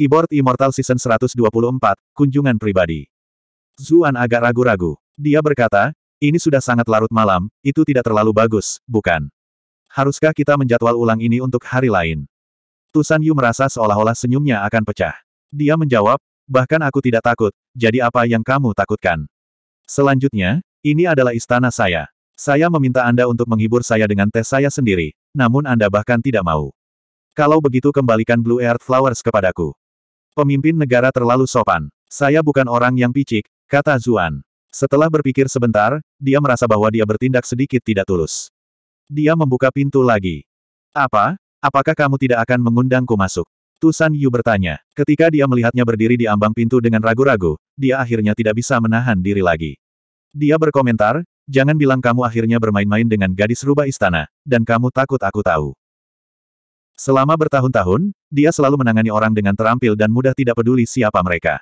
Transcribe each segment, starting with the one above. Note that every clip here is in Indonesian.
Keyboard Immortal Season 124, Kunjungan Pribadi. Zuan agak ragu-ragu. Dia berkata, ini sudah sangat larut malam, itu tidak terlalu bagus, bukan? Haruskah kita menjadwal ulang ini untuk hari lain? Tusan Yu merasa seolah-olah senyumnya akan pecah. Dia menjawab, bahkan aku tidak takut, jadi apa yang kamu takutkan? Selanjutnya, ini adalah istana saya. Saya meminta Anda untuk menghibur saya dengan tes saya sendiri, namun Anda bahkan tidak mau. Kalau begitu kembalikan Blue Earth Flowers kepadaku. Pemimpin negara terlalu sopan. Saya bukan orang yang picik, kata Zuan. Setelah berpikir sebentar, dia merasa bahwa dia bertindak sedikit tidak tulus. Dia membuka pintu lagi. Apa? Apakah kamu tidak akan mengundangku masuk? Tusan Yu bertanya. Ketika dia melihatnya berdiri di ambang pintu dengan ragu-ragu, dia akhirnya tidak bisa menahan diri lagi. Dia berkomentar, jangan bilang kamu akhirnya bermain-main dengan gadis rubah istana, dan kamu takut aku tahu. Selama bertahun-tahun, dia selalu menangani orang dengan terampil dan mudah tidak peduli siapa mereka.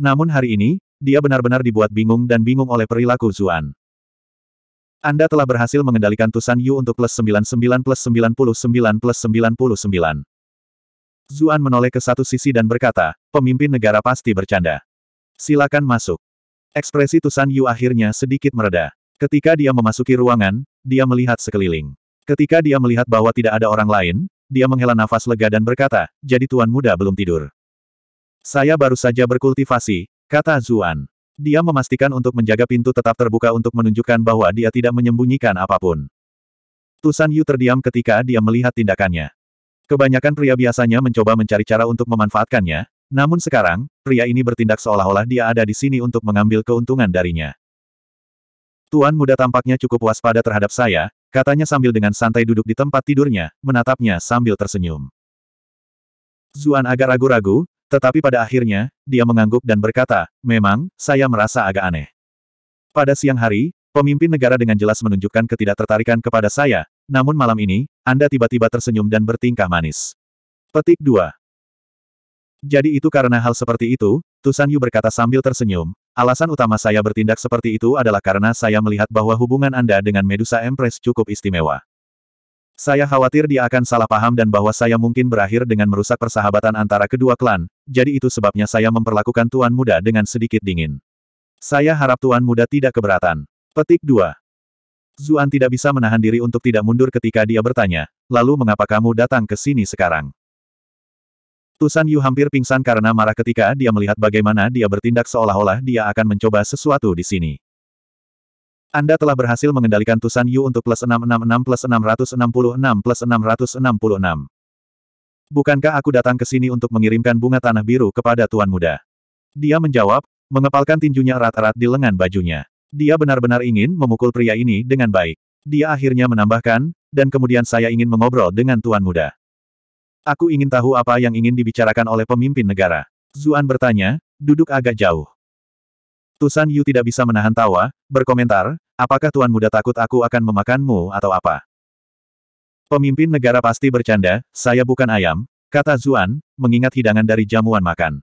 Namun hari ini, dia benar-benar dibuat bingung dan bingung oleh perilaku Zuan. Anda telah berhasil mengendalikan Tusan Yu untuk plus 99 plus 99 plus 99. Zuan menoleh ke satu sisi dan berkata, pemimpin negara pasti bercanda. Silakan masuk. Ekspresi Tusan Yu akhirnya sedikit mereda. Ketika dia memasuki ruangan, dia melihat sekeliling. Ketika dia melihat bahwa tidak ada orang lain, dia menghela nafas lega dan berkata, jadi tuan muda belum tidur. Saya baru saja berkultivasi, kata Zuan. Dia memastikan untuk menjaga pintu tetap terbuka untuk menunjukkan bahwa dia tidak menyembunyikan apapun. Tusan Yu terdiam ketika dia melihat tindakannya. Kebanyakan pria biasanya mencoba mencari cara untuk memanfaatkannya, namun sekarang, pria ini bertindak seolah-olah dia ada di sini untuk mengambil keuntungan darinya. Tuan muda tampaknya cukup waspada terhadap saya, Katanya sambil dengan santai duduk di tempat tidurnya, menatapnya sambil tersenyum. Zuan agak ragu-ragu, tetapi pada akhirnya, dia mengangguk dan berkata, memang, saya merasa agak aneh. Pada siang hari, pemimpin negara dengan jelas menunjukkan ketidaktertarikan kepada saya, namun malam ini, Anda tiba-tiba tersenyum dan bertingkah manis. Petik 2. Jadi itu karena hal seperti itu, Tusan Yu berkata sambil tersenyum, Alasan utama saya bertindak seperti itu adalah karena saya melihat bahwa hubungan Anda dengan Medusa Empress cukup istimewa. Saya khawatir dia akan salah paham dan bahwa saya mungkin berakhir dengan merusak persahabatan antara kedua klan, jadi itu sebabnya saya memperlakukan Tuan Muda dengan sedikit dingin. Saya harap Tuan Muda tidak keberatan. Petik 2. Zuan tidak bisa menahan diri untuk tidak mundur ketika dia bertanya, lalu mengapa kamu datang ke sini sekarang? Tusan Yu hampir pingsan karena marah ketika dia melihat bagaimana dia bertindak seolah-olah dia akan mencoba sesuatu di sini. Anda telah berhasil mengendalikan Tusan Yu untuk plus 666 plus 666 plus 666. Bukankah aku datang ke sini untuk mengirimkan bunga tanah biru kepada Tuan Muda? Dia menjawab, mengepalkan tinjunya erat-erat di lengan bajunya. Dia benar-benar ingin memukul pria ini dengan baik. Dia akhirnya menambahkan, dan kemudian saya ingin mengobrol dengan Tuan Muda. Aku ingin tahu apa yang ingin dibicarakan oleh pemimpin negara. Zuan bertanya, duduk agak jauh. Tusan Yu tidak bisa menahan tawa, berkomentar, apakah Tuan Muda takut aku akan memakanmu atau apa? Pemimpin negara pasti bercanda, saya bukan ayam, kata Zuan, mengingat hidangan dari jamuan makan.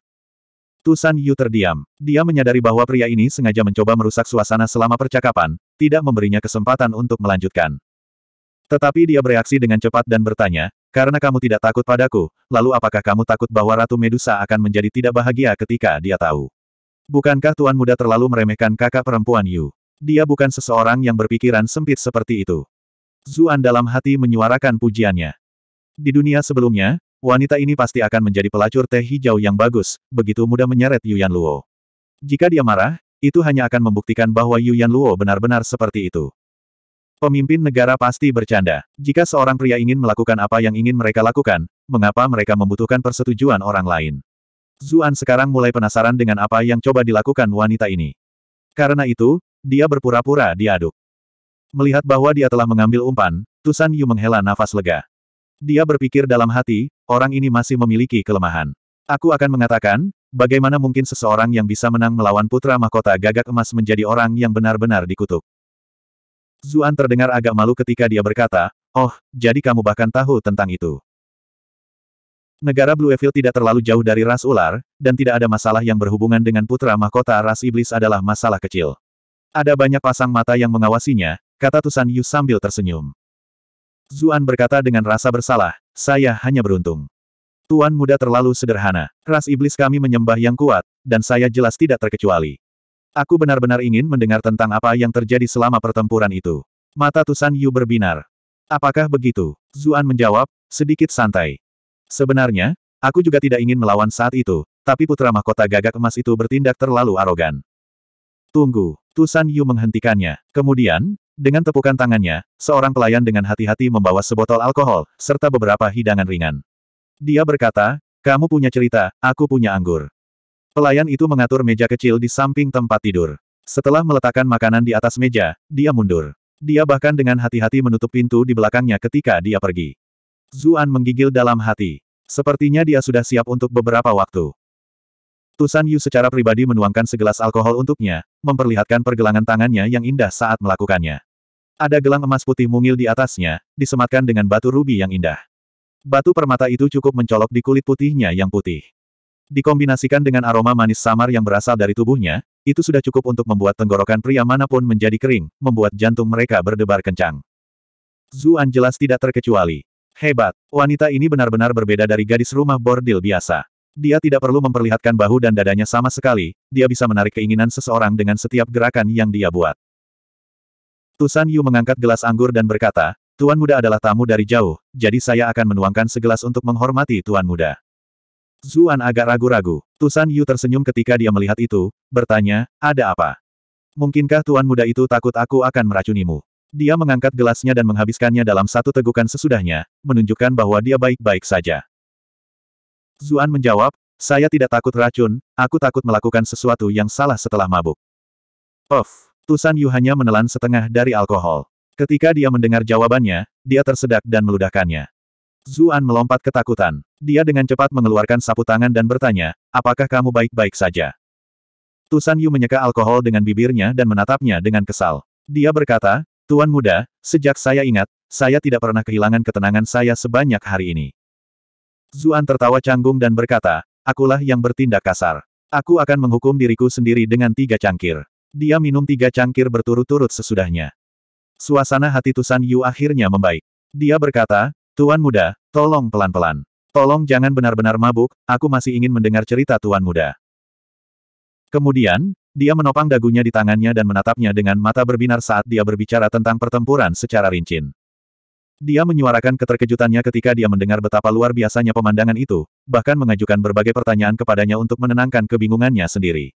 Tusan Yu terdiam. Dia menyadari bahwa pria ini sengaja mencoba merusak suasana selama percakapan, tidak memberinya kesempatan untuk melanjutkan. Tetapi dia bereaksi dengan cepat dan bertanya, karena kamu tidak takut padaku, lalu apakah kamu takut bahwa Ratu Medusa akan menjadi tidak bahagia ketika dia tahu? Bukankah Tuan Muda terlalu meremehkan kakak perempuan Yu? Dia bukan seseorang yang berpikiran sempit seperti itu. Zuan dalam hati menyuarakan pujiannya. Di dunia sebelumnya, wanita ini pasti akan menjadi pelacur teh hijau yang bagus, begitu mudah menyeret Yuan Luo. Jika dia marah, itu hanya akan membuktikan bahwa Yuan Luo benar-benar seperti itu. Pemimpin negara pasti bercanda. Jika seorang pria ingin melakukan apa yang ingin mereka lakukan, mengapa mereka membutuhkan persetujuan orang lain? Zuan sekarang mulai penasaran dengan apa yang coba dilakukan wanita ini. Karena itu, dia berpura-pura diaduk. Melihat bahwa dia telah mengambil umpan, Tusan Yu menghela nafas lega. Dia berpikir dalam hati, orang ini masih memiliki kelemahan. Aku akan mengatakan, bagaimana mungkin seseorang yang bisa menang melawan putra mahkota gagak emas menjadi orang yang benar-benar dikutuk. Zuan terdengar agak malu ketika dia berkata, Oh, jadi kamu bahkan tahu tentang itu. Negara Blue Evil tidak terlalu jauh dari ras ular, dan tidak ada masalah yang berhubungan dengan putra mahkota ras iblis adalah masalah kecil. Ada banyak pasang mata yang mengawasinya, kata Tusan Yu sambil tersenyum. Zuan berkata dengan rasa bersalah, saya hanya beruntung. Tuan muda terlalu sederhana, ras iblis kami menyembah yang kuat, dan saya jelas tidak terkecuali. Aku benar-benar ingin mendengar tentang apa yang terjadi selama pertempuran itu. Mata Tusan Yu berbinar. Apakah begitu? Zuan menjawab, sedikit santai. Sebenarnya, aku juga tidak ingin melawan saat itu, tapi putra mahkota gagak emas itu bertindak terlalu arogan. Tunggu, Tusan Yu menghentikannya. Kemudian, dengan tepukan tangannya, seorang pelayan dengan hati-hati membawa sebotol alkohol, serta beberapa hidangan ringan. Dia berkata, kamu punya cerita, aku punya anggur. Pelayan itu mengatur meja kecil di samping tempat tidur. Setelah meletakkan makanan di atas meja, dia mundur. Dia bahkan dengan hati-hati menutup pintu di belakangnya ketika dia pergi. Zuan menggigil dalam hati. Sepertinya dia sudah siap untuk beberapa waktu. Tusan Yu secara pribadi menuangkan segelas alkohol untuknya, memperlihatkan pergelangan tangannya yang indah saat melakukannya. Ada gelang emas putih mungil di atasnya, disematkan dengan batu rubi yang indah. Batu permata itu cukup mencolok di kulit putihnya yang putih. Dikombinasikan dengan aroma manis samar yang berasal dari tubuhnya, itu sudah cukup untuk membuat tenggorokan pria manapun menjadi kering, membuat jantung mereka berdebar kencang. Zuan jelas tidak terkecuali. Hebat, wanita ini benar-benar berbeda dari gadis rumah bordil biasa. Dia tidak perlu memperlihatkan bahu dan dadanya sama sekali, dia bisa menarik keinginan seseorang dengan setiap gerakan yang dia buat. Tusan Yu mengangkat gelas anggur dan berkata, Tuan Muda adalah tamu dari jauh, jadi saya akan menuangkan segelas untuk menghormati Tuan Muda. Zuan agak ragu-ragu. Tusan Yu tersenyum ketika dia melihat itu, bertanya, ada apa? Mungkinkah tuan muda itu takut aku akan meracunimu? Dia mengangkat gelasnya dan menghabiskannya dalam satu tegukan sesudahnya, menunjukkan bahwa dia baik-baik saja. Zuan menjawab, saya tidak takut racun, aku takut melakukan sesuatu yang salah setelah mabuk. Of, Tusan Yu hanya menelan setengah dari alkohol. Ketika dia mendengar jawabannya, dia tersedak dan meludahkannya. Zuan melompat ketakutan. Dia dengan cepat mengeluarkan sapu tangan dan bertanya, apakah kamu baik-baik saja? Tusan Yu menyeka alkohol dengan bibirnya dan menatapnya dengan kesal. Dia berkata, Tuan muda, sejak saya ingat, saya tidak pernah kehilangan ketenangan saya sebanyak hari ini. Zuan tertawa canggung dan berkata, akulah yang bertindak kasar. Aku akan menghukum diriku sendiri dengan tiga cangkir. Dia minum tiga cangkir berturut-turut sesudahnya. Suasana hati Tusan Yu akhirnya membaik. Dia berkata, Tuan muda, tolong pelan-pelan. Tolong jangan benar-benar mabuk, aku masih ingin mendengar cerita tuan muda. Kemudian, dia menopang dagunya di tangannya dan menatapnya dengan mata berbinar saat dia berbicara tentang pertempuran secara rincin. Dia menyuarakan keterkejutannya ketika dia mendengar betapa luar biasanya pemandangan itu, bahkan mengajukan berbagai pertanyaan kepadanya untuk menenangkan kebingungannya sendiri.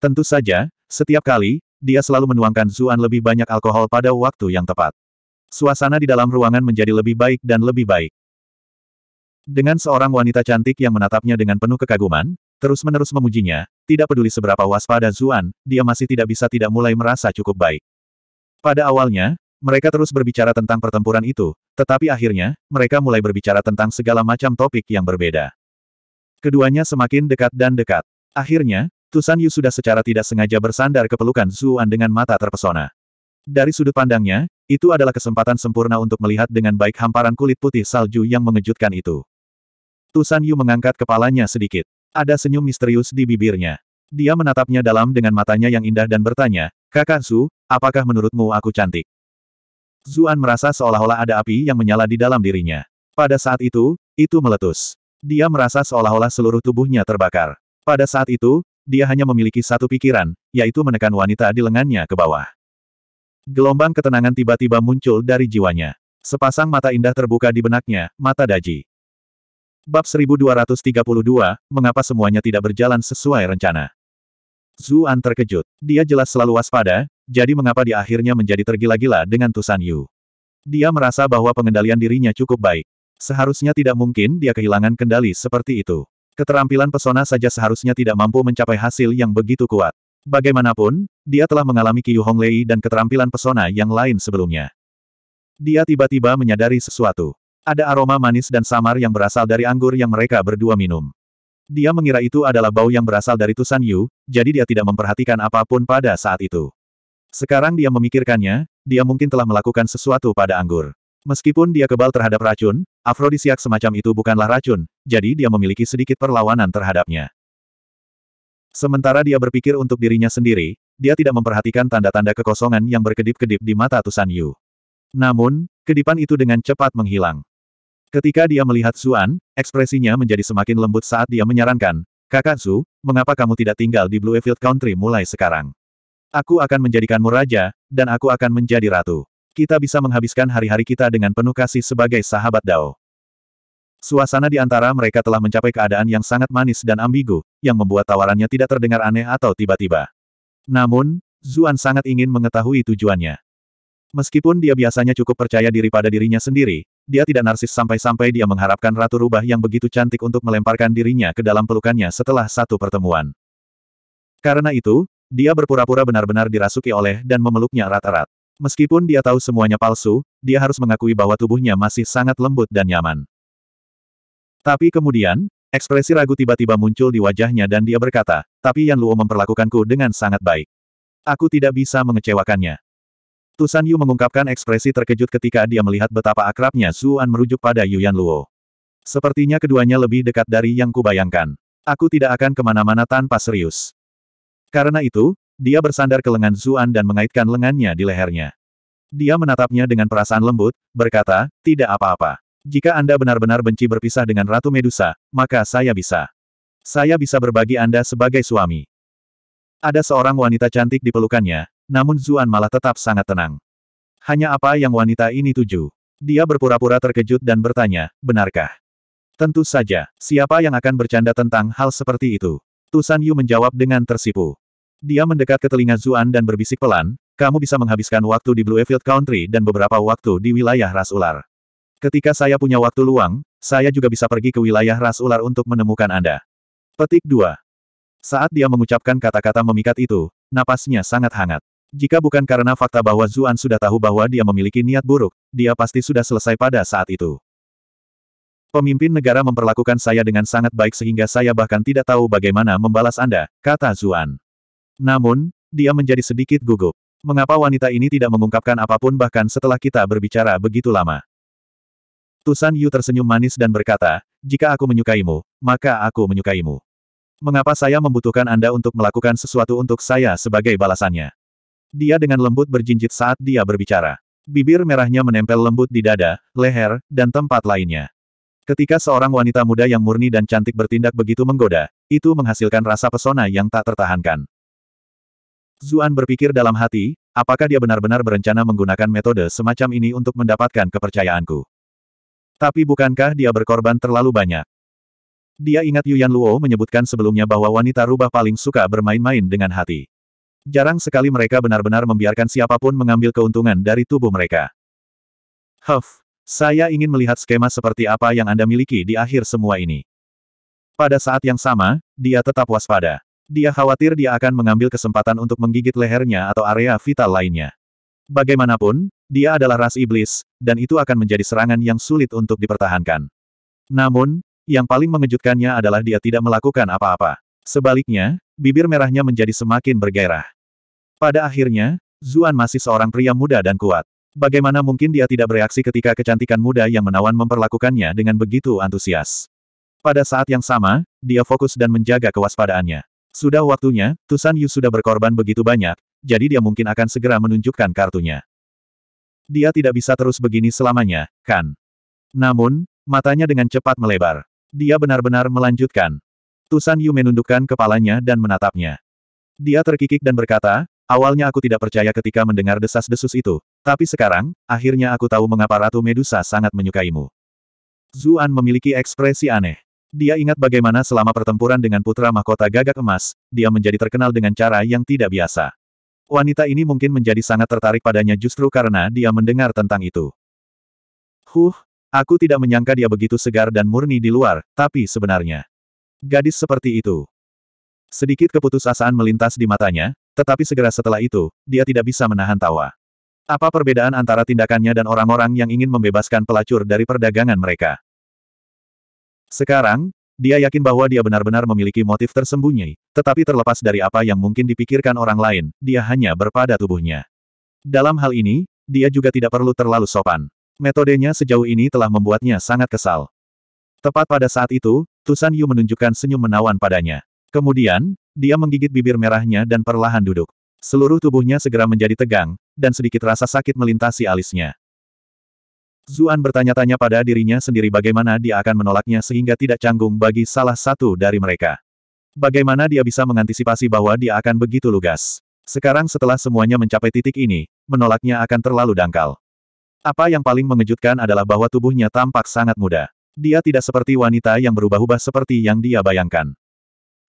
Tentu saja, setiap kali, dia selalu menuangkan Zuan lebih banyak alkohol pada waktu yang tepat. Suasana di dalam ruangan menjadi lebih baik dan lebih baik. Dengan seorang wanita cantik yang menatapnya dengan penuh kekaguman, terus-menerus memujinya, tidak peduli seberapa waspada Zuan, dia masih tidak bisa tidak mulai merasa cukup baik. Pada awalnya, mereka terus berbicara tentang pertempuran itu, tetapi akhirnya, mereka mulai berbicara tentang segala macam topik yang berbeda. Keduanya semakin dekat dan dekat. Akhirnya, Tusan Yu sudah secara tidak sengaja bersandar ke pelukan Zuan dengan mata terpesona. Dari sudut pandangnya, itu adalah kesempatan sempurna untuk melihat dengan baik hamparan kulit putih salju yang mengejutkan itu. Tusan Yu mengangkat kepalanya sedikit. Ada senyum misterius di bibirnya. Dia menatapnya dalam dengan matanya yang indah dan bertanya, Kakak Su, apakah menurutmu aku cantik? Zuan merasa seolah-olah ada api yang menyala di dalam dirinya. Pada saat itu, itu meletus. Dia merasa seolah-olah seluruh tubuhnya terbakar. Pada saat itu, dia hanya memiliki satu pikiran, yaitu menekan wanita di lengannya ke bawah. Gelombang ketenangan tiba-tiba muncul dari jiwanya. Sepasang mata indah terbuka di benaknya, mata daji. Bab 1232, mengapa semuanya tidak berjalan sesuai rencana? Zuan terkejut. Dia jelas selalu waspada, jadi mengapa dia akhirnya menjadi tergila-gila dengan Tusan Yu? Dia merasa bahwa pengendalian dirinya cukup baik. Seharusnya tidak mungkin dia kehilangan kendali seperti itu. Keterampilan pesona saja seharusnya tidak mampu mencapai hasil yang begitu kuat. Bagaimanapun, dia telah mengalami Qiu Honglei dan keterampilan pesona yang lain sebelumnya. Dia tiba-tiba menyadari sesuatu. Ada aroma manis dan samar yang berasal dari anggur yang mereka berdua minum. Dia mengira itu adalah bau yang berasal dari Tusan Yu, jadi dia tidak memperhatikan apapun pada saat itu. Sekarang dia memikirkannya, dia mungkin telah melakukan sesuatu pada anggur. Meskipun dia kebal terhadap racun, afrodisiak semacam itu bukanlah racun, jadi dia memiliki sedikit perlawanan terhadapnya. Sementara dia berpikir untuk dirinya sendiri, dia tidak memperhatikan tanda-tanda kekosongan yang berkedip-kedip di mata Tusan Yu. Namun, kedipan itu dengan cepat menghilang. Ketika dia melihat Zuan, ekspresinya menjadi semakin lembut saat dia menyarankan, Kakak Su, mengapa kamu tidak tinggal di Bluefield Country mulai sekarang? Aku akan menjadikanmu raja, dan aku akan menjadi ratu. Kita bisa menghabiskan hari-hari kita dengan penuh kasih sebagai sahabat Dao. Suasana di antara mereka telah mencapai keadaan yang sangat manis dan ambigu, yang membuat tawarannya tidak terdengar aneh atau tiba-tiba. Namun, Zuan sangat ingin mengetahui tujuannya. Meskipun dia biasanya cukup percaya diri pada dirinya sendiri, dia tidak narsis sampai-sampai dia mengharapkan Ratu Rubah yang begitu cantik untuk melemparkan dirinya ke dalam pelukannya setelah satu pertemuan. Karena itu, dia berpura-pura benar-benar dirasuki oleh dan memeluknya erat-erat. Meskipun dia tahu semuanya palsu, dia harus mengakui bahwa tubuhnya masih sangat lembut dan nyaman. Tapi kemudian, ekspresi ragu tiba-tiba muncul di wajahnya dan dia berkata, tapi Yan Luo memperlakukanku dengan sangat baik. Aku tidak bisa mengecewakannya. Tusan Yu mengungkapkan ekspresi terkejut ketika dia melihat betapa akrabnya Zuan merujuk pada Yu Yan Luo. Sepertinya keduanya lebih dekat dari yang kubayangkan. Aku tidak akan kemana-mana tanpa serius. Karena itu, dia bersandar ke lengan Zuan dan mengaitkan lengannya di lehernya. Dia menatapnya dengan perasaan lembut, berkata, tidak apa-apa. Jika Anda benar-benar benci berpisah dengan Ratu Medusa, maka saya bisa. Saya bisa berbagi Anda sebagai suami. Ada seorang wanita cantik di pelukannya, namun Zuan malah tetap sangat tenang. Hanya apa yang wanita ini tuju? Dia berpura-pura terkejut dan bertanya, benarkah? Tentu saja, siapa yang akan bercanda tentang hal seperti itu? Tusan Yu menjawab dengan tersipu. Dia mendekat ke telinga Zuan dan berbisik pelan, kamu bisa menghabiskan waktu di Bluefield Country dan beberapa waktu di wilayah ras ular. Ketika saya punya waktu luang, saya juga bisa pergi ke wilayah ras ular untuk menemukan Anda. Petik 2. Saat dia mengucapkan kata-kata memikat itu, napasnya sangat hangat. Jika bukan karena fakta bahwa Zuan sudah tahu bahwa dia memiliki niat buruk, dia pasti sudah selesai pada saat itu. Pemimpin negara memperlakukan saya dengan sangat baik sehingga saya bahkan tidak tahu bagaimana membalas Anda, kata Zuan. Namun, dia menjadi sedikit gugup. Mengapa wanita ini tidak mengungkapkan apapun bahkan setelah kita berbicara begitu lama? Tusan Yu tersenyum manis dan berkata, jika aku menyukaimu, maka aku menyukaimu. Mengapa saya membutuhkan Anda untuk melakukan sesuatu untuk saya sebagai balasannya? Dia dengan lembut berjinjit saat dia berbicara. Bibir merahnya menempel lembut di dada, leher, dan tempat lainnya. Ketika seorang wanita muda yang murni dan cantik bertindak begitu menggoda, itu menghasilkan rasa pesona yang tak tertahankan. Zuan berpikir dalam hati, apakah dia benar-benar berencana menggunakan metode semacam ini untuk mendapatkan kepercayaanku? Tapi bukankah dia berkorban terlalu banyak? Dia ingat Yuan Luo menyebutkan sebelumnya bahwa wanita rubah paling suka bermain-main dengan hati. Jarang sekali mereka benar-benar membiarkan siapapun mengambil keuntungan dari tubuh mereka. Huff, saya ingin melihat skema seperti apa yang Anda miliki di akhir semua ini. Pada saat yang sama, dia tetap waspada. Dia khawatir dia akan mengambil kesempatan untuk menggigit lehernya atau area vital lainnya. Bagaimanapun, dia adalah ras iblis, dan itu akan menjadi serangan yang sulit untuk dipertahankan. Namun, yang paling mengejutkannya adalah dia tidak melakukan apa-apa. Sebaliknya, bibir merahnya menjadi semakin bergairah. Pada akhirnya, Zuan masih seorang pria muda dan kuat. Bagaimana mungkin dia tidak bereaksi ketika kecantikan muda yang menawan memperlakukannya dengan begitu antusias? Pada saat yang sama, dia fokus dan menjaga kewaspadaannya. Sudah waktunya, Tusan Yu sudah berkorban begitu banyak, jadi dia mungkin akan segera menunjukkan kartunya. Dia tidak bisa terus begini selamanya, kan? Namun, matanya dengan cepat melebar. Dia benar-benar melanjutkan. Tusan Yu menundukkan kepalanya dan menatapnya. Dia terkikik dan berkata, awalnya aku tidak percaya ketika mendengar desas-desus itu, tapi sekarang, akhirnya aku tahu mengapa Ratu Medusa sangat menyukaimu. Zuan memiliki ekspresi aneh. Dia ingat bagaimana selama pertempuran dengan putra mahkota gagak emas, dia menjadi terkenal dengan cara yang tidak biasa. Wanita ini mungkin menjadi sangat tertarik padanya justru karena dia mendengar tentang itu. Huh, aku tidak menyangka dia begitu segar dan murni di luar, tapi sebenarnya. Gadis seperti itu. Sedikit keputusasaan melintas di matanya, tetapi segera setelah itu, dia tidak bisa menahan tawa. Apa perbedaan antara tindakannya dan orang-orang yang ingin membebaskan pelacur dari perdagangan mereka? Sekarang, dia yakin bahwa dia benar-benar memiliki motif tersembunyi, tetapi terlepas dari apa yang mungkin dipikirkan orang lain, dia hanya berpada tubuhnya. Dalam hal ini, dia juga tidak perlu terlalu sopan. Metodenya sejauh ini telah membuatnya sangat kesal. Tepat pada saat itu, Tusan Yu menunjukkan senyum menawan padanya. Kemudian, dia menggigit bibir merahnya dan perlahan duduk. Seluruh tubuhnya segera menjadi tegang, dan sedikit rasa sakit melintasi alisnya. Zuan bertanya-tanya pada dirinya sendiri bagaimana dia akan menolaknya sehingga tidak canggung bagi salah satu dari mereka. Bagaimana dia bisa mengantisipasi bahwa dia akan begitu lugas. Sekarang setelah semuanya mencapai titik ini, menolaknya akan terlalu dangkal. Apa yang paling mengejutkan adalah bahwa tubuhnya tampak sangat muda. Dia tidak seperti wanita yang berubah-ubah seperti yang dia bayangkan.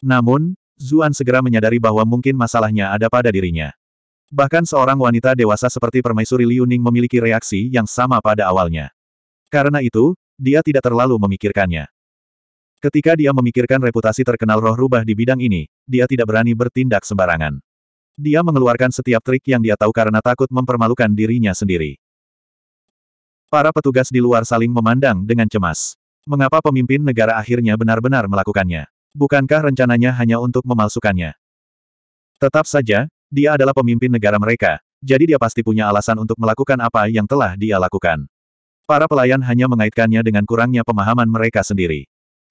Namun, Zuan segera menyadari bahwa mungkin masalahnya ada pada dirinya. Bahkan seorang wanita dewasa seperti permaisuri Liu Ning memiliki reaksi yang sama pada awalnya. Karena itu, dia tidak terlalu memikirkannya. Ketika dia memikirkan reputasi terkenal roh rubah di bidang ini, dia tidak berani bertindak sembarangan. Dia mengeluarkan setiap trik yang dia tahu karena takut mempermalukan dirinya sendiri. Para petugas di luar saling memandang dengan cemas. Mengapa pemimpin negara akhirnya benar-benar melakukannya? Bukankah rencananya hanya untuk memalsukannya? Tetap saja, dia adalah pemimpin negara mereka, jadi dia pasti punya alasan untuk melakukan apa yang telah dia lakukan. Para pelayan hanya mengaitkannya dengan kurangnya pemahaman mereka sendiri.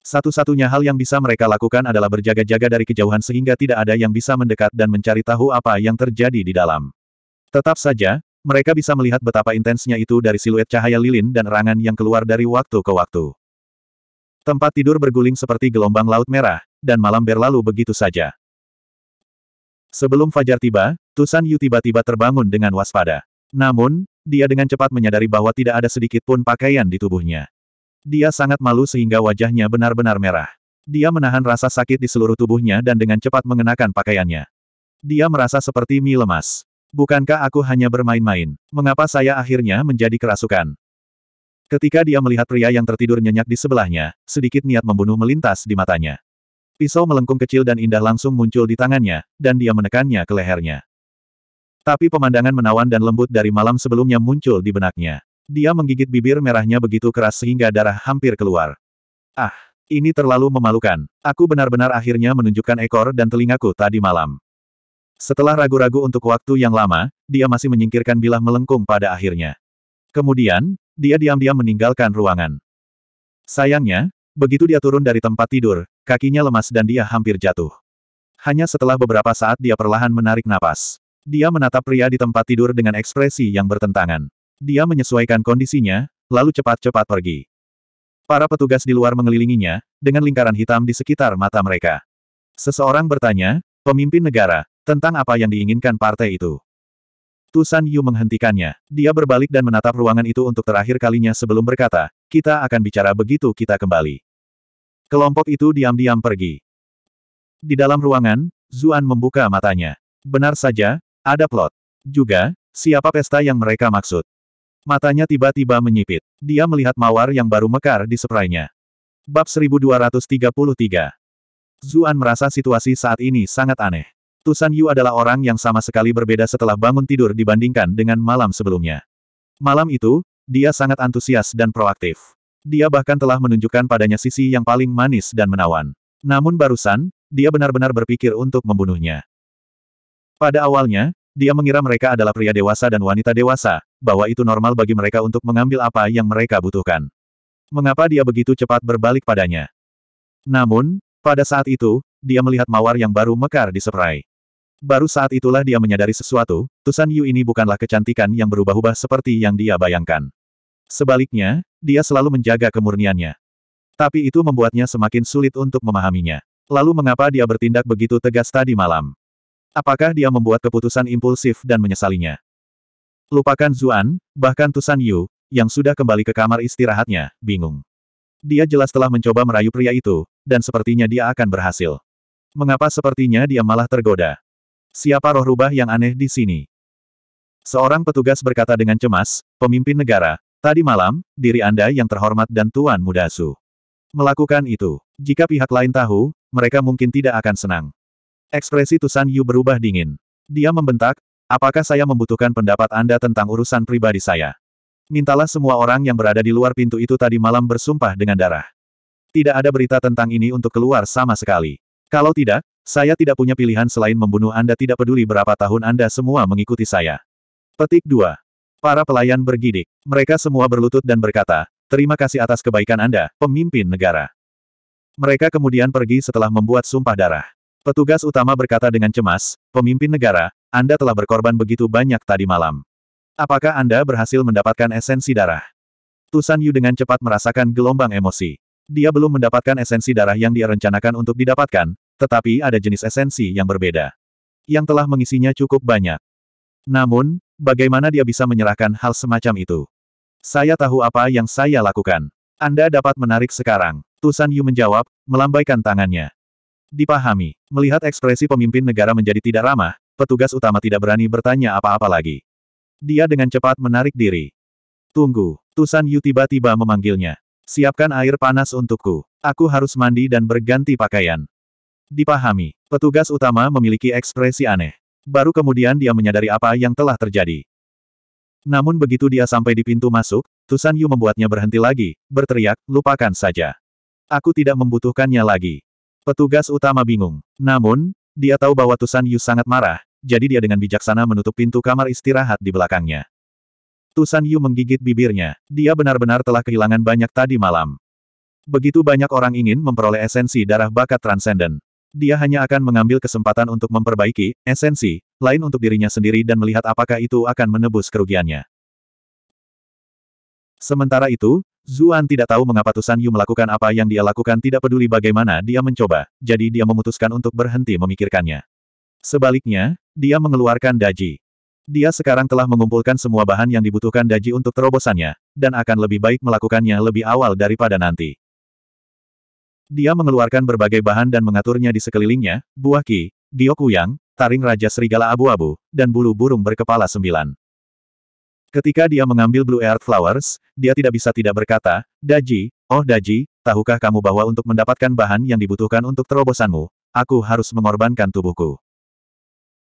Satu-satunya hal yang bisa mereka lakukan adalah berjaga-jaga dari kejauhan sehingga tidak ada yang bisa mendekat dan mencari tahu apa yang terjadi di dalam. Tetap saja, mereka bisa melihat betapa intensnya itu dari siluet cahaya lilin dan erangan yang keluar dari waktu ke waktu. Tempat tidur berguling seperti gelombang laut merah, dan malam berlalu begitu saja. Sebelum fajar tiba, Tusan Yu tiba-tiba terbangun dengan waspada. Namun, dia dengan cepat menyadari bahwa tidak ada sedikit pun pakaian di tubuhnya. Dia sangat malu sehingga wajahnya benar-benar merah. Dia menahan rasa sakit di seluruh tubuhnya dan dengan cepat mengenakan pakaiannya. Dia merasa seperti mie lemas. Bukankah aku hanya bermain-main? Mengapa saya akhirnya menjadi kerasukan? Ketika dia melihat pria yang tertidur nyenyak di sebelahnya, sedikit niat membunuh melintas di matanya. Pisau melengkung kecil dan indah langsung muncul di tangannya, dan dia menekannya ke lehernya. Tapi pemandangan menawan dan lembut dari malam sebelumnya muncul di benaknya. Dia menggigit bibir merahnya begitu keras sehingga darah hampir keluar. Ah, ini terlalu memalukan. Aku benar-benar akhirnya menunjukkan ekor dan telingaku tadi malam. Setelah ragu-ragu untuk waktu yang lama, dia masih menyingkirkan bilah melengkung pada akhirnya. Kemudian, dia diam-diam meninggalkan ruangan. Sayangnya, Begitu dia turun dari tempat tidur, kakinya lemas dan dia hampir jatuh. Hanya setelah beberapa saat dia perlahan menarik napas. Dia menatap pria di tempat tidur dengan ekspresi yang bertentangan. Dia menyesuaikan kondisinya, lalu cepat-cepat pergi. Para petugas di luar mengelilinginya, dengan lingkaran hitam di sekitar mata mereka. Seseorang bertanya, pemimpin negara, tentang apa yang diinginkan partai itu. Tusan Yu menghentikannya. Dia berbalik dan menatap ruangan itu untuk terakhir kalinya sebelum berkata, kita akan bicara begitu kita kembali. Kelompok itu diam-diam pergi. Di dalam ruangan, Zuan membuka matanya. Benar saja, ada plot. Juga, siapa pesta yang mereka maksud. Matanya tiba-tiba menyipit. Dia melihat mawar yang baru mekar di seprainya. Bab 1233 Zuan merasa situasi saat ini sangat aneh. Tusan Yu adalah orang yang sama sekali berbeda setelah bangun tidur dibandingkan dengan malam sebelumnya. Malam itu, dia sangat antusias dan proaktif. Dia bahkan telah menunjukkan padanya sisi yang paling manis dan menawan. Namun barusan, dia benar-benar berpikir untuk membunuhnya. Pada awalnya, dia mengira mereka adalah pria dewasa dan wanita dewasa, bahwa itu normal bagi mereka untuk mengambil apa yang mereka butuhkan. Mengapa dia begitu cepat berbalik padanya? Namun, pada saat itu, dia melihat mawar yang baru mekar di seprai. Baru saat itulah dia menyadari sesuatu, Tusan Yu ini bukanlah kecantikan yang berubah-ubah seperti yang dia bayangkan. Sebaliknya, dia selalu menjaga kemurniannya. Tapi itu membuatnya semakin sulit untuk memahaminya. Lalu mengapa dia bertindak begitu tegas tadi malam? Apakah dia membuat keputusan impulsif dan menyesalinya? Lupakan Zuan, bahkan Tusan Yu, yang sudah kembali ke kamar istirahatnya, bingung. Dia jelas telah mencoba merayu pria itu, dan sepertinya dia akan berhasil. Mengapa sepertinya dia malah tergoda? Siapa roh rubah yang aneh di sini? Seorang petugas berkata dengan cemas, pemimpin negara, Tadi malam, diri Anda yang terhormat dan Tuan Mudasu Melakukan itu. Jika pihak lain tahu, mereka mungkin tidak akan senang. Ekspresi Tusan Yu berubah dingin. Dia membentak, apakah saya membutuhkan pendapat Anda tentang urusan pribadi saya? Mintalah semua orang yang berada di luar pintu itu tadi malam bersumpah dengan darah. Tidak ada berita tentang ini untuk keluar sama sekali. Kalau tidak, saya tidak punya pilihan selain membunuh Anda tidak peduli berapa tahun Anda semua mengikuti saya. Petik 2. Para pelayan bergidik. Mereka semua berlutut dan berkata, terima kasih atas kebaikan Anda, pemimpin negara. Mereka kemudian pergi setelah membuat sumpah darah. Petugas utama berkata dengan cemas, pemimpin negara, Anda telah berkorban begitu banyak tadi malam. Apakah Anda berhasil mendapatkan esensi darah? Tusan Yu dengan cepat merasakan gelombang emosi. Dia belum mendapatkan esensi darah yang dia rencanakan untuk didapatkan, tetapi ada jenis esensi yang berbeda. Yang telah mengisinya cukup banyak. Namun, bagaimana dia bisa menyerahkan hal semacam itu? Saya tahu apa yang saya lakukan. Anda dapat menarik sekarang. Tusan Yu menjawab, melambaikan tangannya. Dipahami, melihat ekspresi pemimpin negara menjadi tidak ramah, petugas utama tidak berani bertanya apa-apa lagi. Dia dengan cepat menarik diri. Tunggu, Tusan Yu tiba-tiba memanggilnya. Siapkan air panas untukku. Aku harus mandi dan berganti pakaian. Dipahami, petugas utama memiliki ekspresi aneh. Baru kemudian dia menyadari apa yang telah terjadi. Namun begitu dia sampai di pintu masuk, Tusan Yu membuatnya berhenti lagi, berteriak, lupakan saja. Aku tidak membutuhkannya lagi. Petugas utama bingung. Namun, dia tahu bahwa Tusan Yu sangat marah, jadi dia dengan bijaksana menutup pintu kamar istirahat di belakangnya. Tusan Yu menggigit bibirnya. Dia benar-benar telah kehilangan banyak tadi malam. Begitu banyak orang ingin memperoleh esensi darah bakat transenden. Dia hanya akan mengambil kesempatan untuk memperbaiki, esensi, lain untuk dirinya sendiri dan melihat apakah itu akan menebus kerugiannya. Sementara itu, Zuan tidak tahu mengapa Tusan Yu melakukan apa yang dia lakukan tidak peduli bagaimana dia mencoba, jadi dia memutuskan untuk berhenti memikirkannya. Sebaliknya, dia mengeluarkan daji. Dia sekarang telah mengumpulkan semua bahan yang dibutuhkan daji untuk terobosannya, dan akan lebih baik melakukannya lebih awal daripada nanti. Dia mengeluarkan berbagai bahan dan mengaturnya di sekelilingnya, buah ki, diokuyang, taring raja serigala abu-abu, dan bulu burung berkepala sembilan. Ketika dia mengambil Blue Earth Flowers, dia tidak bisa tidak berkata, Daji, oh Daji, tahukah kamu bahwa untuk mendapatkan bahan yang dibutuhkan untuk terobosanmu, aku harus mengorbankan tubuhku.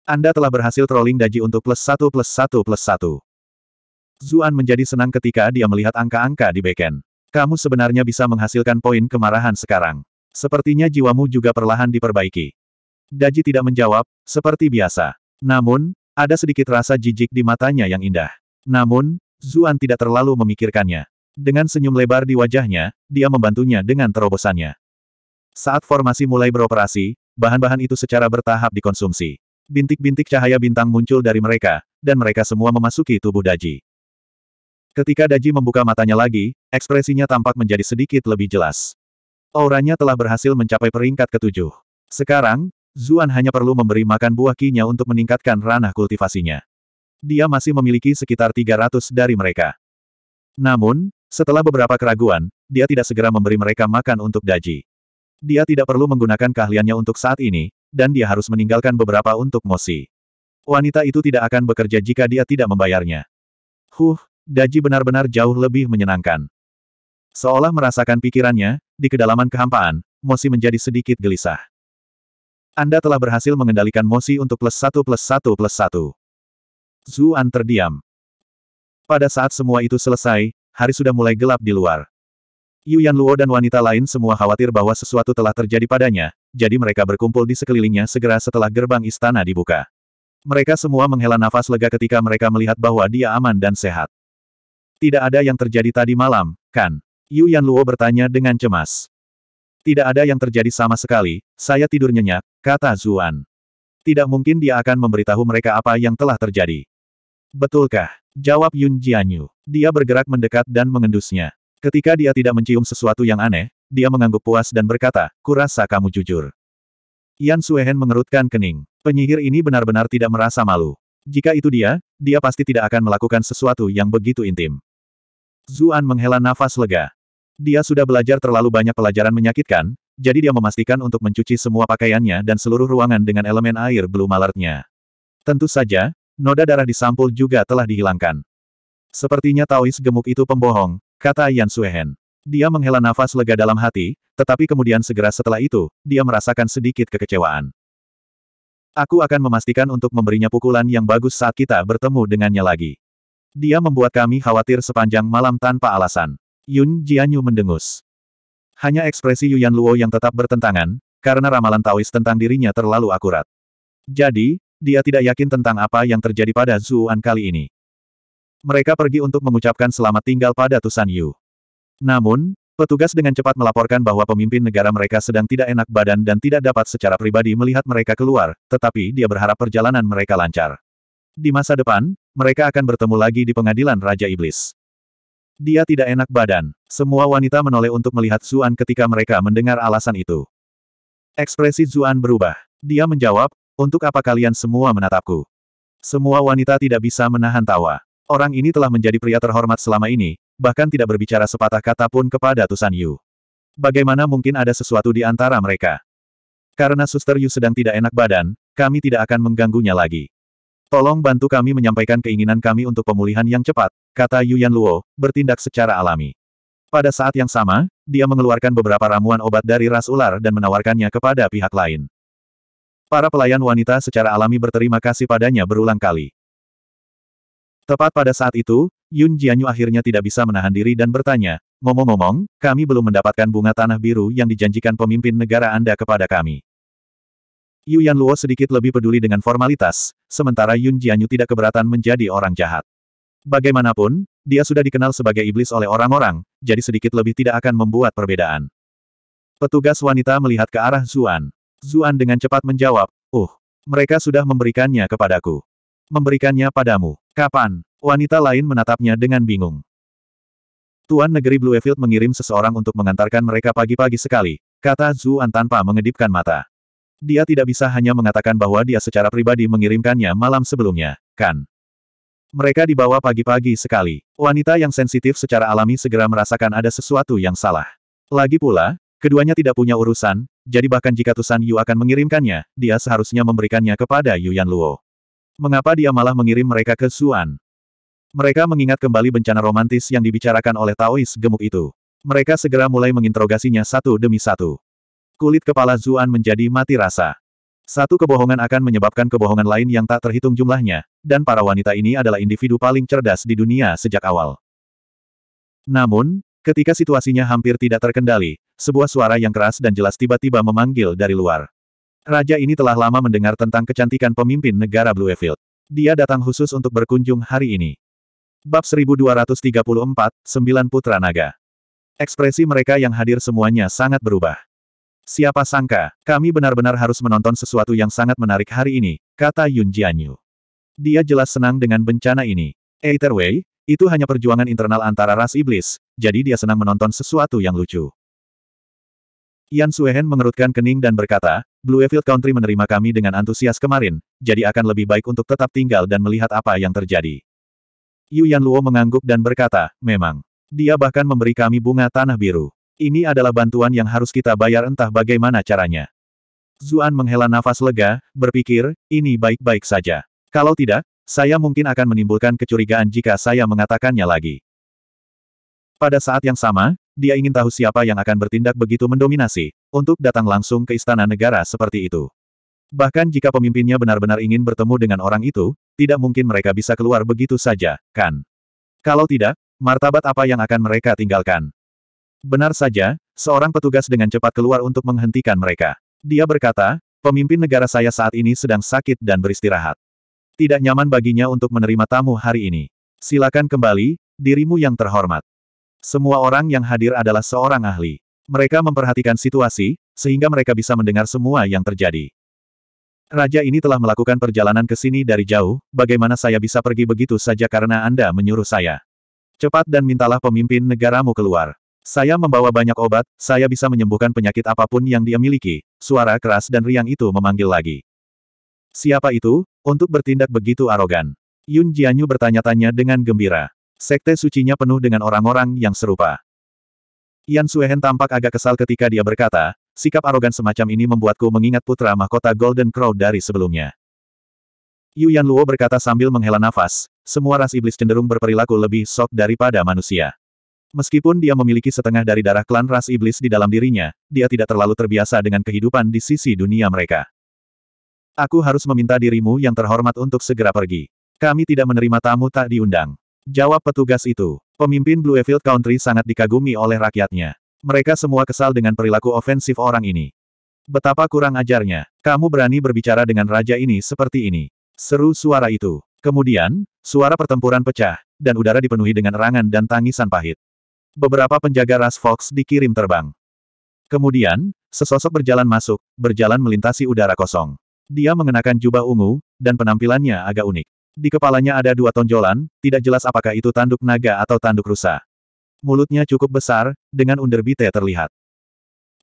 Anda telah berhasil trolling Daji untuk plus satu plus satu plus satu. Zuan menjadi senang ketika dia melihat angka-angka di beken. Kamu sebenarnya bisa menghasilkan poin kemarahan sekarang. Sepertinya jiwamu juga perlahan diperbaiki. Daji tidak menjawab, seperti biasa. Namun, ada sedikit rasa jijik di matanya yang indah. Namun, Zuan tidak terlalu memikirkannya. Dengan senyum lebar di wajahnya, dia membantunya dengan terobosannya. Saat formasi mulai beroperasi, bahan-bahan itu secara bertahap dikonsumsi. Bintik-bintik cahaya bintang muncul dari mereka, dan mereka semua memasuki tubuh Daji. Ketika Daji membuka matanya lagi, ekspresinya tampak menjadi sedikit lebih jelas. Auranya telah berhasil mencapai peringkat ketujuh. Sekarang, Zuan hanya perlu memberi makan buah kinya untuk meningkatkan ranah kultivasinya. Dia masih memiliki sekitar 300 dari mereka. Namun, setelah beberapa keraguan, dia tidak segera memberi mereka makan untuk Daji. Dia tidak perlu menggunakan keahliannya untuk saat ini, dan dia harus meninggalkan beberapa untuk Mosi. Wanita itu tidak akan bekerja jika dia tidak membayarnya. Huh, Daji benar-benar jauh lebih menyenangkan. Seolah merasakan pikirannya, di kedalaman kehampaan, Mosi menjadi sedikit gelisah. Anda telah berhasil mengendalikan Mosi untuk plus satu plus satu plus satu. Zuan terdiam. Pada saat semua itu selesai, hari sudah mulai gelap di luar. Yu Yan Luo dan wanita lain semua khawatir bahwa sesuatu telah terjadi padanya, jadi mereka berkumpul di sekelilingnya segera setelah gerbang istana dibuka. Mereka semua menghela nafas lega ketika mereka melihat bahwa dia aman dan sehat. Tidak ada yang terjadi tadi malam, kan? Yu Yan Luo bertanya dengan cemas. Tidak ada yang terjadi sama sekali, saya tidur nyenyak, kata Zuan. Tidak mungkin dia akan memberitahu mereka apa yang telah terjadi. Betulkah? Jawab Yun Jianyu. Dia bergerak mendekat dan mengendusnya. Ketika dia tidak mencium sesuatu yang aneh, dia mengangguk puas dan berkata, kurasa kamu jujur. Yan Suehen mengerutkan kening. Penyihir ini benar-benar tidak merasa malu. Jika itu dia, dia pasti tidak akan melakukan sesuatu yang begitu intim. Zuan menghela nafas lega. Dia sudah belajar terlalu banyak pelajaran menyakitkan, jadi dia memastikan untuk mencuci semua pakaiannya dan seluruh ruangan dengan elemen air blue malartnya. Tentu saja, noda darah di sampul juga telah dihilangkan. Sepertinya Taois gemuk itu pembohong, kata Yan Suehen. Dia menghela nafas lega dalam hati, tetapi kemudian segera setelah itu, dia merasakan sedikit kekecewaan. Aku akan memastikan untuk memberinya pukulan yang bagus saat kita bertemu dengannya lagi. Dia membuat kami khawatir sepanjang malam tanpa alasan. Yun Jianyu mendengus. Hanya ekspresi Yuan Luo yang tetap bertentangan, karena ramalan Taois tentang dirinya terlalu akurat. Jadi, dia tidak yakin tentang apa yang terjadi pada Zuan kali ini. Mereka pergi untuk mengucapkan selamat tinggal pada Tusan Yu. Namun, petugas dengan cepat melaporkan bahwa pemimpin negara mereka sedang tidak enak badan dan tidak dapat secara pribadi melihat mereka keluar, tetapi dia berharap perjalanan mereka lancar. Di masa depan, mereka akan bertemu lagi di pengadilan Raja Iblis. Dia tidak enak badan. Semua wanita menoleh untuk melihat Zuan ketika mereka mendengar alasan itu. Ekspresi Zuan berubah. Dia menjawab, untuk apa kalian semua menatapku? Semua wanita tidak bisa menahan tawa. Orang ini telah menjadi pria terhormat selama ini, bahkan tidak berbicara sepatah kata pun kepada Tusan Yu. Bagaimana mungkin ada sesuatu di antara mereka? Karena Suster Yu sedang tidak enak badan, kami tidak akan mengganggunya lagi. Tolong bantu kami menyampaikan keinginan kami untuk pemulihan yang cepat, kata Yuan Luo, bertindak secara alami. Pada saat yang sama, dia mengeluarkan beberapa ramuan obat dari ras ular dan menawarkannya kepada pihak lain. Para pelayan wanita secara alami berterima kasih padanya berulang kali. Tepat pada saat itu, Yun Jianyu akhirnya tidak bisa menahan diri dan bertanya, Ngomong-ngomong, kami belum mendapatkan bunga tanah biru yang dijanjikan pemimpin negara Anda kepada kami. Yu Yan Luo sedikit lebih peduli dengan formalitas, sementara Yun Jianyu tidak keberatan menjadi orang jahat. Bagaimanapun, dia sudah dikenal sebagai iblis oleh orang-orang, jadi sedikit lebih tidak akan membuat perbedaan. Petugas wanita melihat ke arah Zuan. Zuan dengan cepat menjawab, Uh, mereka sudah memberikannya kepadaku. Memberikannya padamu. Kapan? Wanita lain menatapnya dengan bingung. Tuan negeri Bluefield mengirim seseorang untuk mengantarkan mereka pagi-pagi sekali, kata Zuan tanpa mengedipkan mata. Dia tidak bisa hanya mengatakan bahwa dia secara pribadi mengirimkannya malam sebelumnya, kan? Mereka dibawa pagi-pagi sekali. Wanita yang sensitif secara alami segera merasakan ada sesuatu yang salah. Lagi pula, keduanya tidak punya urusan, jadi bahkan jika Tusan Yu akan mengirimkannya, dia seharusnya memberikannya kepada Yu Yan Luo. Mengapa dia malah mengirim mereka ke Suan? Mereka mengingat kembali bencana romantis yang dibicarakan oleh Taois gemuk itu. Mereka segera mulai menginterogasinya satu demi satu. Kulit kepala Zuan menjadi mati rasa. Satu kebohongan akan menyebabkan kebohongan lain yang tak terhitung jumlahnya, dan para wanita ini adalah individu paling cerdas di dunia sejak awal. Namun, ketika situasinya hampir tidak terkendali, sebuah suara yang keras dan jelas tiba-tiba memanggil dari luar. Raja ini telah lama mendengar tentang kecantikan pemimpin negara Bluefield. Dia datang khusus untuk berkunjung hari ini. Bab 1234, Sembilan Putra Naga Ekspresi mereka yang hadir semuanya sangat berubah. Siapa sangka, kami benar-benar harus menonton sesuatu yang sangat menarik hari ini, kata Yun Jianyu. Dia jelas senang dengan bencana ini. Either way, itu hanya perjuangan internal antara ras iblis, jadi dia senang menonton sesuatu yang lucu. Yan Suehen mengerutkan kening dan berkata, Blue Bluefield Country menerima kami dengan antusias kemarin, jadi akan lebih baik untuk tetap tinggal dan melihat apa yang terjadi. Yu Yan Luo mengangguk dan berkata, memang. Dia bahkan memberi kami bunga tanah biru. Ini adalah bantuan yang harus kita bayar entah bagaimana caranya. Zuan menghela nafas lega, berpikir, ini baik-baik saja. Kalau tidak, saya mungkin akan menimbulkan kecurigaan jika saya mengatakannya lagi. Pada saat yang sama, dia ingin tahu siapa yang akan bertindak begitu mendominasi, untuk datang langsung ke istana negara seperti itu. Bahkan jika pemimpinnya benar-benar ingin bertemu dengan orang itu, tidak mungkin mereka bisa keluar begitu saja, kan? Kalau tidak, martabat apa yang akan mereka tinggalkan? Benar saja, seorang petugas dengan cepat keluar untuk menghentikan mereka. Dia berkata, pemimpin negara saya saat ini sedang sakit dan beristirahat. Tidak nyaman baginya untuk menerima tamu hari ini. Silakan kembali, dirimu yang terhormat. Semua orang yang hadir adalah seorang ahli. Mereka memperhatikan situasi, sehingga mereka bisa mendengar semua yang terjadi. Raja ini telah melakukan perjalanan ke sini dari jauh, bagaimana saya bisa pergi begitu saja karena Anda menyuruh saya. Cepat dan mintalah pemimpin negaramu keluar. Saya membawa banyak obat, saya bisa menyembuhkan penyakit apapun yang dia miliki. Suara keras dan riang itu memanggil lagi. Siapa itu, untuk bertindak begitu arogan? Yun Jianyu bertanya-tanya dengan gembira. Sekte sucinya penuh dengan orang-orang yang serupa. Yan Suehen tampak agak kesal ketika dia berkata, sikap arogan semacam ini membuatku mengingat putra mahkota Golden Crow dari sebelumnya. Yu Yan Luo berkata sambil menghela nafas, semua ras iblis cenderung berperilaku lebih sok daripada manusia. Meskipun dia memiliki setengah dari darah klan ras iblis di dalam dirinya, dia tidak terlalu terbiasa dengan kehidupan di sisi dunia mereka. Aku harus meminta dirimu yang terhormat untuk segera pergi. Kami tidak menerima tamu tak diundang. Jawab petugas itu. Pemimpin Bluefield Country sangat dikagumi oleh rakyatnya. Mereka semua kesal dengan perilaku ofensif orang ini. Betapa kurang ajarnya. Kamu berani berbicara dengan raja ini seperti ini. Seru suara itu. Kemudian, suara pertempuran pecah, dan udara dipenuhi dengan erangan dan tangisan pahit. Beberapa penjaga ras Fox dikirim terbang. Kemudian, sesosok berjalan masuk, berjalan melintasi udara kosong. Dia mengenakan jubah ungu, dan penampilannya agak unik. Di kepalanya ada dua tonjolan, tidak jelas apakah itu tanduk naga atau tanduk rusa. Mulutnya cukup besar, dengan underbite terlihat.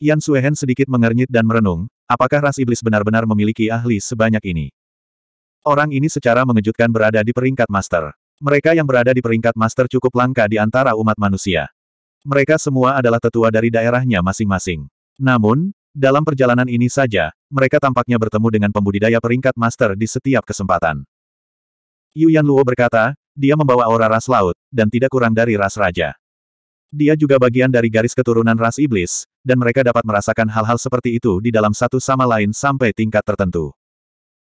Yan Suehen sedikit mengernyit dan merenung, apakah ras iblis benar-benar memiliki ahli sebanyak ini? Orang ini secara mengejutkan berada di peringkat master. Mereka yang berada di peringkat master cukup langka di antara umat manusia. Mereka semua adalah tetua dari daerahnya masing-masing. Namun, dalam perjalanan ini saja, mereka tampaknya bertemu dengan pembudidaya peringkat master di setiap kesempatan. Yuan Luo berkata, dia membawa aura ras laut, dan tidak kurang dari ras raja. Dia juga bagian dari garis keturunan ras iblis, dan mereka dapat merasakan hal-hal seperti itu di dalam satu sama lain sampai tingkat tertentu.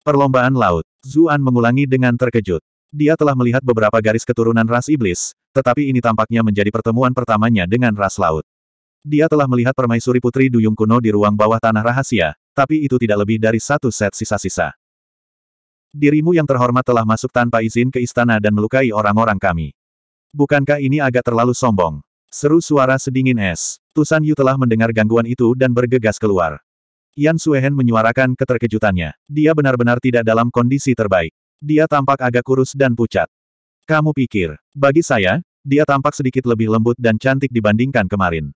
Perlombaan laut, Zuan mengulangi dengan terkejut. Dia telah melihat beberapa garis keturunan ras iblis, tetapi ini tampaknya menjadi pertemuan pertamanya dengan ras laut. Dia telah melihat permaisuri putri duyung kuno di ruang bawah tanah rahasia, tapi itu tidak lebih dari satu set sisa-sisa. Dirimu yang terhormat telah masuk tanpa izin ke istana dan melukai orang-orang kami. Bukankah ini agak terlalu sombong? Seru suara sedingin es. Tusan Yu telah mendengar gangguan itu dan bergegas keluar. Yan Suehen menyuarakan keterkejutannya. Dia benar-benar tidak dalam kondisi terbaik. Dia tampak agak kurus dan pucat. Kamu pikir, bagi saya, dia tampak sedikit lebih lembut dan cantik dibandingkan kemarin.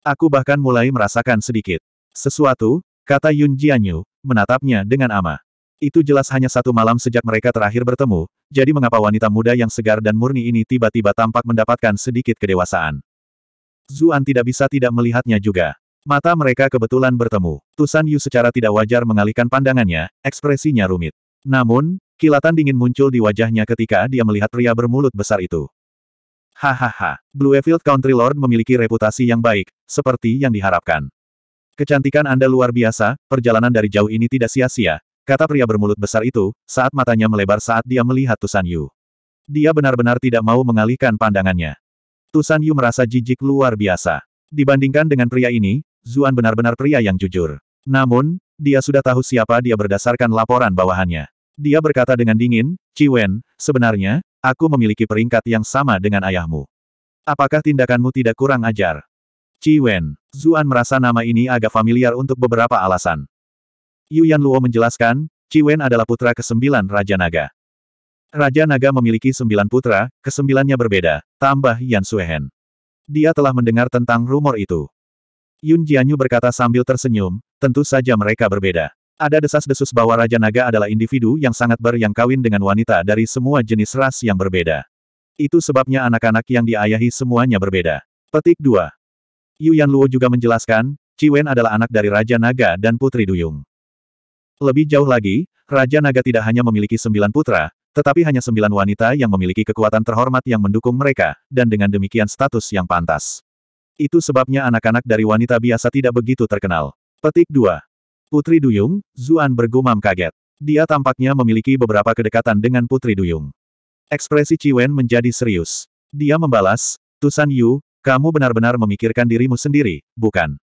Aku bahkan mulai merasakan sedikit. Sesuatu, kata Yun Jianyu, menatapnya dengan amah. Itu jelas hanya satu malam sejak mereka terakhir bertemu, jadi mengapa wanita muda yang segar dan murni ini tiba-tiba tampak mendapatkan sedikit kedewasaan. Zuan tidak bisa tidak melihatnya juga. Mata mereka kebetulan bertemu. Tusan Yu secara tidak wajar mengalihkan pandangannya, ekspresinya rumit. Namun, Kilatan dingin muncul di wajahnya ketika dia melihat pria bermulut besar itu. Hahaha, Bluefield Country Lord memiliki reputasi yang baik, seperti yang diharapkan. Kecantikan Anda luar biasa, perjalanan dari jauh ini tidak sia-sia, kata pria bermulut besar itu, saat matanya melebar saat dia melihat Tusan Yu. Dia benar-benar tidak mau mengalihkan pandangannya. Tusan Yu merasa jijik luar biasa. Dibandingkan dengan pria ini, Zuan benar-benar pria yang jujur. Namun, dia sudah tahu siapa dia berdasarkan laporan bawahannya. Dia berkata dengan dingin, Ciwen, sebenarnya, aku memiliki peringkat yang sama dengan ayahmu. Apakah tindakanmu tidak kurang ajar? Ciwen, Zuan merasa nama ini agak familiar untuk beberapa alasan. Yuan Luo menjelaskan, Ciwen adalah putra kesembilan Raja Naga. Raja Naga memiliki sembilan putra, kesembilannya berbeda, tambah Yan Suehen. Dia telah mendengar tentang rumor itu. Yun Jianyu berkata sambil tersenyum, tentu saja mereka berbeda. Ada desas-desus bahwa Raja Naga adalah individu yang sangat ber yang kawin dengan wanita dari semua jenis ras yang berbeda. Itu sebabnya anak-anak yang diayahi semuanya berbeda. Petik 2. Yuan Luo juga menjelaskan, Ciwen adalah anak dari Raja Naga dan Putri Duyung. Lebih jauh lagi, Raja Naga tidak hanya memiliki sembilan putra, tetapi hanya sembilan wanita yang memiliki kekuatan terhormat yang mendukung mereka, dan dengan demikian status yang pantas. Itu sebabnya anak-anak dari wanita biasa tidak begitu terkenal. Petik 2. Putri Duyung, Zuan bergumam kaget. Dia tampaknya memiliki beberapa kedekatan dengan Putri Duyung. Ekspresi Ciwen menjadi serius. Dia membalas, Tusan Yu, kamu benar-benar memikirkan dirimu sendiri, bukan?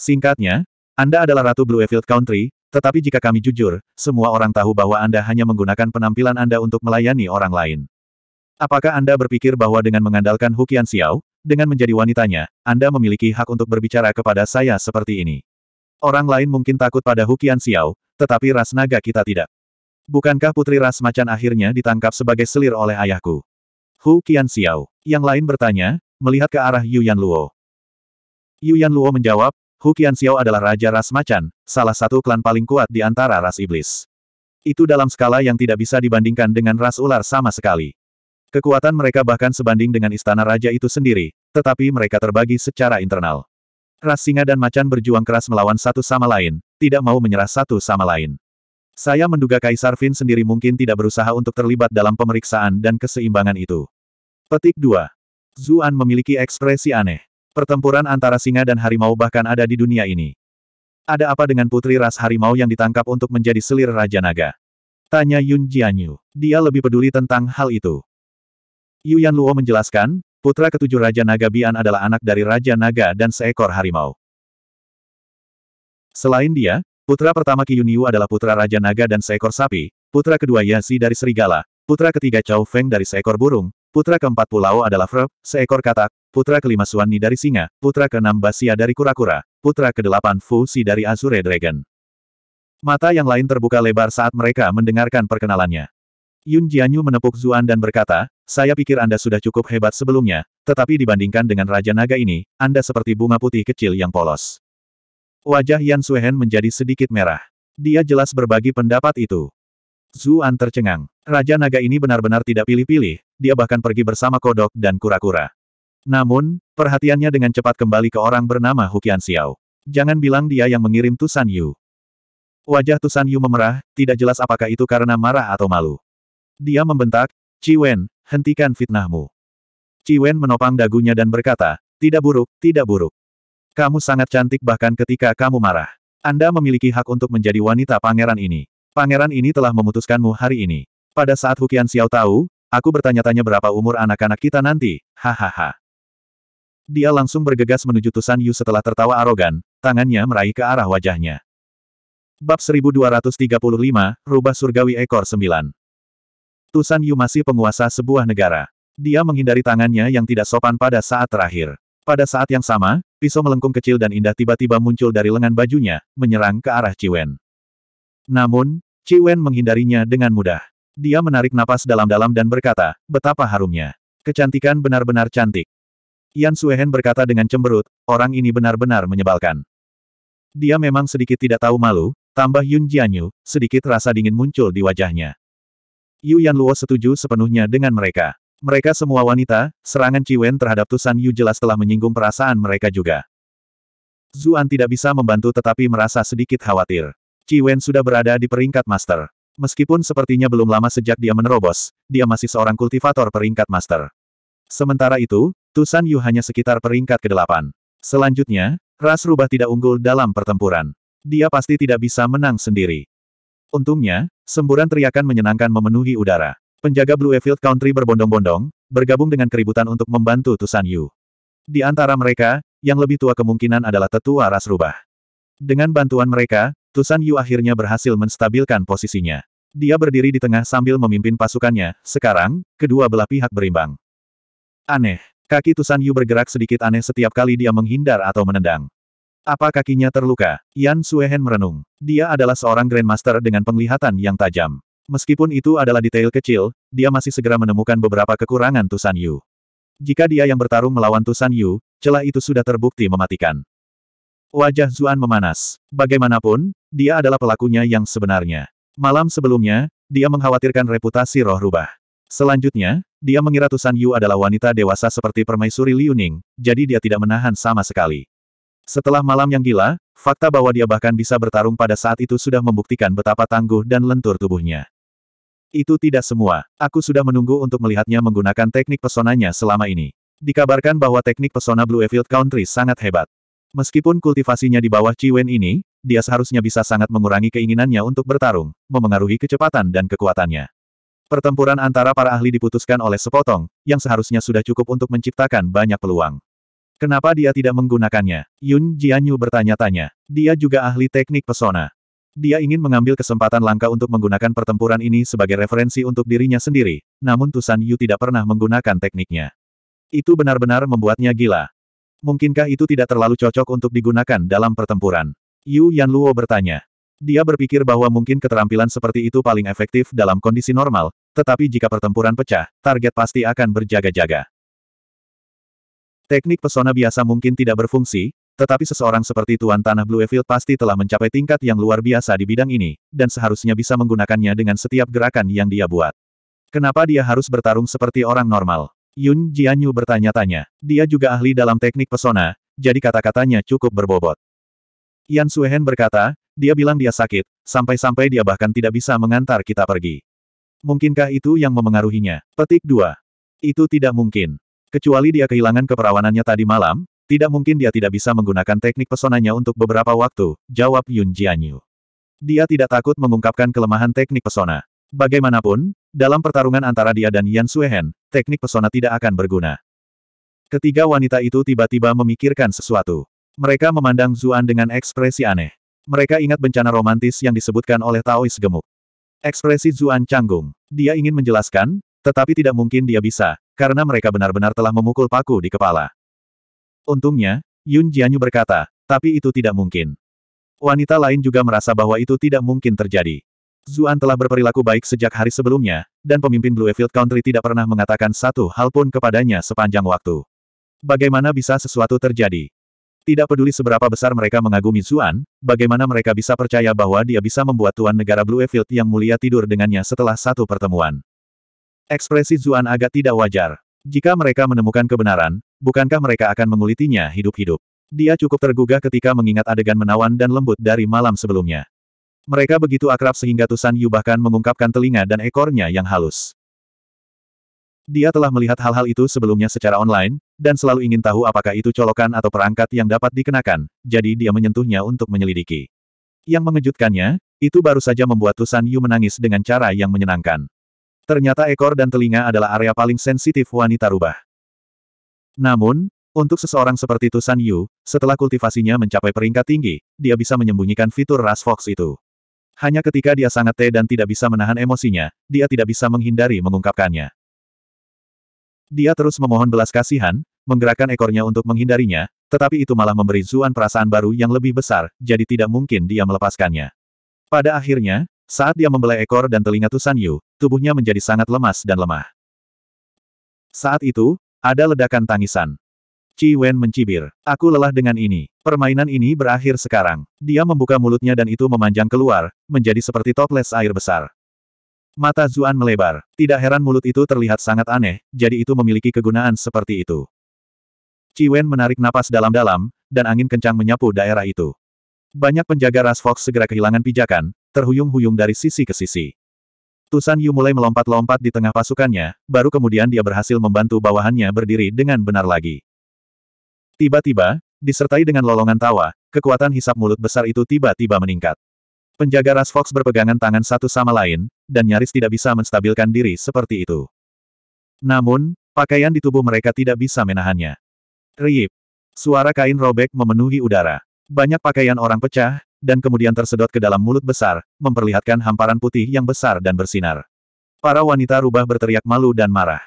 Singkatnya, Anda adalah Ratu Bluefield Country, tetapi jika kami jujur, semua orang tahu bahwa Anda hanya menggunakan penampilan Anda untuk melayani orang lain. Apakah Anda berpikir bahwa dengan mengandalkan Hukian Xiao, dengan menjadi wanitanya, Anda memiliki hak untuk berbicara kepada saya seperti ini? Orang lain mungkin takut pada Hukian Xiao, tetapi ras naga kita tidak. Bukankah putri ras macan akhirnya ditangkap sebagai selir oleh ayahku? Hu Qian Xiao. Yang lain bertanya, melihat ke arah Yuan Luo. Yuan Luo menjawab, Hu Qian Xiao adalah raja ras macan, salah satu klan paling kuat di antara ras iblis. Itu dalam skala yang tidak bisa dibandingkan dengan ras ular sama sekali. Kekuatan mereka bahkan sebanding dengan istana raja itu sendiri, tetapi mereka terbagi secara internal. Ras singa dan macan berjuang keras melawan satu sama lain, tidak mau menyerah satu sama lain. Saya menduga Kaisar Vin sendiri mungkin tidak berusaha untuk terlibat dalam pemeriksaan dan keseimbangan itu. Petik 2. Zuan memiliki ekspresi aneh. Pertempuran antara singa dan harimau bahkan ada di dunia ini. Ada apa dengan putri ras harimau yang ditangkap untuk menjadi selir Raja Naga? Tanya Yun Jianyu. Dia lebih peduli tentang hal itu. Yu Yan Luo menjelaskan, Putra ketujuh Raja Naga Bian adalah anak dari Raja Naga dan seekor harimau. Selain dia, putra pertama Yu adalah putra Raja Naga dan seekor sapi, putra kedua Yasi dari serigala, putra ketiga Chao Feng dari seekor burung, putra keempat Pulau adalah Freb, seekor katak, putra kelima Suanni dari singa, putra keenam Basia dari kura-kura, putra kedelapan Fu Si dari Azure Dragon. Mata yang lain terbuka lebar saat mereka mendengarkan perkenalannya. Yun Jianyu menepuk Zuan dan berkata, saya pikir Anda sudah cukup hebat sebelumnya, tetapi dibandingkan dengan Raja Naga ini, Anda seperti bunga putih kecil yang polos. Wajah Yan Suehen menjadi sedikit merah. Dia jelas berbagi pendapat itu. Zuan tercengang. Raja Naga ini benar-benar tidak pilih-pilih, dia bahkan pergi bersama kodok dan kura-kura. Namun, perhatiannya dengan cepat kembali ke orang bernama Hukian Xiao. Jangan bilang dia yang mengirim Tusan Yu. Wajah Tusan Yu memerah, tidak jelas apakah itu karena marah atau malu. Dia membentak, Ciwen, hentikan fitnahmu. Ciwen menopang dagunya dan berkata, tidak buruk, tidak buruk. Kamu sangat cantik bahkan ketika kamu marah. Anda memiliki hak untuk menjadi wanita pangeran ini. Pangeran ini telah memutuskanmu hari ini. Pada saat Hukian Xiao tahu, aku bertanya-tanya berapa umur anak-anak kita nanti, hahaha. Dia langsung bergegas menuju Tusan Yu setelah tertawa arogan, tangannya meraih ke arah wajahnya. Bab 1235, Rubah Surgawi Ekor 9 Tusan Yu masih penguasa sebuah negara. Dia menghindari tangannya yang tidak sopan pada saat terakhir. Pada saat yang sama, pisau melengkung kecil dan indah tiba-tiba muncul dari lengan bajunya, menyerang ke arah Ciwen. Namun, Ciwen menghindarinya dengan mudah. Dia menarik napas dalam-dalam dan berkata, betapa harumnya. Kecantikan benar-benar cantik. Yan Suehen berkata dengan cemberut, orang ini benar-benar menyebalkan. Dia memang sedikit tidak tahu malu, tambah Yun Jianyu, sedikit rasa dingin muncul di wajahnya. Yu Yan Luo setuju sepenuhnya dengan mereka. Mereka semua wanita, serangan Ciwen terhadap Tusan Yu jelas telah menyinggung perasaan mereka juga. Zuan tidak bisa membantu tetapi merasa sedikit khawatir. Ciwen sudah berada di peringkat master. Meskipun sepertinya belum lama sejak dia menerobos, dia masih seorang kultivator peringkat master. Sementara itu, Tusan Yu hanya sekitar peringkat ke-8. Selanjutnya, ras rubah tidak unggul dalam pertempuran. Dia pasti tidak bisa menang sendiri. Untungnya, Semburan teriakan menyenangkan memenuhi udara. Penjaga Blue Bluefield Country berbondong-bondong, bergabung dengan keributan untuk membantu Tusan Yu. Di antara mereka, yang lebih tua kemungkinan adalah tetua ras rubah. Dengan bantuan mereka, Tusan Yu akhirnya berhasil menstabilkan posisinya. Dia berdiri di tengah sambil memimpin pasukannya, sekarang, kedua belah pihak berimbang. Aneh, kaki Tusan Yu bergerak sedikit aneh setiap kali dia menghindar atau menendang. Apa kakinya terluka? Yan Suehen merenung. Dia adalah seorang Grandmaster dengan penglihatan yang tajam. Meskipun itu adalah detail kecil, dia masih segera menemukan beberapa kekurangan Tusan Yu. Jika dia yang bertarung melawan Tusan Yu, celah itu sudah terbukti mematikan. Wajah Zuan memanas. Bagaimanapun, dia adalah pelakunya yang sebenarnya. Malam sebelumnya, dia mengkhawatirkan reputasi roh rubah. Selanjutnya, dia mengira Tusan Yu adalah wanita dewasa seperti permaisuri Liuning, jadi dia tidak menahan sama sekali. Setelah malam yang gila, fakta bahwa dia bahkan bisa bertarung pada saat itu sudah membuktikan betapa tangguh dan lentur tubuhnya. Itu tidak semua. Aku sudah menunggu untuk melihatnya menggunakan teknik pesonanya selama ini. Dikabarkan bahwa teknik pesona Blue Bluefield Country sangat hebat. Meskipun kultivasinya di bawah Ciwen ini, dia seharusnya bisa sangat mengurangi keinginannya untuk bertarung, memengaruhi kecepatan dan kekuatannya. Pertempuran antara para ahli diputuskan oleh sepotong, yang seharusnya sudah cukup untuk menciptakan banyak peluang. Kenapa dia tidak menggunakannya? Yun Jianyu bertanya-tanya. Dia juga ahli teknik pesona. Dia ingin mengambil kesempatan langka untuk menggunakan pertempuran ini sebagai referensi untuk dirinya sendiri, namun Tusan Yu tidak pernah menggunakan tekniknya. Itu benar-benar membuatnya gila. Mungkinkah itu tidak terlalu cocok untuk digunakan dalam pertempuran? Yu Yan Luo bertanya. Dia berpikir bahwa mungkin keterampilan seperti itu paling efektif dalam kondisi normal, tetapi jika pertempuran pecah, target pasti akan berjaga-jaga. Teknik pesona biasa mungkin tidak berfungsi, tetapi seseorang seperti Tuan Tanah Bluefield pasti telah mencapai tingkat yang luar biasa di bidang ini, dan seharusnya bisa menggunakannya dengan setiap gerakan yang dia buat. Kenapa dia harus bertarung seperti orang normal? Yun Jianyu bertanya-tanya. Dia juga ahli dalam teknik pesona, jadi kata-katanya cukup berbobot. Yan Suehen berkata, dia bilang dia sakit, sampai-sampai dia bahkan tidak bisa mengantar kita pergi. Mungkinkah itu yang memengaruhinya? Petik 2. Itu tidak mungkin. Kecuali dia kehilangan keperawanannya tadi malam, tidak mungkin dia tidak bisa menggunakan teknik pesonanya untuk beberapa waktu, jawab Yun Jianyu. Dia tidak takut mengungkapkan kelemahan teknik pesona. Bagaimanapun, dalam pertarungan antara dia dan Yan Suehen, teknik pesona tidak akan berguna. Ketiga wanita itu tiba-tiba memikirkan sesuatu. Mereka memandang Zuan dengan ekspresi aneh. Mereka ingat bencana romantis yang disebutkan oleh Taois gemuk. Ekspresi Zuan canggung. Dia ingin menjelaskan, tetapi tidak mungkin dia bisa, karena mereka benar-benar telah memukul paku di kepala. Untungnya, Yun Jianyu berkata, tapi itu tidak mungkin. Wanita lain juga merasa bahwa itu tidak mungkin terjadi. Zuan telah berperilaku baik sejak hari sebelumnya, dan pemimpin Bluefield Country tidak pernah mengatakan satu hal pun kepadanya sepanjang waktu. Bagaimana bisa sesuatu terjadi? Tidak peduli seberapa besar mereka mengagumi Zuan, bagaimana mereka bisa percaya bahwa dia bisa membuat tuan negara Bluefield yang mulia tidur dengannya setelah satu pertemuan. Ekspresi Zuan agak tidak wajar. Jika mereka menemukan kebenaran, bukankah mereka akan mengulitinya hidup-hidup? Dia cukup tergugah ketika mengingat adegan menawan dan lembut dari malam sebelumnya. Mereka begitu akrab sehingga Tusan Yu bahkan mengungkapkan telinga dan ekornya yang halus. Dia telah melihat hal-hal itu sebelumnya secara online, dan selalu ingin tahu apakah itu colokan atau perangkat yang dapat dikenakan, jadi dia menyentuhnya untuk menyelidiki. Yang mengejutkannya, itu baru saja membuat Tusan Yu menangis dengan cara yang menyenangkan. Ternyata ekor dan telinga adalah area paling sensitif wanita rubah. Namun, untuk seseorang seperti Tusan Yu, setelah kultivasinya mencapai peringkat tinggi, dia bisa menyembunyikan fitur ras fox itu. Hanya ketika dia sangat te dan tidak bisa menahan emosinya, dia tidak bisa menghindari mengungkapkannya. Dia terus memohon belas kasihan, menggerakkan ekornya untuk menghindarinya, tetapi itu malah memberi Zuan perasaan baru yang lebih besar, jadi tidak mungkin dia melepaskannya. Pada akhirnya, saat dia membelai ekor dan telinga Tusan Yu, tubuhnya menjadi sangat lemas dan lemah. Saat itu, ada ledakan tangisan. Qi Wen mencibir. Aku lelah dengan ini. Permainan ini berakhir sekarang. Dia membuka mulutnya dan itu memanjang keluar, menjadi seperti toples air besar. Mata Zuan melebar. Tidak heran mulut itu terlihat sangat aneh, jadi itu memiliki kegunaan seperti itu. Qi Wen menarik napas dalam-dalam, dan angin kencang menyapu daerah itu. Banyak penjaga ras Fox segera kehilangan pijakan, terhuyung-huyung dari sisi ke sisi. Tusan Yu mulai melompat-lompat di tengah pasukannya, baru kemudian dia berhasil membantu bawahannya berdiri dengan benar lagi. Tiba-tiba, disertai dengan lolongan tawa, kekuatan hisap mulut besar itu tiba-tiba meningkat. Penjaga Ras Fox berpegangan tangan satu sama lain, dan nyaris tidak bisa menstabilkan diri seperti itu. Namun, pakaian di tubuh mereka tidak bisa menahannya. Riip. Suara kain robek memenuhi udara. Banyak pakaian orang pecah, dan kemudian tersedot ke dalam mulut besar, memperlihatkan hamparan putih yang besar dan bersinar. Para wanita rubah berteriak malu dan marah.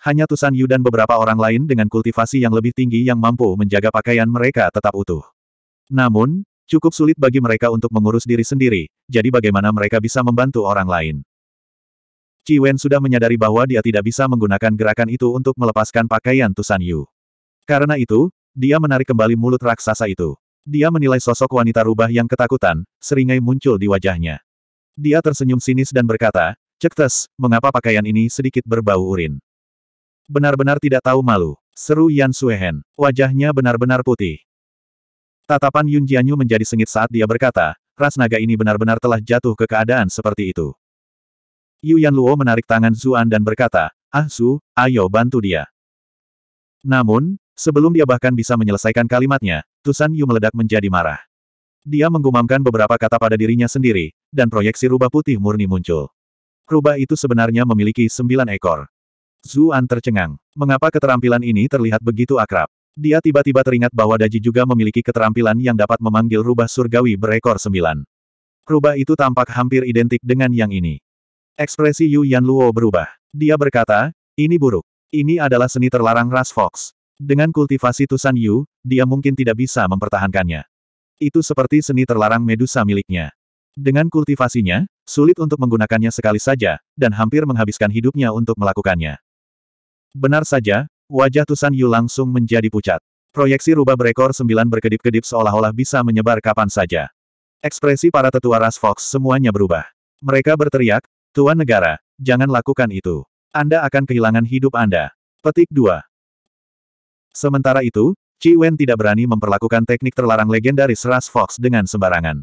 Hanya Tusan Yu dan beberapa orang lain dengan kultivasi yang lebih tinggi yang mampu menjaga pakaian mereka tetap utuh. Namun, cukup sulit bagi mereka untuk mengurus diri sendiri, jadi bagaimana mereka bisa membantu orang lain. Wen sudah menyadari bahwa dia tidak bisa menggunakan gerakan itu untuk melepaskan pakaian Tusan Yu. Karena itu, dia menarik kembali mulut raksasa itu. Dia menilai sosok wanita rubah yang ketakutan, seringai muncul di wajahnya. Dia tersenyum sinis dan berkata, Cektes, mengapa pakaian ini sedikit berbau urin? Benar-benar tidak tahu malu, seru Yan Suehen. Wajahnya benar-benar putih. Tatapan Yun Jianyu menjadi sengit saat dia berkata, ras naga ini benar-benar telah jatuh ke keadaan seperti itu. Yu Yan Luo menarik tangan Zuan dan berkata, Ah Su, ayo bantu dia. Namun, Sebelum dia bahkan bisa menyelesaikan kalimatnya, Tusan Yu meledak menjadi marah. Dia menggumamkan beberapa kata pada dirinya sendiri, dan proyeksi rubah putih murni muncul. Rubah itu sebenarnya memiliki sembilan ekor. Zuan tercengang. Mengapa keterampilan ini terlihat begitu akrab? Dia tiba-tiba teringat bahwa Daji juga memiliki keterampilan yang dapat memanggil rubah surgawi berekor sembilan. Rubah itu tampak hampir identik dengan yang ini. Ekspresi Yu Yan Luo berubah. Dia berkata, ini buruk. Ini adalah seni terlarang ras Fox. Dengan kultivasi Tusan Yu, dia mungkin tidak bisa mempertahankannya. Itu seperti seni terlarang Medusa miliknya. Dengan kultivasinya, sulit untuk menggunakannya sekali saja, dan hampir menghabiskan hidupnya untuk melakukannya. Benar saja, wajah Tusan Yu langsung menjadi pucat. Proyeksi rubah berekor sembilan berkedip-kedip seolah-olah bisa menyebar kapan saja. Ekspresi para tetua ras Fox semuanya berubah. Mereka berteriak, Tuan Negara, jangan lakukan itu. Anda akan kehilangan hidup Anda. Petik 2. Sementara itu, Qi Wen tidak berani memperlakukan teknik terlarang legendaris Ras Fox dengan sembarangan.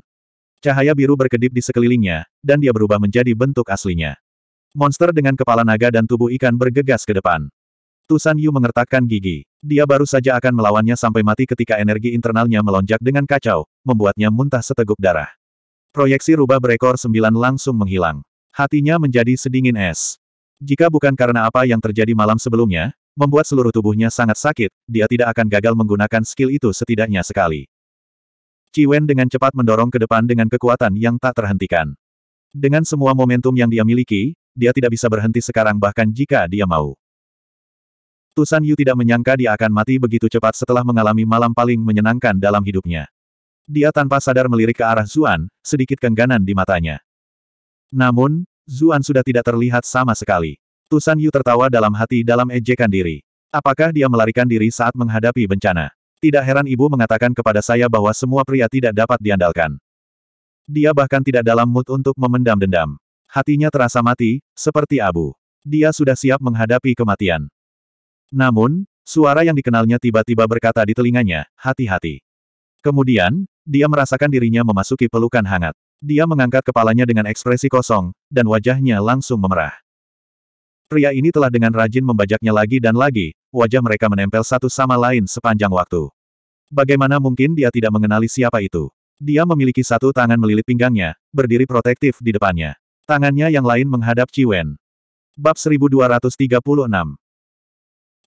Cahaya biru berkedip di sekelilingnya, dan dia berubah menjadi bentuk aslinya. Monster dengan kepala naga dan tubuh ikan bergegas ke depan. Tusan Yu mengertakkan gigi. Dia baru saja akan melawannya sampai mati ketika energi internalnya melonjak dengan kacau, membuatnya muntah seteguk darah. Proyeksi rubah berekor sembilan langsung menghilang. Hatinya menjadi sedingin es. Jika bukan karena apa yang terjadi malam sebelumnya, membuat seluruh tubuhnya sangat sakit, dia tidak akan gagal menggunakan skill itu setidaknya sekali. Wen dengan cepat mendorong ke depan dengan kekuatan yang tak terhentikan. Dengan semua momentum yang dia miliki, dia tidak bisa berhenti sekarang bahkan jika dia mau. Tusan Yu tidak menyangka dia akan mati begitu cepat setelah mengalami malam paling menyenangkan dalam hidupnya. Dia tanpa sadar melirik ke arah Zuan, sedikit kengganan di matanya. Namun, Zuan sudah tidak terlihat sama sekali. Tusan Yu tertawa dalam hati dalam ejekan diri. Apakah dia melarikan diri saat menghadapi bencana? Tidak heran ibu mengatakan kepada saya bahwa semua pria tidak dapat diandalkan. Dia bahkan tidak dalam mood untuk memendam dendam. Hatinya terasa mati, seperti abu. Dia sudah siap menghadapi kematian. Namun, suara yang dikenalnya tiba-tiba berkata di telinganya, hati-hati. Kemudian, dia merasakan dirinya memasuki pelukan hangat. Dia mengangkat kepalanya dengan ekspresi kosong, dan wajahnya langsung memerah. Pria ini telah dengan rajin membajaknya lagi dan lagi, wajah mereka menempel satu sama lain sepanjang waktu. Bagaimana mungkin dia tidak mengenali siapa itu? Dia memiliki satu tangan melilit pinggangnya, berdiri protektif di depannya. Tangannya yang lain menghadap Ciwen. Bab 1236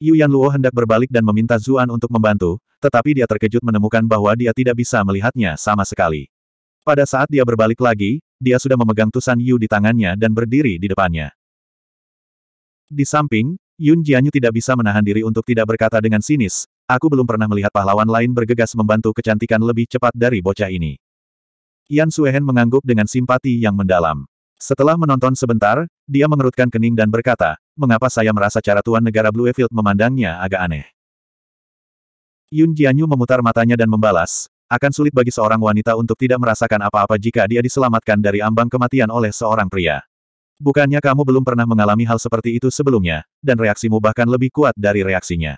Yuan Luo hendak berbalik dan meminta Zuan untuk membantu, tetapi dia terkejut menemukan bahwa dia tidak bisa melihatnya sama sekali. Pada saat dia berbalik lagi, dia sudah memegang tusan Yu di tangannya dan berdiri di depannya. Di samping, Yun Jianyu tidak bisa menahan diri untuk tidak berkata dengan sinis, aku belum pernah melihat pahlawan lain bergegas membantu kecantikan lebih cepat dari bocah ini. Yan Suehen mengangguk dengan simpati yang mendalam. Setelah menonton sebentar, dia mengerutkan kening dan berkata, mengapa saya merasa cara Tuan Negara Bluefield memandangnya agak aneh. Yun Jianyu memutar matanya dan membalas, akan sulit bagi seorang wanita untuk tidak merasakan apa-apa jika dia diselamatkan dari ambang kematian oleh seorang pria. Bukannya kamu belum pernah mengalami hal seperti itu sebelumnya, dan reaksimu bahkan lebih kuat dari reaksinya.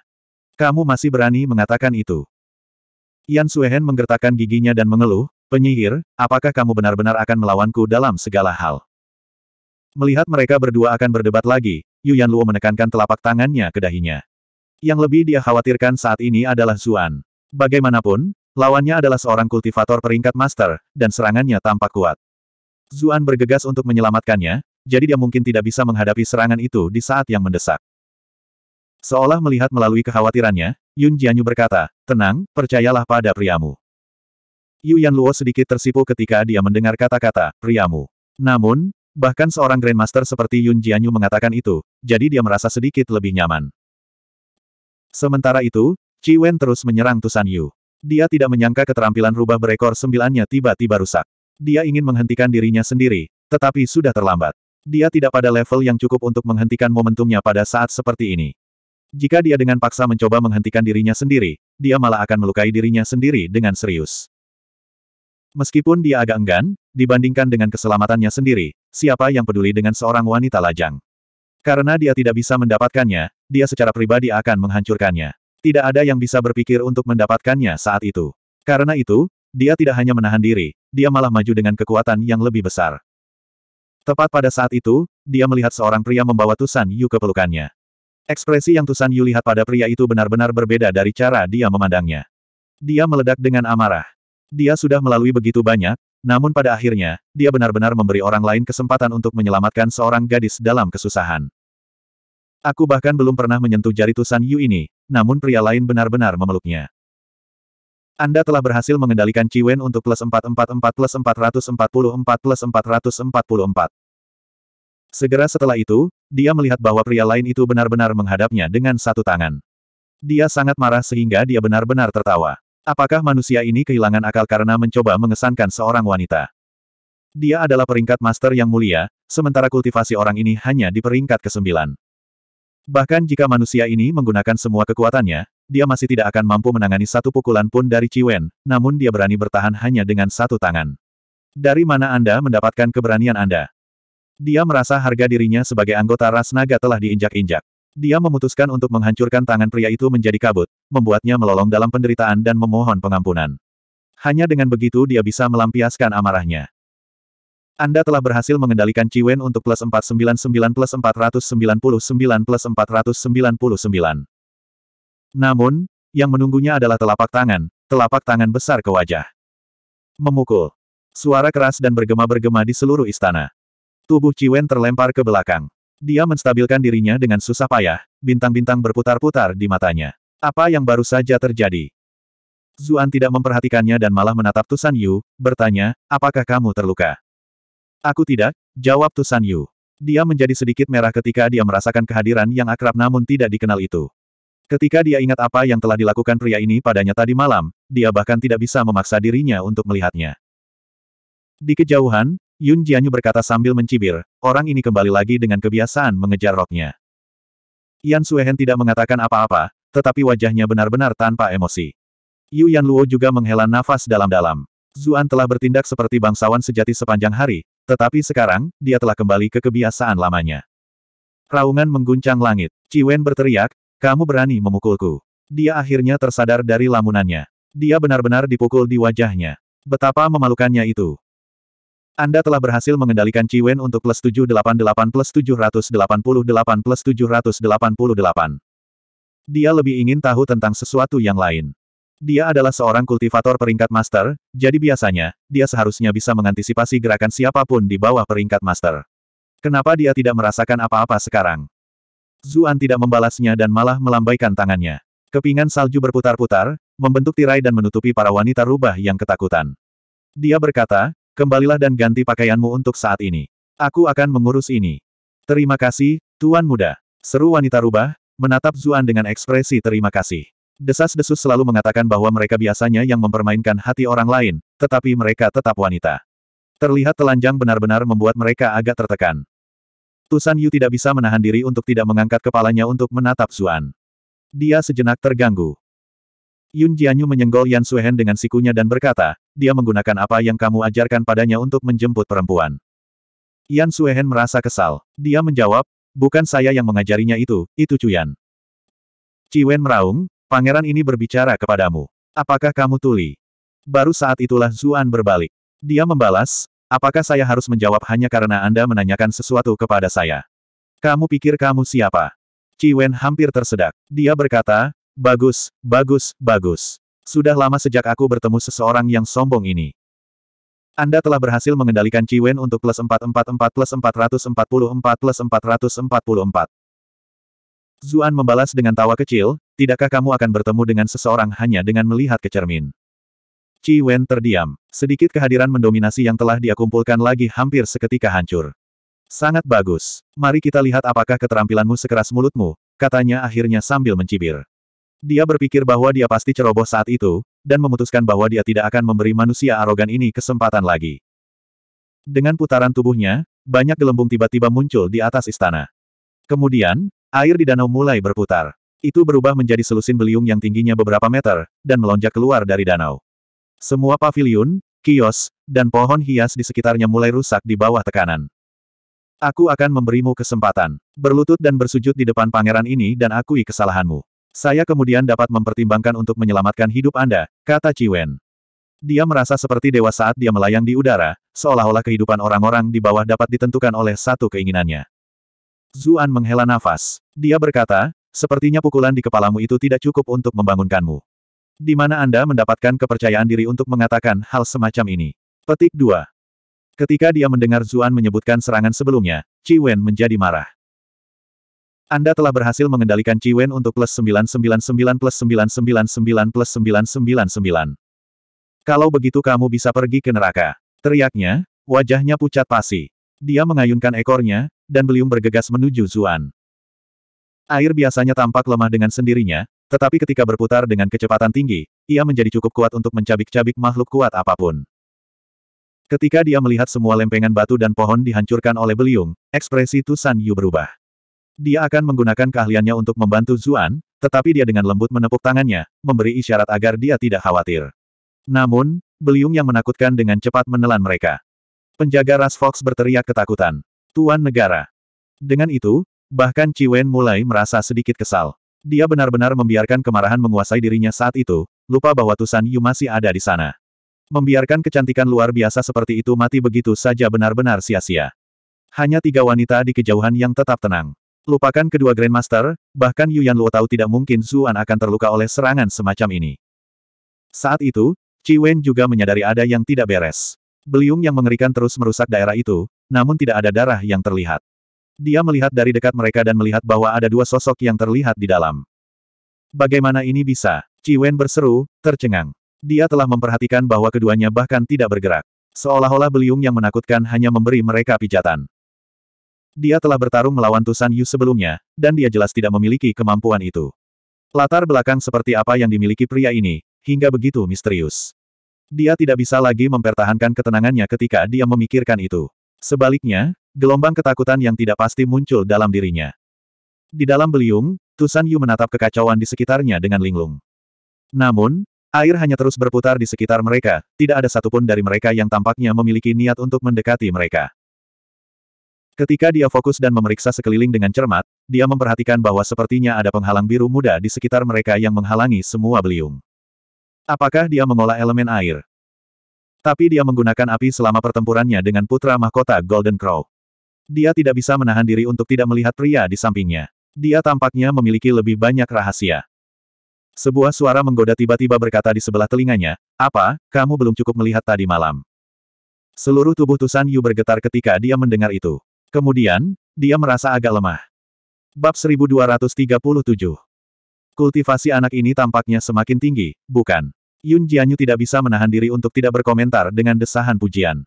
Kamu masih berani mengatakan itu. Yan Suehen menggertakkan giginya dan mengeluh, penyihir, apakah kamu benar-benar akan melawanku dalam segala hal? Melihat mereka berdua akan berdebat lagi, Yu Yan Luo menekankan telapak tangannya ke dahinya. Yang lebih dia khawatirkan saat ini adalah Zuan. Bagaimanapun, lawannya adalah seorang kultivator peringkat master, dan serangannya tampak kuat. Zuan bergegas untuk menyelamatkannya, jadi dia mungkin tidak bisa menghadapi serangan itu di saat yang mendesak. Seolah melihat melalui kekhawatirannya, Yun Jianyu berkata, tenang, percayalah pada priamu. Yu Yan Luo sedikit tersipu ketika dia mendengar kata-kata, priamu. Namun, bahkan seorang Grandmaster seperti Yun Jianyu mengatakan itu, jadi dia merasa sedikit lebih nyaman. Sementara itu, Qi Wen terus menyerang Tusan Yu. Dia tidak menyangka keterampilan rubah berekor sembilannya tiba-tiba rusak. Dia ingin menghentikan dirinya sendiri, tetapi sudah terlambat. Dia tidak pada level yang cukup untuk menghentikan momentumnya pada saat seperti ini. Jika dia dengan paksa mencoba menghentikan dirinya sendiri, dia malah akan melukai dirinya sendiri dengan serius. Meskipun dia agak enggan, dibandingkan dengan keselamatannya sendiri, siapa yang peduli dengan seorang wanita lajang? Karena dia tidak bisa mendapatkannya, dia secara pribadi akan menghancurkannya. Tidak ada yang bisa berpikir untuk mendapatkannya saat itu. Karena itu, dia tidak hanya menahan diri, dia malah maju dengan kekuatan yang lebih besar. Tepat pada saat itu, dia melihat seorang pria membawa Tusan Yu ke pelukannya. Ekspresi yang Tusan Yu lihat pada pria itu benar-benar berbeda dari cara dia memandangnya. Dia meledak dengan amarah. Dia sudah melalui begitu banyak, namun pada akhirnya, dia benar-benar memberi orang lain kesempatan untuk menyelamatkan seorang gadis dalam kesusahan. Aku bahkan belum pernah menyentuh jari Tusan Yu ini, namun pria lain benar-benar memeluknya. Anda telah berhasil mengendalikan Ciwen untuk plus 444 plus 444 plus 444. Segera setelah itu, dia melihat bahwa pria lain itu benar-benar menghadapnya dengan satu tangan. Dia sangat marah sehingga dia benar-benar tertawa. Apakah manusia ini kehilangan akal karena mencoba mengesankan seorang wanita? Dia adalah peringkat master yang mulia, sementara kultivasi orang ini hanya di peringkat ke-9. Bahkan jika manusia ini menggunakan semua kekuatannya, dia masih tidak akan mampu menangani satu pukulan pun dari Ciwen, namun dia berani bertahan hanya dengan satu tangan. Dari mana Anda mendapatkan keberanian Anda? Dia merasa harga dirinya sebagai anggota ras naga telah diinjak-injak. Dia memutuskan untuk menghancurkan tangan pria itu menjadi kabut, membuatnya melolong dalam penderitaan dan memohon pengampunan. Hanya dengan begitu dia bisa melampiaskan amarahnya. Anda telah berhasil mengendalikan Ciwen untuk plus 499 plus 499 plus 499. Namun, yang menunggunya adalah telapak tangan, telapak tangan besar ke wajah. Memukul. Suara keras dan bergema-bergema di seluruh istana. Tubuh Ciwen terlempar ke belakang. Dia menstabilkan dirinya dengan susah payah, bintang-bintang berputar-putar di matanya. Apa yang baru saja terjadi? Zuan tidak memperhatikannya dan malah menatap Tusan Yu, bertanya, apakah kamu terluka? Aku tidak, jawab Tusan Yu. Dia menjadi sedikit merah ketika dia merasakan kehadiran yang akrab namun tidak dikenal itu. Ketika dia ingat apa yang telah dilakukan pria ini padanya tadi malam, dia bahkan tidak bisa memaksa dirinya untuk melihatnya. Di kejauhan, Yun Jianyu berkata sambil mencibir, orang ini kembali lagi dengan kebiasaan mengejar roknya. Yan Suehen tidak mengatakan apa-apa, tetapi wajahnya benar-benar tanpa emosi. Yu Yan Luo juga menghela nafas dalam-dalam. Zuan telah bertindak seperti bangsawan sejati sepanjang hari, tetapi sekarang, dia telah kembali ke kebiasaan lamanya. Raungan mengguncang langit. Ciwen berteriak, kamu berani memukulku. Dia akhirnya tersadar dari lamunannya. Dia benar-benar dipukul di wajahnya. Betapa memalukannya itu. Anda telah berhasil mengendalikan Ciwen untuk plus 788 plus 788 plus 788. Dia lebih ingin tahu tentang sesuatu yang lain. Dia adalah seorang kultivator peringkat master, jadi biasanya, dia seharusnya bisa mengantisipasi gerakan siapapun di bawah peringkat master. Kenapa dia tidak merasakan apa-apa sekarang? Zuan tidak membalasnya dan malah melambaikan tangannya. Kepingan salju berputar-putar, membentuk tirai dan menutupi para wanita rubah yang ketakutan. Dia berkata, kembalilah dan ganti pakaianmu untuk saat ini. Aku akan mengurus ini. Terima kasih, Tuan Muda. Seru wanita rubah, menatap Zuan dengan ekspresi terima kasih. Desas-desus selalu mengatakan bahwa mereka biasanya yang mempermainkan hati orang lain, tetapi mereka tetap wanita. Terlihat telanjang benar-benar membuat mereka agak tertekan. Tusan Yu tidak bisa menahan diri untuk tidak mengangkat kepalanya untuk menatap Zuan. Dia sejenak terganggu. Yun Jianyu menyenggol Yan Suhen dengan sikunya dan berkata, dia menggunakan apa yang kamu ajarkan padanya untuk menjemput perempuan. Yan Suhen merasa kesal. Dia menjawab, bukan saya yang mengajarinya itu, itu Cuyan. Ciwen meraung, pangeran ini berbicara kepadamu. Apakah kamu tuli? Baru saat itulah Zuan berbalik. Dia membalas, Apakah saya harus menjawab hanya karena Anda menanyakan sesuatu kepada saya? Kamu pikir kamu siapa? Ciwen hampir tersedak. Dia berkata, bagus, bagus, bagus. Sudah lama sejak aku bertemu seseorang yang sombong ini. Anda telah berhasil mengendalikan Ciwen untuk plus 444 plus 444 plus 444. Zuan membalas dengan tawa kecil, tidakkah kamu akan bertemu dengan seseorang hanya dengan melihat ke cermin? Qi Wen terdiam. Sedikit kehadiran mendominasi yang telah dia kumpulkan lagi hampir seketika hancur. Sangat bagus. Mari kita lihat apakah keterampilanmu sekeras mulutmu, katanya akhirnya sambil mencibir. Dia berpikir bahwa dia pasti ceroboh saat itu, dan memutuskan bahwa dia tidak akan memberi manusia arogan ini kesempatan lagi. Dengan putaran tubuhnya, banyak gelembung tiba-tiba muncul di atas istana. Kemudian, air di danau mulai berputar. Itu berubah menjadi selusin beliung yang tingginya beberapa meter, dan melonjak keluar dari danau. Semua pavilion, kios, dan pohon hias di sekitarnya mulai rusak di bawah tekanan. Aku akan memberimu kesempatan. Berlutut dan bersujud di depan pangeran ini dan akui kesalahanmu. Saya kemudian dapat mempertimbangkan untuk menyelamatkan hidup Anda, kata Ciwen. Dia merasa seperti dewa saat dia melayang di udara, seolah-olah kehidupan orang-orang di bawah dapat ditentukan oleh satu keinginannya. Zuan menghela nafas. Dia berkata, sepertinya pukulan di kepalamu itu tidak cukup untuk membangunkanmu. Di mana Anda mendapatkan kepercayaan diri untuk mengatakan hal semacam ini? Petik 2. Ketika dia mendengar Zuan menyebutkan serangan sebelumnya, Qi Wen menjadi marah. Anda telah berhasil mengendalikan Qi Wen untuk plus 999 plus 999 plus 999. Kalau begitu kamu bisa pergi ke neraka. Teriaknya, wajahnya pucat pasi. Dia mengayunkan ekornya, dan beliung bergegas menuju Zuan. Air biasanya tampak lemah dengan sendirinya, tetapi ketika berputar dengan kecepatan tinggi, ia menjadi cukup kuat untuk mencabik-cabik makhluk kuat apapun. Ketika dia melihat semua lempengan batu dan pohon dihancurkan oleh beliung, ekspresi Tusan Yu berubah. Dia akan menggunakan keahliannya untuk membantu Zuan, tetapi dia dengan lembut menepuk tangannya, memberi isyarat agar dia tidak khawatir. Namun, beliung yang menakutkan dengan cepat menelan mereka. Penjaga Ras Fox berteriak ketakutan. Tuan Negara. Dengan itu, bahkan Ciwen mulai merasa sedikit kesal. Dia benar-benar membiarkan kemarahan menguasai dirinya saat itu, lupa bahwa Tusan Yu masih ada di sana. Membiarkan kecantikan luar biasa seperti itu mati begitu saja benar-benar sia-sia. Hanya tiga wanita di kejauhan yang tetap tenang. Lupakan kedua Grandmaster, bahkan Yuan Luo tahu tidak mungkin Zuan akan terluka oleh serangan semacam ini. Saat itu, Qi Wen juga menyadari ada yang tidak beres. Beliung yang mengerikan terus merusak daerah itu, namun tidak ada darah yang terlihat. Dia melihat dari dekat mereka dan melihat bahwa ada dua sosok yang terlihat di dalam. Bagaimana ini bisa? Wen berseru, tercengang. Dia telah memperhatikan bahwa keduanya bahkan tidak bergerak. Seolah-olah beliung yang menakutkan hanya memberi mereka pijatan. Dia telah bertarung melawan Tusan Yu sebelumnya, dan dia jelas tidak memiliki kemampuan itu. Latar belakang seperti apa yang dimiliki pria ini, hingga begitu misterius. Dia tidak bisa lagi mempertahankan ketenangannya ketika dia memikirkan itu. Sebaliknya, Gelombang ketakutan yang tidak pasti muncul dalam dirinya. Di dalam beliung, Tusan Yu menatap kekacauan di sekitarnya dengan linglung. Namun, air hanya terus berputar di sekitar mereka, tidak ada satupun dari mereka yang tampaknya memiliki niat untuk mendekati mereka. Ketika dia fokus dan memeriksa sekeliling dengan cermat, dia memperhatikan bahwa sepertinya ada penghalang biru muda di sekitar mereka yang menghalangi semua beliung. Apakah dia mengolah elemen air? Tapi dia menggunakan api selama pertempurannya dengan putra mahkota Golden Crow. Dia tidak bisa menahan diri untuk tidak melihat pria di sampingnya. Dia tampaknya memiliki lebih banyak rahasia. Sebuah suara menggoda tiba-tiba berkata di sebelah telinganya, apa, kamu belum cukup melihat tadi malam? Seluruh tubuh Tusan Yu bergetar ketika dia mendengar itu. Kemudian, dia merasa agak lemah. Bab 1237 Kultivasi anak ini tampaknya semakin tinggi, bukan? Yun Jianyu tidak bisa menahan diri untuk tidak berkomentar dengan desahan pujian.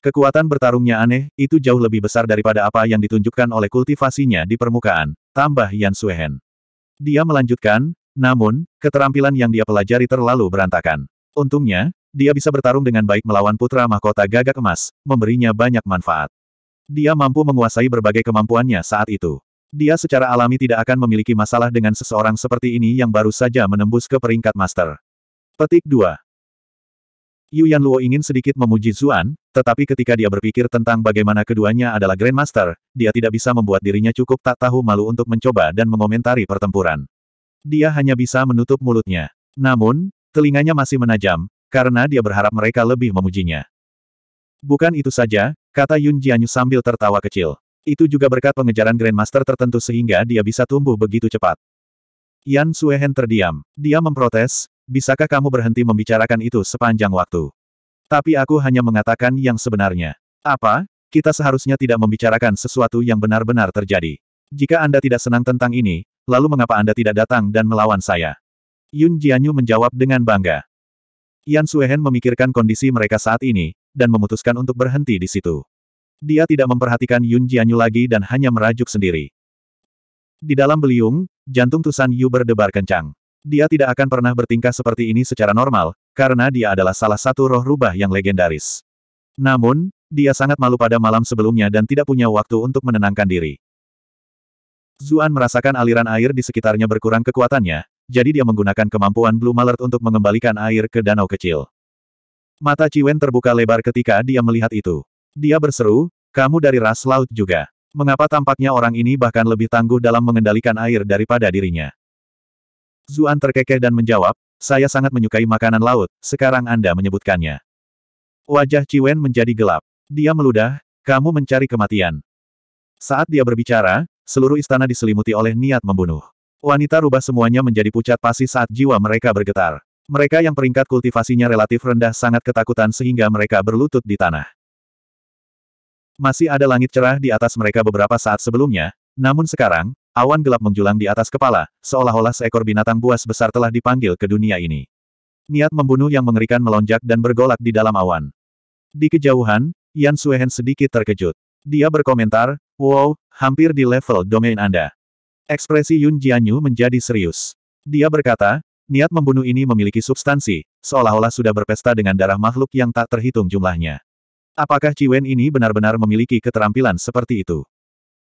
Kekuatan bertarungnya aneh, itu jauh lebih besar daripada apa yang ditunjukkan oleh kultivasinya di permukaan, tambah Yan Suehen. Dia melanjutkan, namun, keterampilan yang dia pelajari terlalu berantakan. Untungnya, dia bisa bertarung dengan baik melawan putra mahkota gagak emas, memberinya banyak manfaat. Dia mampu menguasai berbagai kemampuannya saat itu. Dia secara alami tidak akan memiliki masalah dengan seseorang seperti ini yang baru saja menembus ke peringkat master. Petik 2. Yu Luo ingin sedikit memuji Zuan, tetapi ketika dia berpikir tentang bagaimana keduanya adalah Grandmaster, dia tidak bisa membuat dirinya cukup tak tahu malu untuk mencoba dan mengomentari pertempuran. Dia hanya bisa menutup mulutnya. Namun, telinganya masih menajam, karena dia berharap mereka lebih memujinya. Bukan itu saja, kata Yun Jianyu sambil tertawa kecil. Itu juga berkat pengejaran Grandmaster tertentu sehingga dia bisa tumbuh begitu cepat. Yan Suehen terdiam. Dia memprotes, bisakah kamu berhenti membicarakan itu sepanjang waktu? Tapi aku hanya mengatakan yang sebenarnya. Apa? Kita seharusnya tidak membicarakan sesuatu yang benar-benar terjadi. Jika Anda tidak senang tentang ini, lalu mengapa Anda tidak datang dan melawan saya? Yun Jianyu menjawab dengan bangga. Yan Suehen memikirkan kondisi mereka saat ini, dan memutuskan untuk berhenti di situ. Dia tidak memperhatikan Yun Jianyu lagi dan hanya merajuk sendiri. Di dalam beliung, jantung Tusan Yu berdebar kencang. Dia tidak akan pernah bertingkah seperti ini secara normal, karena dia adalah salah satu roh rubah yang legendaris. Namun, dia sangat malu pada malam sebelumnya dan tidak punya waktu untuk menenangkan diri. Zuan merasakan aliran air di sekitarnya berkurang kekuatannya, jadi dia menggunakan kemampuan Blue Malert untuk mengembalikan air ke danau kecil. Mata Ciwen terbuka lebar ketika dia melihat itu. Dia berseru, kamu dari ras laut juga. Mengapa tampaknya orang ini bahkan lebih tangguh dalam mengendalikan air daripada dirinya? Zuan terkekeh dan menjawab, saya sangat menyukai makanan laut, sekarang Anda menyebutkannya. Wajah Ciwen menjadi gelap. Dia meludah, kamu mencari kematian. Saat dia berbicara, seluruh istana diselimuti oleh niat membunuh. Wanita rubah semuanya menjadi pucat pasi saat jiwa mereka bergetar. Mereka yang peringkat kultivasinya relatif rendah sangat ketakutan sehingga mereka berlutut di tanah. Masih ada langit cerah di atas mereka beberapa saat sebelumnya, namun sekarang, Awan gelap menjulang di atas kepala, seolah-olah seekor binatang buas besar telah dipanggil ke dunia ini. Niat membunuh yang mengerikan melonjak dan bergolak di dalam awan. Di kejauhan, Yan Suehen sedikit terkejut. Dia berkomentar, Wow, hampir di level domain Anda. Ekspresi Yun Jianyu menjadi serius. Dia berkata, niat membunuh ini memiliki substansi, seolah-olah sudah berpesta dengan darah makhluk yang tak terhitung jumlahnya. Apakah Ciwen ini benar-benar memiliki keterampilan seperti itu?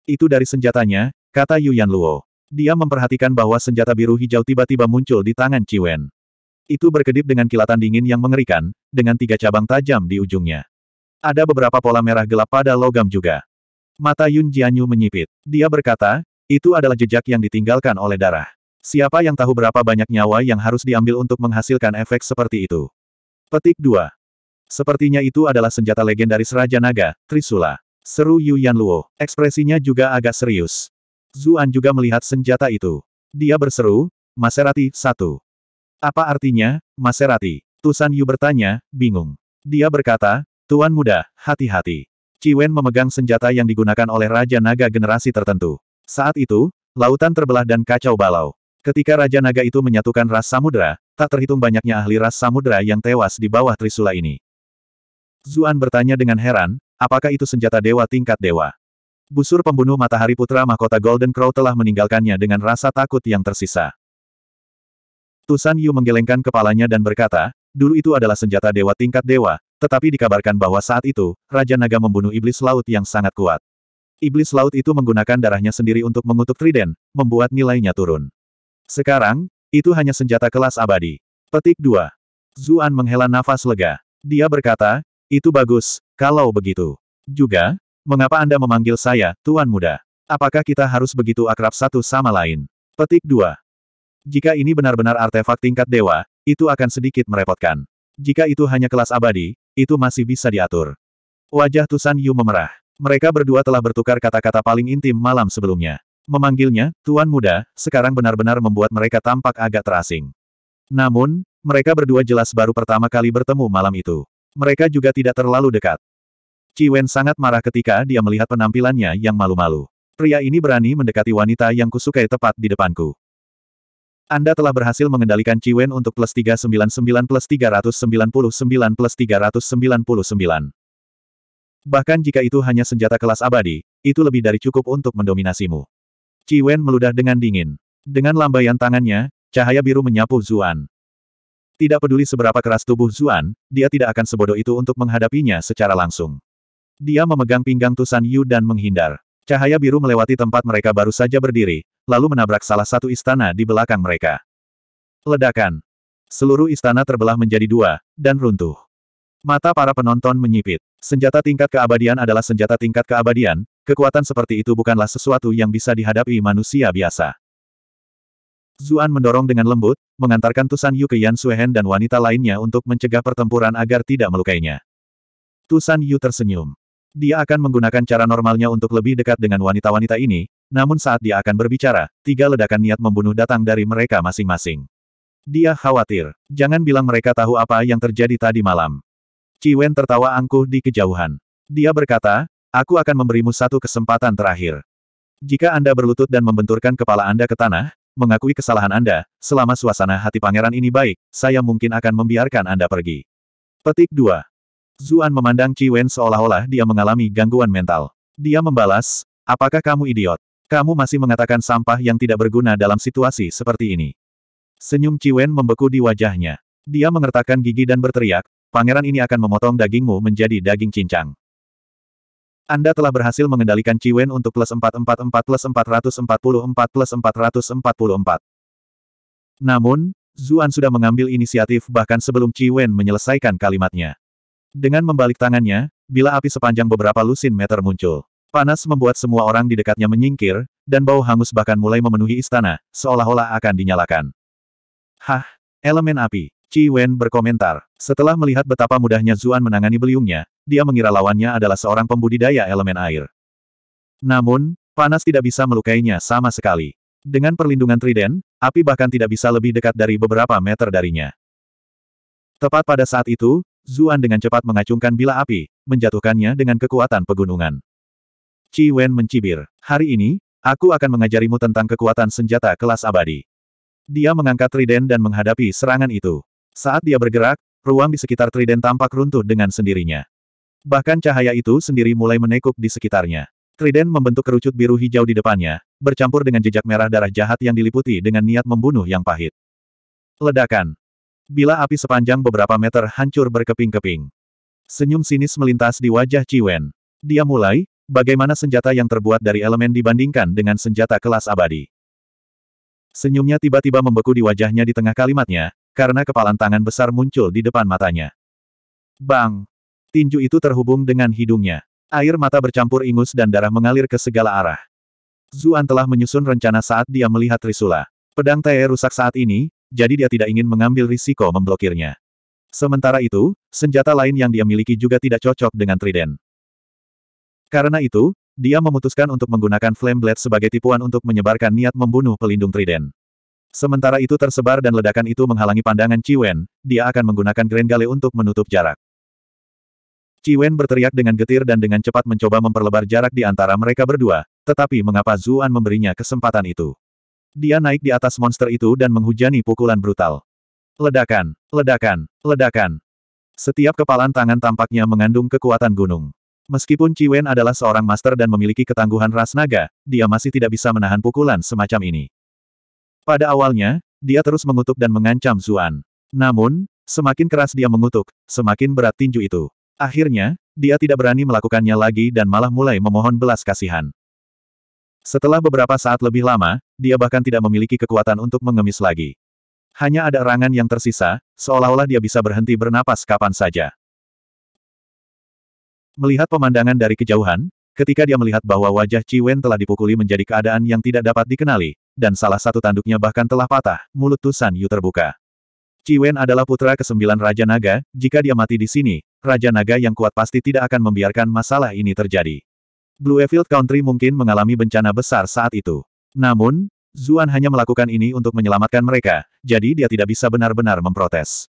Itu dari senjatanya, Kata Yuan Luo. Dia memperhatikan bahwa senjata biru hijau tiba-tiba muncul di tangan Wen. Itu berkedip dengan kilatan dingin yang mengerikan, dengan tiga cabang tajam di ujungnya. Ada beberapa pola merah gelap pada logam juga. Mata Yun Jianyu menyipit. Dia berkata, itu adalah jejak yang ditinggalkan oleh darah. Siapa yang tahu berapa banyak nyawa yang harus diambil untuk menghasilkan efek seperti itu? Petik 2. Sepertinya itu adalah senjata legendaris Raja Naga, Trisula. Seru Yu Yan Luo. Ekspresinya juga agak serius. Zuan juga melihat senjata itu. Dia berseru, Maserati, satu. Apa artinya, Maserati? Tusan Yu bertanya, bingung. Dia berkata, Tuan muda, hati-hati. Ciwen memegang senjata yang digunakan oleh Raja Naga generasi tertentu. Saat itu, lautan terbelah dan kacau balau. Ketika Raja Naga itu menyatukan ras samudera, tak terhitung banyaknya ahli ras samudera yang tewas di bawah Trisula ini. Zuan bertanya dengan heran, apakah itu senjata dewa tingkat dewa? Busur pembunuh matahari putra mahkota Golden Crow telah meninggalkannya dengan rasa takut yang tersisa. Tusan Yu menggelengkan kepalanya dan berkata, dulu itu adalah senjata dewa tingkat dewa, tetapi dikabarkan bahwa saat itu, Raja Naga membunuh iblis laut yang sangat kuat. Iblis laut itu menggunakan darahnya sendiri untuk mengutuk trident, membuat nilainya turun. Sekarang, itu hanya senjata kelas abadi. Petik 2. Zuan menghela nafas lega. Dia berkata, itu bagus, kalau begitu. Juga, Mengapa Anda memanggil saya, Tuan Muda? Apakah kita harus begitu akrab satu sama lain? Petik 2. Jika ini benar-benar artefak tingkat dewa, itu akan sedikit merepotkan. Jika itu hanya kelas abadi, itu masih bisa diatur. Wajah Tusan Yu memerah. Mereka berdua telah bertukar kata-kata paling intim malam sebelumnya. Memanggilnya, Tuan Muda, sekarang benar-benar membuat mereka tampak agak terasing. Namun, mereka berdua jelas baru pertama kali bertemu malam itu. Mereka juga tidak terlalu dekat. Wen sangat marah ketika dia melihat penampilannya yang malu-malu. Pria ini berani mendekati wanita yang kusukai tepat di depanku. Anda telah berhasil mengendalikan Wen untuk plus 399 plus 399 plus 399. Bahkan jika itu hanya senjata kelas abadi, itu lebih dari cukup untuk mendominasimu. Wen meludah dengan dingin. Dengan lambaian tangannya, cahaya biru menyapu Zuan. Tidak peduli seberapa keras tubuh Zuan, dia tidak akan sebodoh itu untuk menghadapinya secara langsung. Dia memegang pinggang Tusan Yu dan menghindar. Cahaya biru melewati tempat mereka baru saja berdiri, lalu menabrak salah satu istana di belakang mereka. Ledakan. Seluruh istana terbelah menjadi dua, dan runtuh. Mata para penonton menyipit. Senjata tingkat keabadian adalah senjata tingkat keabadian, kekuatan seperti itu bukanlah sesuatu yang bisa dihadapi manusia biasa. Zuan mendorong dengan lembut, mengantarkan Tusan Yu ke Yan Suehen dan wanita lainnya untuk mencegah pertempuran agar tidak melukainya. Tusan Yu tersenyum. Dia akan menggunakan cara normalnya untuk lebih dekat dengan wanita-wanita ini, namun saat dia akan berbicara, tiga ledakan niat membunuh datang dari mereka masing-masing. Dia khawatir. Jangan bilang mereka tahu apa yang terjadi tadi malam. Ciwen tertawa angkuh di kejauhan. Dia berkata, aku akan memberimu satu kesempatan terakhir. Jika Anda berlutut dan membenturkan kepala Anda ke tanah, mengakui kesalahan Anda, selama suasana hati pangeran ini baik, saya mungkin akan membiarkan Anda pergi. Petik 2. Zuan memandang Qi Wen seolah-olah dia mengalami gangguan mental. Dia membalas, apakah kamu idiot? Kamu masih mengatakan sampah yang tidak berguna dalam situasi seperti ini. Senyum Qi Wen membeku di wajahnya. Dia mengertakkan gigi dan berteriak, pangeran ini akan memotong dagingmu menjadi daging cincang. Anda telah berhasil mengendalikan Qi Wen untuk plus 444 plus 444 plus 444. Namun, Zuan sudah mengambil inisiatif bahkan sebelum Qi Wen menyelesaikan kalimatnya. Dengan membalik tangannya, bila api sepanjang beberapa lusin meter muncul. Panas membuat semua orang di dekatnya menyingkir, dan bau hangus bahkan mulai memenuhi istana, seolah-olah akan dinyalakan. Hah, elemen api, Qi Wen berkomentar. Setelah melihat betapa mudahnya Zuan menangani beliungnya, dia mengira lawannya adalah seorang pembudidaya elemen air. Namun, panas tidak bisa melukainya sama sekali. Dengan perlindungan trident, api bahkan tidak bisa lebih dekat dari beberapa meter darinya. Tepat pada saat itu, Zuan dengan cepat mengacungkan bila api, menjatuhkannya dengan kekuatan pegunungan. Qi Wen mencibir. Hari ini, aku akan mengajarimu tentang kekuatan senjata kelas abadi. Dia mengangkat Trident dan menghadapi serangan itu. Saat dia bergerak, ruang di sekitar Trident tampak runtuh dengan sendirinya. Bahkan cahaya itu sendiri mulai menekuk di sekitarnya. Trident membentuk kerucut biru hijau di depannya, bercampur dengan jejak merah darah jahat yang diliputi dengan niat membunuh yang pahit. Ledakan. Bila api sepanjang beberapa meter hancur berkeping-keping. Senyum sinis melintas di wajah Ciwen. Dia mulai, bagaimana senjata yang terbuat dari elemen dibandingkan dengan senjata kelas abadi. Senyumnya tiba-tiba membeku di wajahnya di tengah kalimatnya, karena kepalan tangan besar muncul di depan matanya. Bang! Tinju itu terhubung dengan hidungnya. Air mata bercampur ingus dan darah mengalir ke segala arah. Zuan telah menyusun rencana saat dia melihat Trisula. Pedang Tae rusak saat ini, jadi dia tidak ingin mengambil risiko memblokirnya. Sementara itu, senjata lain yang dia miliki juga tidak cocok dengan trident. Karena itu, dia memutuskan untuk menggunakan Flame Blade sebagai tipuan untuk menyebarkan niat membunuh pelindung trident. Sementara itu tersebar dan ledakan itu menghalangi pandangan Ciwen, dia akan menggunakan Grand Gale untuk menutup jarak. Ciwen berteriak dengan getir dan dengan cepat mencoba memperlebar jarak di antara mereka berdua, tetapi mengapa Zuan memberinya kesempatan itu? Dia naik di atas monster itu dan menghujani pukulan brutal. Ledakan, ledakan, ledakan. Setiap kepalan tangan tampaknya mengandung kekuatan gunung. Meskipun Ciwen adalah seorang master dan memiliki ketangguhan ras naga, dia masih tidak bisa menahan pukulan semacam ini. Pada awalnya, dia terus mengutuk dan mengancam Zuan. Namun, semakin keras dia mengutuk, semakin berat tinju itu. Akhirnya, dia tidak berani melakukannya lagi dan malah mulai memohon belas kasihan. Setelah beberapa saat lebih lama, dia bahkan tidak memiliki kekuatan untuk mengemis lagi. Hanya ada erangan yang tersisa, seolah-olah dia bisa berhenti bernapas kapan saja. Melihat pemandangan dari kejauhan, ketika dia melihat bahwa wajah Ciwen telah dipukuli menjadi keadaan yang tidak dapat dikenali, dan salah satu tanduknya bahkan telah patah, mulut Tusan Yu terbuka. Ciwen adalah putra kesembilan Raja Naga, jika dia mati di sini, Raja Naga yang kuat pasti tidak akan membiarkan masalah ini terjadi. Bluefield Country mungkin mengalami bencana besar saat itu. Namun, Zuan hanya melakukan ini untuk menyelamatkan mereka, jadi dia tidak bisa benar-benar memprotes.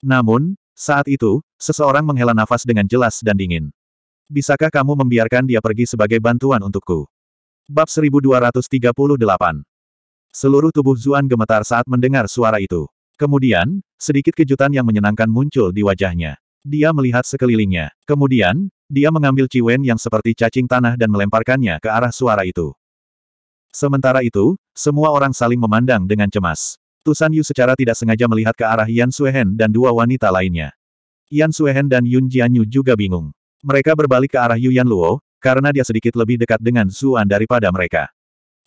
Namun, saat itu, seseorang menghela nafas dengan jelas dan dingin. Bisakah kamu membiarkan dia pergi sebagai bantuan untukku? Bab 1238 Seluruh tubuh Zuan gemetar saat mendengar suara itu. Kemudian, sedikit kejutan yang menyenangkan muncul di wajahnya. Dia melihat sekelilingnya. Kemudian, dia mengambil Ciwen yang seperti cacing tanah dan melemparkannya ke arah suara itu. Sementara itu, semua orang saling memandang dengan cemas. Tusan Yu secara tidak sengaja melihat ke arah Yan Suehen dan dua wanita lainnya. Yan Suehen dan Yun Jianyu juga bingung. Mereka berbalik ke arah Yu Yan Luo, karena dia sedikit lebih dekat dengan Zuan daripada mereka.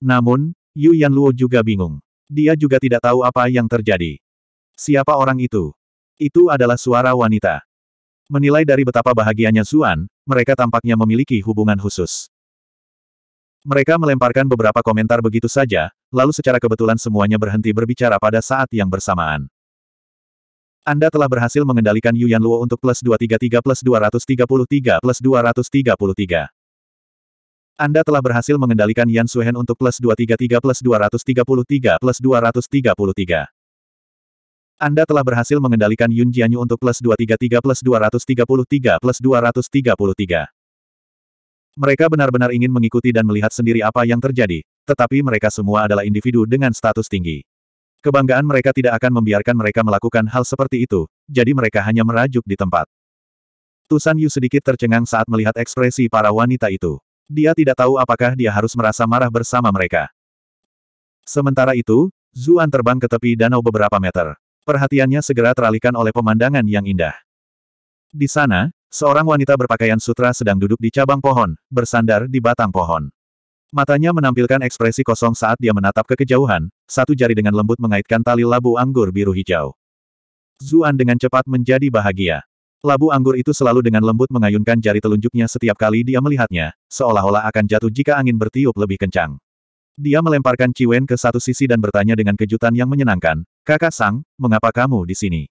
Namun, Yu Yan Luo juga bingung. Dia juga tidak tahu apa yang terjadi. Siapa orang itu? Itu adalah suara wanita. Menilai dari betapa bahagianya Zuan, mereka tampaknya memiliki hubungan khusus. Mereka melemparkan beberapa komentar begitu saja, lalu secara kebetulan semuanya berhenti berbicara pada saat yang bersamaan. Anda telah berhasil mengendalikan Yuan Luo untuk plus 233 plus 233 plus 233. Anda telah berhasil mengendalikan Yan Suhen untuk plus 233 plus 233 plus 233. Anda telah berhasil mengendalikan Yun Jianyu untuk plus 233 plus 233 plus 233. Mereka benar-benar ingin mengikuti dan melihat sendiri apa yang terjadi, tetapi mereka semua adalah individu dengan status tinggi. Kebanggaan mereka tidak akan membiarkan mereka melakukan hal seperti itu, jadi mereka hanya merajuk di tempat. Tusan Yu sedikit tercengang saat melihat ekspresi para wanita itu. Dia tidak tahu apakah dia harus merasa marah bersama mereka. Sementara itu, Zuan terbang ke tepi danau beberapa meter. Perhatiannya segera teralihkan oleh pemandangan yang indah. Di sana, seorang wanita berpakaian sutra sedang duduk di cabang pohon, bersandar di batang pohon. Matanya menampilkan ekspresi kosong saat dia menatap ke kejauhan, satu jari dengan lembut mengaitkan tali labu anggur biru hijau. Zuan dengan cepat menjadi bahagia. Labu anggur itu selalu dengan lembut mengayunkan jari telunjuknya setiap kali dia melihatnya, seolah-olah akan jatuh jika angin bertiup lebih kencang. Dia melemparkan Ciwen ke satu sisi dan bertanya dengan kejutan yang menyenangkan, Kakak Sang, mengapa kamu di sini?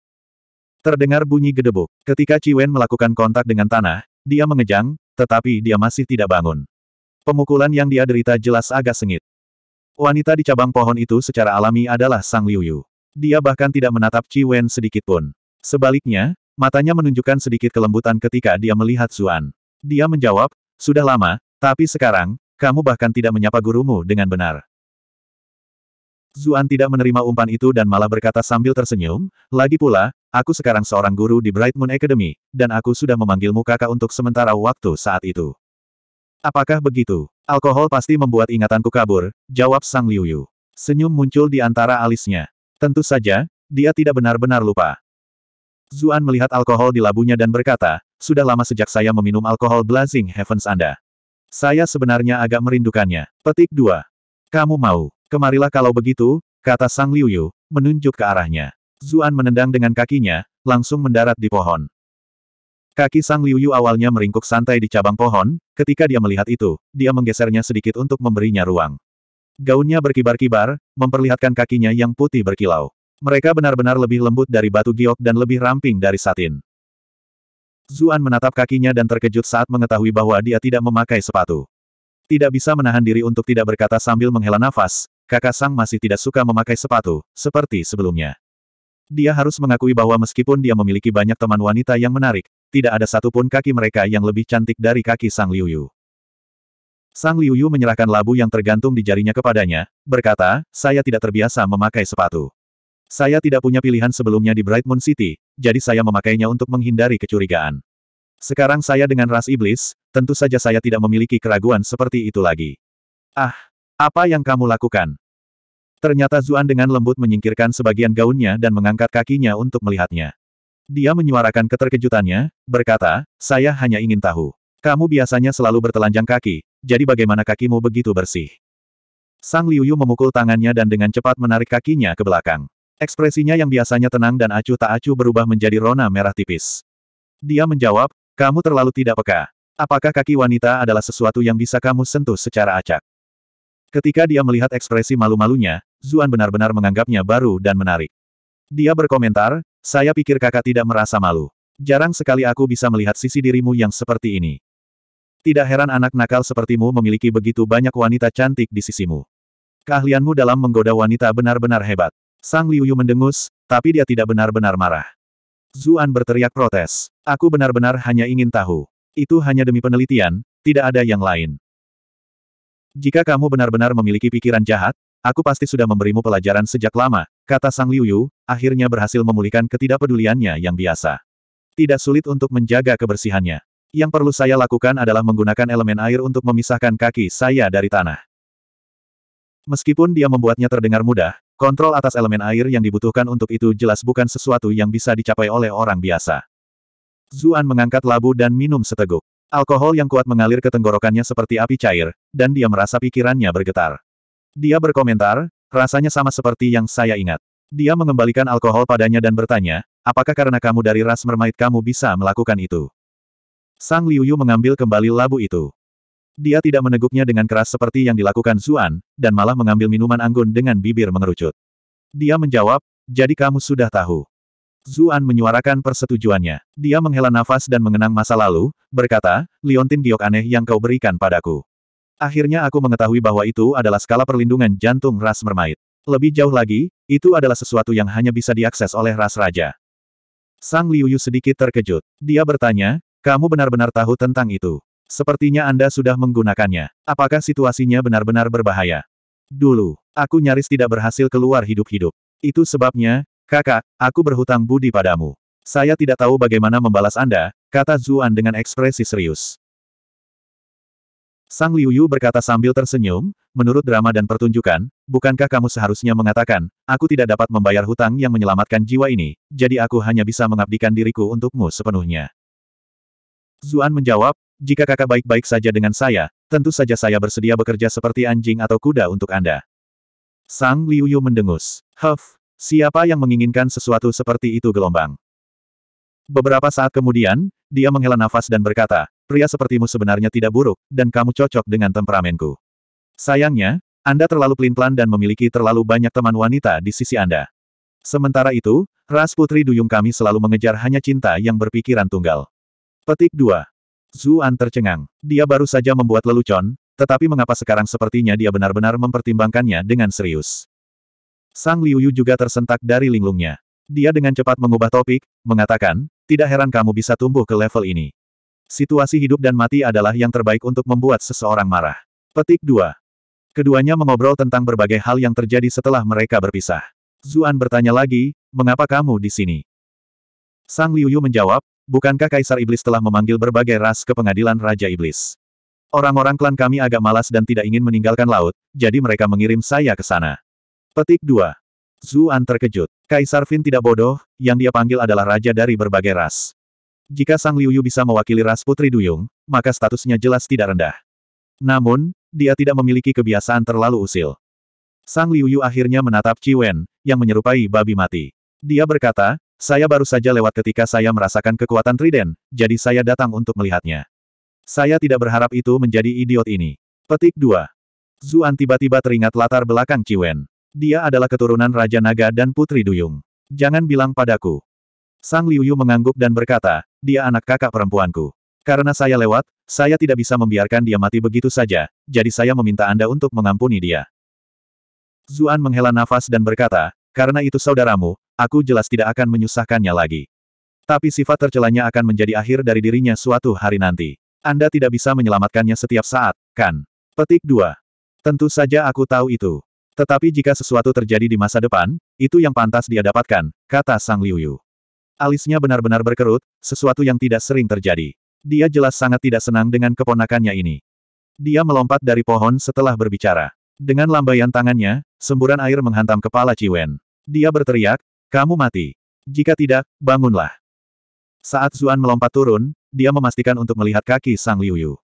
Terdengar bunyi gedebuk. Ketika Ciwen melakukan kontak dengan tanah, dia mengejang, tetapi dia masih tidak bangun. Pemukulan yang dia derita jelas agak sengit. Wanita di cabang pohon itu secara alami adalah Sang Liu Dia bahkan tidak menatap Ciwen sedikit pun. Sebaliknya, matanya menunjukkan sedikit kelembutan ketika dia melihat Zuan. Dia menjawab, sudah lama, tapi sekarang, kamu bahkan tidak menyapa gurumu dengan benar. Zuan tidak menerima umpan itu dan malah berkata sambil tersenyum, lagi pula, aku sekarang seorang guru di Bright Moon Academy, dan aku sudah memanggilmu kakak untuk sementara waktu saat itu. Apakah begitu? Alkohol pasti membuat ingatanku kabur, jawab Sang Liu Yu. Senyum muncul di antara alisnya. Tentu saja, dia tidak benar-benar lupa. Zuan melihat alkohol di labunya dan berkata, sudah lama sejak saya meminum alkohol Blazing Heavens Anda. Saya sebenarnya agak merindukannya. Petik 2. Kamu mau? Kemarilah kalau begitu, kata Sang Liuyu, menunjuk ke arahnya. Zuan menendang dengan kakinya, langsung mendarat di pohon. Kaki Sang Liuyu awalnya meringkuk santai di cabang pohon, ketika dia melihat itu, dia menggesernya sedikit untuk memberinya ruang. Gaunnya berkibar-kibar, memperlihatkan kakinya yang putih berkilau. Mereka benar-benar lebih lembut dari batu giok dan lebih ramping dari satin. Zuan menatap kakinya dan terkejut saat mengetahui bahwa dia tidak memakai sepatu. Tidak bisa menahan diri untuk tidak berkata sambil menghela nafas, kakak Sang masih tidak suka memakai sepatu, seperti sebelumnya. Dia harus mengakui bahwa meskipun dia memiliki banyak teman wanita yang menarik, tidak ada satupun kaki mereka yang lebih cantik dari kaki Sang Liuyu. Sang Liuyu menyerahkan labu yang tergantung di jarinya kepadanya, berkata, saya tidak terbiasa memakai sepatu. Saya tidak punya pilihan sebelumnya di Bright Moon City, jadi saya memakainya untuk menghindari kecurigaan. Sekarang saya dengan ras iblis, tentu saja saya tidak memiliki keraguan seperti itu lagi. Ah, apa yang kamu lakukan? Ternyata Zuan dengan lembut menyingkirkan sebagian gaunnya dan mengangkat kakinya untuk melihatnya. Dia menyuarakan keterkejutannya, berkata, saya hanya ingin tahu. Kamu biasanya selalu bertelanjang kaki, jadi bagaimana kakimu begitu bersih? Sang Liuyu memukul tangannya dan dengan cepat menarik kakinya ke belakang. Ekspresinya yang biasanya tenang dan acuh tak acuh berubah menjadi rona merah tipis. Dia menjawab, kamu terlalu tidak peka. Apakah kaki wanita adalah sesuatu yang bisa kamu sentuh secara acak? Ketika dia melihat ekspresi malu-malunya, Zuan benar-benar menganggapnya baru dan menarik. Dia berkomentar, saya pikir kakak tidak merasa malu. Jarang sekali aku bisa melihat sisi dirimu yang seperti ini. Tidak heran anak nakal sepertimu memiliki begitu banyak wanita cantik di sisimu. Keahlianmu dalam menggoda wanita benar-benar hebat. Sang Liuyu mendengus, tapi dia tidak benar-benar marah. Zuan berteriak protes. Aku benar-benar hanya ingin tahu. Itu hanya demi penelitian, tidak ada yang lain. Jika kamu benar-benar memiliki pikiran jahat, aku pasti sudah memberimu pelajaran sejak lama, kata Sang Liuyu, akhirnya berhasil memulihkan ketidakpeduliannya yang biasa. Tidak sulit untuk menjaga kebersihannya. Yang perlu saya lakukan adalah menggunakan elemen air untuk memisahkan kaki saya dari tanah. Meskipun dia membuatnya terdengar mudah, Kontrol atas elemen air yang dibutuhkan untuk itu jelas bukan sesuatu yang bisa dicapai oleh orang biasa. Zuan mengangkat labu dan minum seteguk. Alkohol yang kuat mengalir ke tenggorokannya seperti api cair, dan dia merasa pikirannya bergetar. Dia berkomentar, rasanya sama seperti yang saya ingat. Dia mengembalikan alkohol padanya dan bertanya, apakah karena kamu dari ras mermaid kamu bisa melakukan itu? Sang Liuyu mengambil kembali labu itu. Dia tidak meneguknya dengan keras seperti yang dilakukan Zuan, dan malah mengambil minuman anggun dengan bibir mengerucut. Dia menjawab, jadi kamu sudah tahu. Zuan menyuarakan persetujuannya. Dia menghela nafas dan mengenang masa lalu, berkata, Liontin giok aneh yang kau berikan padaku. Akhirnya aku mengetahui bahwa itu adalah skala perlindungan jantung ras mermaid. Lebih jauh lagi, itu adalah sesuatu yang hanya bisa diakses oleh ras raja. Sang Liuyu sedikit terkejut. Dia bertanya, kamu benar-benar tahu tentang itu. Sepertinya Anda sudah menggunakannya. Apakah situasinya benar-benar berbahaya? Dulu, aku nyaris tidak berhasil keluar hidup-hidup. Itu sebabnya, kakak, aku berhutang budi padamu. Saya tidak tahu bagaimana membalas Anda, kata Zuan dengan ekspresi serius. Sang Liu berkata sambil tersenyum, menurut drama dan pertunjukan, bukankah kamu seharusnya mengatakan, aku tidak dapat membayar hutang yang menyelamatkan jiwa ini, jadi aku hanya bisa mengabdikan diriku untukmu sepenuhnya. Zuan menjawab, jika kakak baik-baik saja dengan saya, tentu saja saya bersedia bekerja seperti anjing atau kuda untuk Anda. Sang Liu Yu mendengus. Huff, siapa yang menginginkan sesuatu seperti itu gelombang? Beberapa saat kemudian, dia menghela nafas dan berkata, pria sepertimu sebenarnya tidak buruk, dan kamu cocok dengan temperamenku. Sayangnya, Anda terlalu pelin-pelan dan memiliki terlalu banyak teman wanita di sisi Anda. Sementara itu, ras putri duyung kami selalu mengejar hanya cinta yang berpikiran tunggal. Petik 2. Zuan tercengang. Dia baru saja membuat lelucon, tetapi mengapa sekarang sepertinya dia benar-benar mempertimbangkannya dengan serius. Sang Liuyu juga tersentak dari linglungnya. Dia dengan cepat mengubah topik, mengatakan, tidak heran kamu bisa tumbuh ke level ini. Situasi hidup dan mati adalah yang terbaik untuk membuat seseorang marah. Petik 2. Keduanya mengobrol tentang berbagai hal yang terjadi setelah mereka berpisah. Zuan bertanya lagi, mengapa kamu di sini? Sang Liuyu menjawab, Bukankah Kaisar Iblis telah memanggil berbagai ras ke pengadilan Raja Iblis? Orang-orang klan kami agak malas dan tidak ingin meninggalkan laut, jadi mereka mengirim saya ke sana. Petik 2. Zuan terkejut. Kaisar Fin tidak bodoh, yang dia panggil adalah raja dari berbagai ras. Jika Sang Liuyu bisa mewakili ras Putri Duyung, maka statusnya jelas tidak rendah. Namun, dia tidak memiliki kebiasaan terlalu usil. Sang Liuyu akhirnya menatap Chi Wen, yang menyerupai babi mati. Dia berkata, saya baru saja lewat ketika saya merasakan kekuatan trident, jadi saya datang untuk melihatnya. Saya tidak berharap itu menjadi idiot ini. Petik 2. Zuan tiba-tiba teringat latar belakang Ciwen. Dia adalah keturunan Raja Naga dan Putri Duyung. Jangan bilang padaku. Sang Liu mengangguk dan berkata, dia anak kakak perempuanku. Karena saya lewat, saya tidak bisa membiarkan dia mati begitu saja, jadi saya meminta Anda untuk mengampuni dia. Zuan menghela nafas dan berkata, karena itu saudaramu, aku jelas tidak akan menyusahkannya lagi. Tapi sifat tercelanya akan menjadi akhir dari dirinya suatu hari nanti. Anda tidak bisa menyelamatkannya setiap saat, kan? Petik 2. Tentu saja aku tahu itu. Tetapi jika sesuatu terjadi di masa depan, itu yang pantas dia dapatkan, kata Sang Liuyu. Alisnya benar-benar berkerut, sesuatu yang tidak sering terjadi. Dia jelas sangat tidak senang dengan keponakannya ini. Dia melompat dari pohon setelah berbicara. Dengan lambaian tangannya, semburan air menghantam kepala Ciwen. Dia berteriak, kamu mati. Jika tidak, bangunlah. Saat Zuan melompat turun, dia memastikan untuk melihat kaki Sang Liuyu.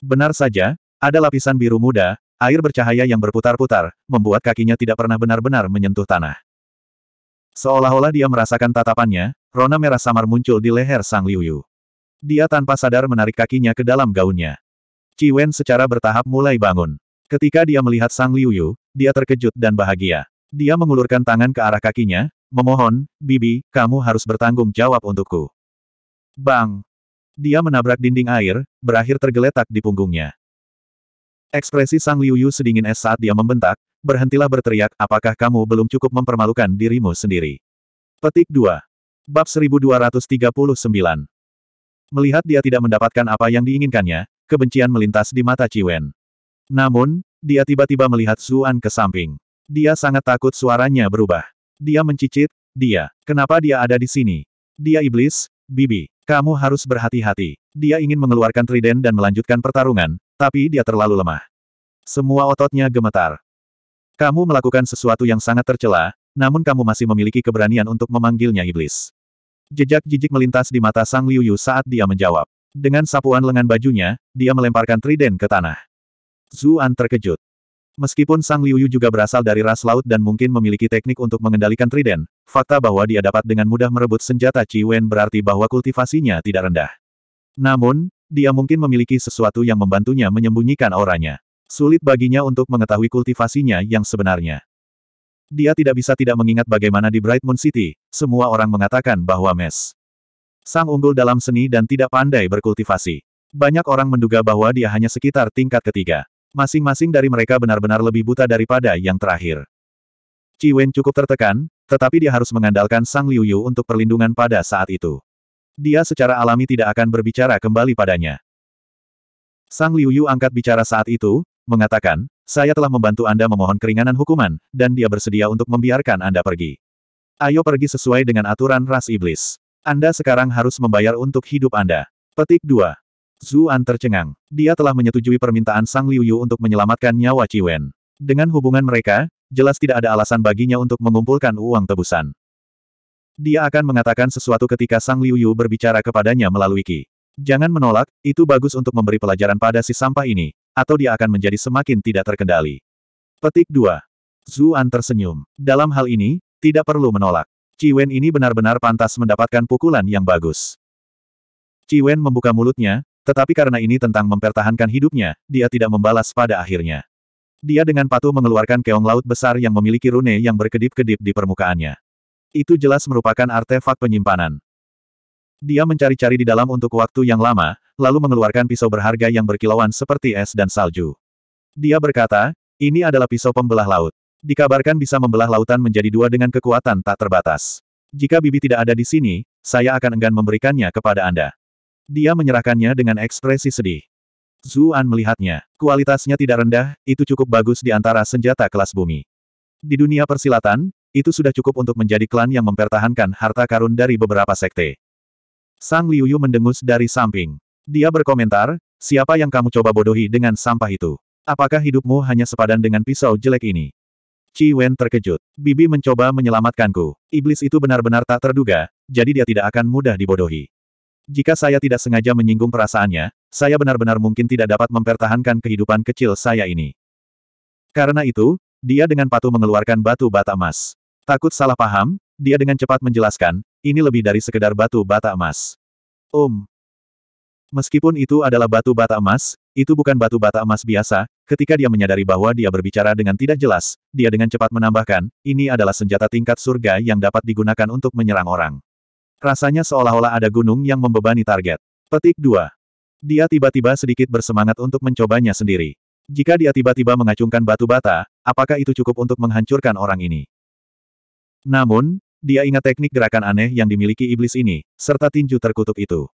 Benar saja, ada lapisan biru muda, air bercahaya yang berputar-putar, membuat kakinya tidak pernah benar-benar menyentuh tanah. Seolah-olah dia merasakan tatapannya, rona merah samar muncul di leher Sang Liuyu. Dia tanpa sadar menarik kakinya ke dalam gaunnya. Ciwen secara bertahap mulai bangun. Ketika dia melihat Sang Liu Yu, dia terkejut dan bahagia. Dia mengulurkan tangan ke arah kakinya, memohon, Bibi, kamu harus bertanggung jawab untukku. Bang! Dia menabrak dinding air, berakhir tergeletak di punggungnya. Ekspresi Sang Liu Yu sedingin es saat dia membentak, berhentilah berteriak, apakah kamu belum cukup mempermalukan dirimu sendiri? Petik 2. Bab 1239 Melihat dia tidak mendapatkan apa yang diinginkannya, kebencian melintas di mata Ciwen. Namun, dia tiba-tiba melihat Suan ke samping. Dia sangat takut suaranya berubah. Dia mencicit, dia. Kenapa dia ada di sini? Dia iblis, Bibi. Kamu harus berhati-hati. Dia ingin mengeluarkan trident dan melanjutkan pertarungan, tapi dia terlalu lemah. Semua ototnya gemetar. Kamu melakukan sesuatu yang sangat tercela, namun kamu masih memiliki keberanian untuk memanggilnya iblis. Jejak jijik melintas di mata Sang Liuyu saat dia menjawab. Dengan sapuan lengan bajunya, dia melemparkan trident ke tanah. Zuan terkejut. Meskipun Sang Liuyu juga berasal dari ras laut dan mungkin memiliki teknik untuk mengendalikan trident, fakta bahwa dia dapat dengan mudah merebut senjata Qi Wen berarti bahwa kultivasinya tidak rendah. Namun, dia mungkin memiliki sesuatu yang membantunya menyembunyikan auranya. Sulit baginya untuk mengetahui kultivasinya yang sebenarnya. Dia tidak bisa tidak mengingat bagaimana di Bright Moon City, semua orang mengatakan bahwa Mes. Sang unggul dalam seni dan tidak pandai berkultivasi. Banyak orang menduga bahwa dia hanya sekitar tingkat ketiga. Masing-masing dari mereka benar-benar lebih buta daripada yang terakhir. Qi Wen cukup tertekan, tetapi dia harus mengandalkan Sang Liuyu untuk perlindungan pada saat itu. Dia secara alami tidak akan berbicara kembali padanya. Sang Liuyu angkat bicara saat itu, mengatakan, saya telah membantu Anda memohon keringanan hukuman, dan dia bersedia untuk membiarkan Anda pergi. Ayo pergi sesuai dengan aturan ras iblis. Anda sekarang harus membayar untuk hidup Anda. Petik 2. Zuan tercengang. Dia telah menyetujui permintaan Sang Liuyu untuk menyelamatkan nyawa Ciwen. Dengan hubungan mereka, jelas tidak ada alasan baginya untuk mengumpulkan uang tebusan. Dia akan mengatakan sesuatu ketika Sang Liuyu berbicara kepadanya melalui Qi. Jangan menolak, itu bagus untuk memberi pelajaran pada si sampah ini, atau dia akan menjadi semakin tidak terkendali. Petik 2. Zuan tersenyum. Dalam hal ini, tidak perlu menolak. Ciwen ini benar-benar pantas mendapatkan pukulan yang bagus. Ciwen membuka mulutnya, tetapi karena ini tentang mempertahankan hidupnya, dia tidak membalas pada akhirnya. Dia dengan patuh mengeluarkan keong laut besar yang memiliki rune yang berkedip-kedip di permukaannya. Itu jelas merupakan artefak penyimpanan. Dia mencari-cari di dalam untuk waktu yang lama, lalu mengeluarkan pisau berharga yang berkilauan seperti es dan salju. Dia berkata, ini adalah pisau pembelah laut. Dikabarkan bisa membelah lautan menjadi dua dengan kekuatan tak terbatas. Jika Bibi tidak ada di sini, saya akan enggan memberikannya kepada Anda. Dia menyerahkannya dengan ekspresi sedih. Zuan melihatnya. Kualitasnya tidak rendah, itu cukup bagus di antara senjata kelas bumi. Di dunia persilatan, itu sudah cukup untuk menjadi klan yang mempertahankan harta karun dari beberapa sekte. Sang Liuyu mendengus dari samping. Dia berkomentar, siapa yang kamu coba bodohi dengan sampah itu? Apakah hidupmu hanya sepadan dengan pisau jelek ini? Qi Wen terkejut. Bibi mencoba menyelamatkanku. Iblis itu benar-benar tak terduga, jadi dia tidak akan mudah dibodohi. Jika saya tidak sengaja menyinggung perasaannya, saya benar-benar mungkin tidak dapat mempertahankan kehidupan kecil saya ini. Karena itu, dia dengan patuh mengeluarkan batu bata emas. Takut salah paham, dia dengan cepat menjelaskan, ini lebih dari sekedar batu bata emas. Om. Um. Meskipun itu adalah batu bata emas, itu bukan batu bata emas biasa, ketika dia menyadari bahwa dia berbicara dengan tidak jelas, dia dengan cepat menambahkan, ini adalah senjata tingkat surga yang dapat digunakan untuk menyerang orang. Rasanya seolah-olah ada gunung yang membebani target. Petik 2. Dia tiba-tiba sedikit bersemangat untuk mencobanya sendiri. Jika dia tiba-tiba mengacungkan batu bata, apakah itu cukup untuk menghancurkan orang ini? Namun, dia ingat teknik gerakan aneh yang dimiliki iblis ini, serta tinju terkutuk itu.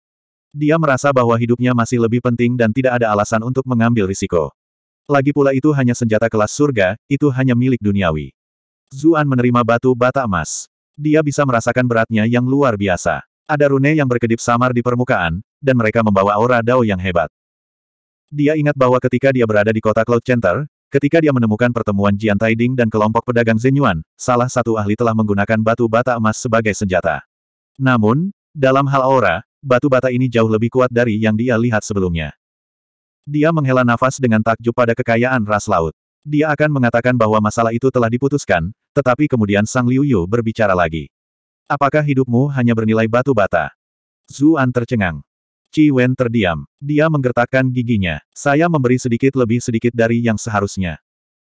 Dia merasa bahwa hidupnya masih lebih penting dan tidak ada alasan untuk mengambil risiko. Lagi pula itu hanya senjata kelas surga, itu hanya milik duniawi. Zuan menerima batu bata emas. Dia bisa merasakan beratnya yang luar biasa. Ada rune yang berkedip samar di permukaan, dan mereka membawa aura dao yang hebat. Dia ingat bahwa ketika dia berada di kota Cloud Center, ketika dia menemukan pertemuan Jian Taiding dan kelompok pedagang Zenyuan, salah satu ahli telah menggunakan batu bata emas sebagai senjata. Namun, dalam hal aura, batu bata ini jauh lebih kuat dari yang dia lihat sebelumnya. Dia menghela nafas dengan takjub pada kekayaan ras laut. Dia akan mengatakan bahwa masalah itu telah diputuskan, tetapi kemudian Sang Liu Yu berbicara lagi. Apakah hidupmu hanya bernilai batu bata? Zuan tercengang. Ci Wen terdiam. Dia menggertakkan giginya. Saya memberi sedikit lebih sedikit dari yang seharusnya.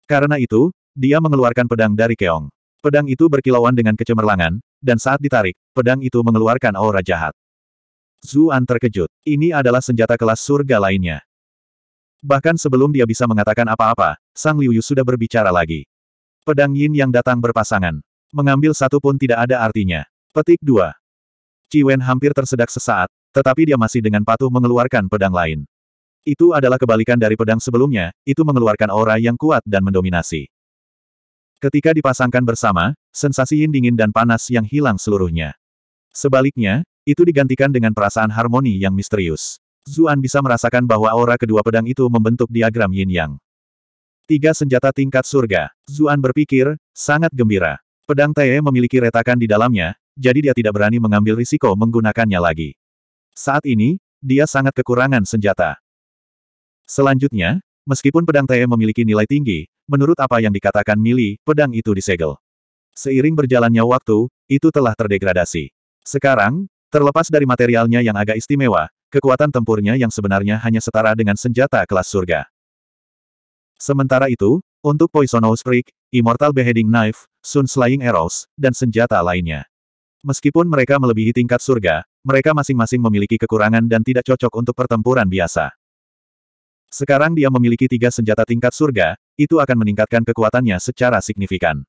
Karena itu, dia mengeluarkan pedang dari keong. Pedang itu berkilauan dengan kecemerlangan, dan saat ditarik, pedang itu mengeluarkan aura jahat. Zuan terkejut. Ini adalah senjata kelas surga lainnya. Bahkan sebelum dia bisa mengatakan apa-apa, Sang Liuyu sudah berbicara lagi. Pedang Yin yang datang berpasangan. Mengambil satu pun tidak ada artinya. Petik 2. Ciwen hampir tersedak sesaat, tetapi dia masih dengan patuh mengeluarkan pedang lain. Itu adalah kebalikan dari pedang sebelumnya, itu mengeluarkan aura yang kuat dan mendominasi. Ketika dipasangkan bersama, sensasi yin dingin dan panas yang hilang seluruhnya. Sebaliknya, itu digantikan dengan perasaan harmoni yang misterius. Zuan bisa merasakan bahwa aura kedua pedang itu membentuk diagram yin-yang. Tiga senjata tingkat surga. Zuan berpikir, sangat gembira. Pedang Tae memiliki retakan di dalamnya, jadi dia tidak berani mengambil risiko menggunakannya lagi. Saat ini, dia sangat kekurangan senjata. Selanjutnya, meskipun pedang Tae memiliki nilai tinggi, menurut apa yang dikatakan Mili, pedang itu disegel. Seiring berjalannya waktu, itu telah terdegradasi. Sekarang, terlepas dari materialnya yang agak istimewa, kekuatan tempurnya yang sebenarnya hanya setara dengan senjata kelas surga. Sementara itu, untuk Poisonous Prick, Immortal Beheading Knife, Sun Slaying Arrows, dan senjata lainnya. Meskipun mereka melebihi tingkat surga, mereka masing-masing memiliki kekurangan dan tidak cocok untuk pertempuran biasa. Sekarang dia memiliki tiga senjata tingkat surga, itu akan meningkatkan kekuatannya secara signifikan.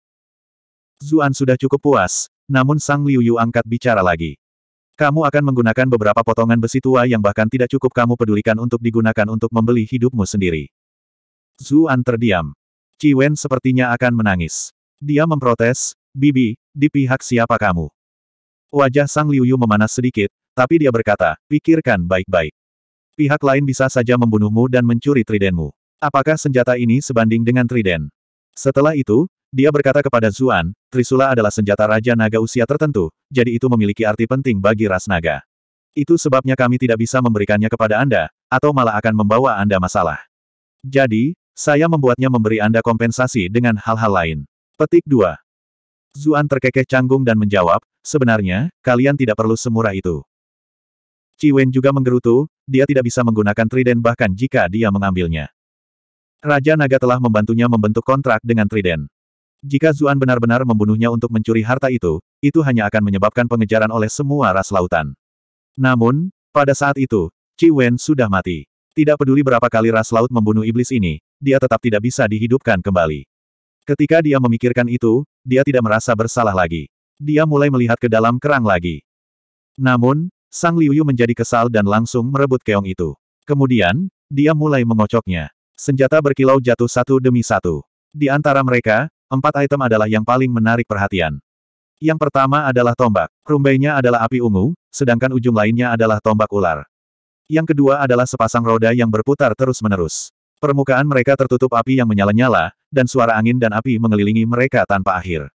Zuan sudah cukup puas, namun Sang Liu Yu angkat bicara lagi. Kamu akan menggunakan beberapa potongan besi tua yang bahkan tidak cukup kamu pedulikan untuk digunakan untuk membeli hidupmu sendiri. Zuan terdiam. Ciwen sepertinya akan menangis. Dia memprotes, Bibi, di pihak siapa kamu? Wajah Sang Liuyu memanas sedikit, tapi dia berkata, pikirkan baik-baik. Pihak lain bisa saja membunuhmu dan mencuri tridenmu. Apakah senjata ini sebanding dengan triden? Setelah itu, dia berkata kepada Zuan, Trisula adalah senjata Raja Naga usia tertentu, jadi itu memiliki arti penting bagi ras naga. Itu sebabnya kami tidak bisa memberikannya kepada Anda, atau malah akan membawa Anda masalah. Jadi, saya membuatnya memberi Anda kompensasi dengan hal-hal lain. Petik 2. Zuan terkekeh canggung dan menjawab, sebenarnya, kalian tidak perlu semurah itu. Ciwen juga menggerutu, dia tidak bisa menggunakan Trident bahkan jika dia mengambilnya. Raja Naga telah membantunya membentuk kontrak dengan Trident. Jika Zuan benar-benar membunuhnya untuk mencuri harta itu, itu hanya akan menyebabkan pengejaran oleh semua ras lautan. Namun, pada saat itu, Qi Wen sudah mati. Tidak peduli berapa kali ras laut membunuh iblis ini, dia tetap tidak bisa dihidupkan kembali. Ketika dia memikirkan itu, dia tidak merasa bersalah lagi. Dia mulai melihat ke dalam kerang lagi. Namun, Sang Liuyu menjadi kesal dan langsung merebut keong itu. Kemudian, dia mulai mengocoknya. Senjata berkilau jatuh satu demi satu. Di antara mereka, Empat item adalah yang paling menarik perhatian. Yang pertama adalah tombak. Rumbainya adalah api ungu, sedangkan ujung lainnya adalah tombak ular. Yang kedua adalah sepasang roda yang berputar terus-menerus. Permukaan mereka tertutup api yang menyala-nyala, dan suara angin dan api mengelilingi mereka tanpa akhir.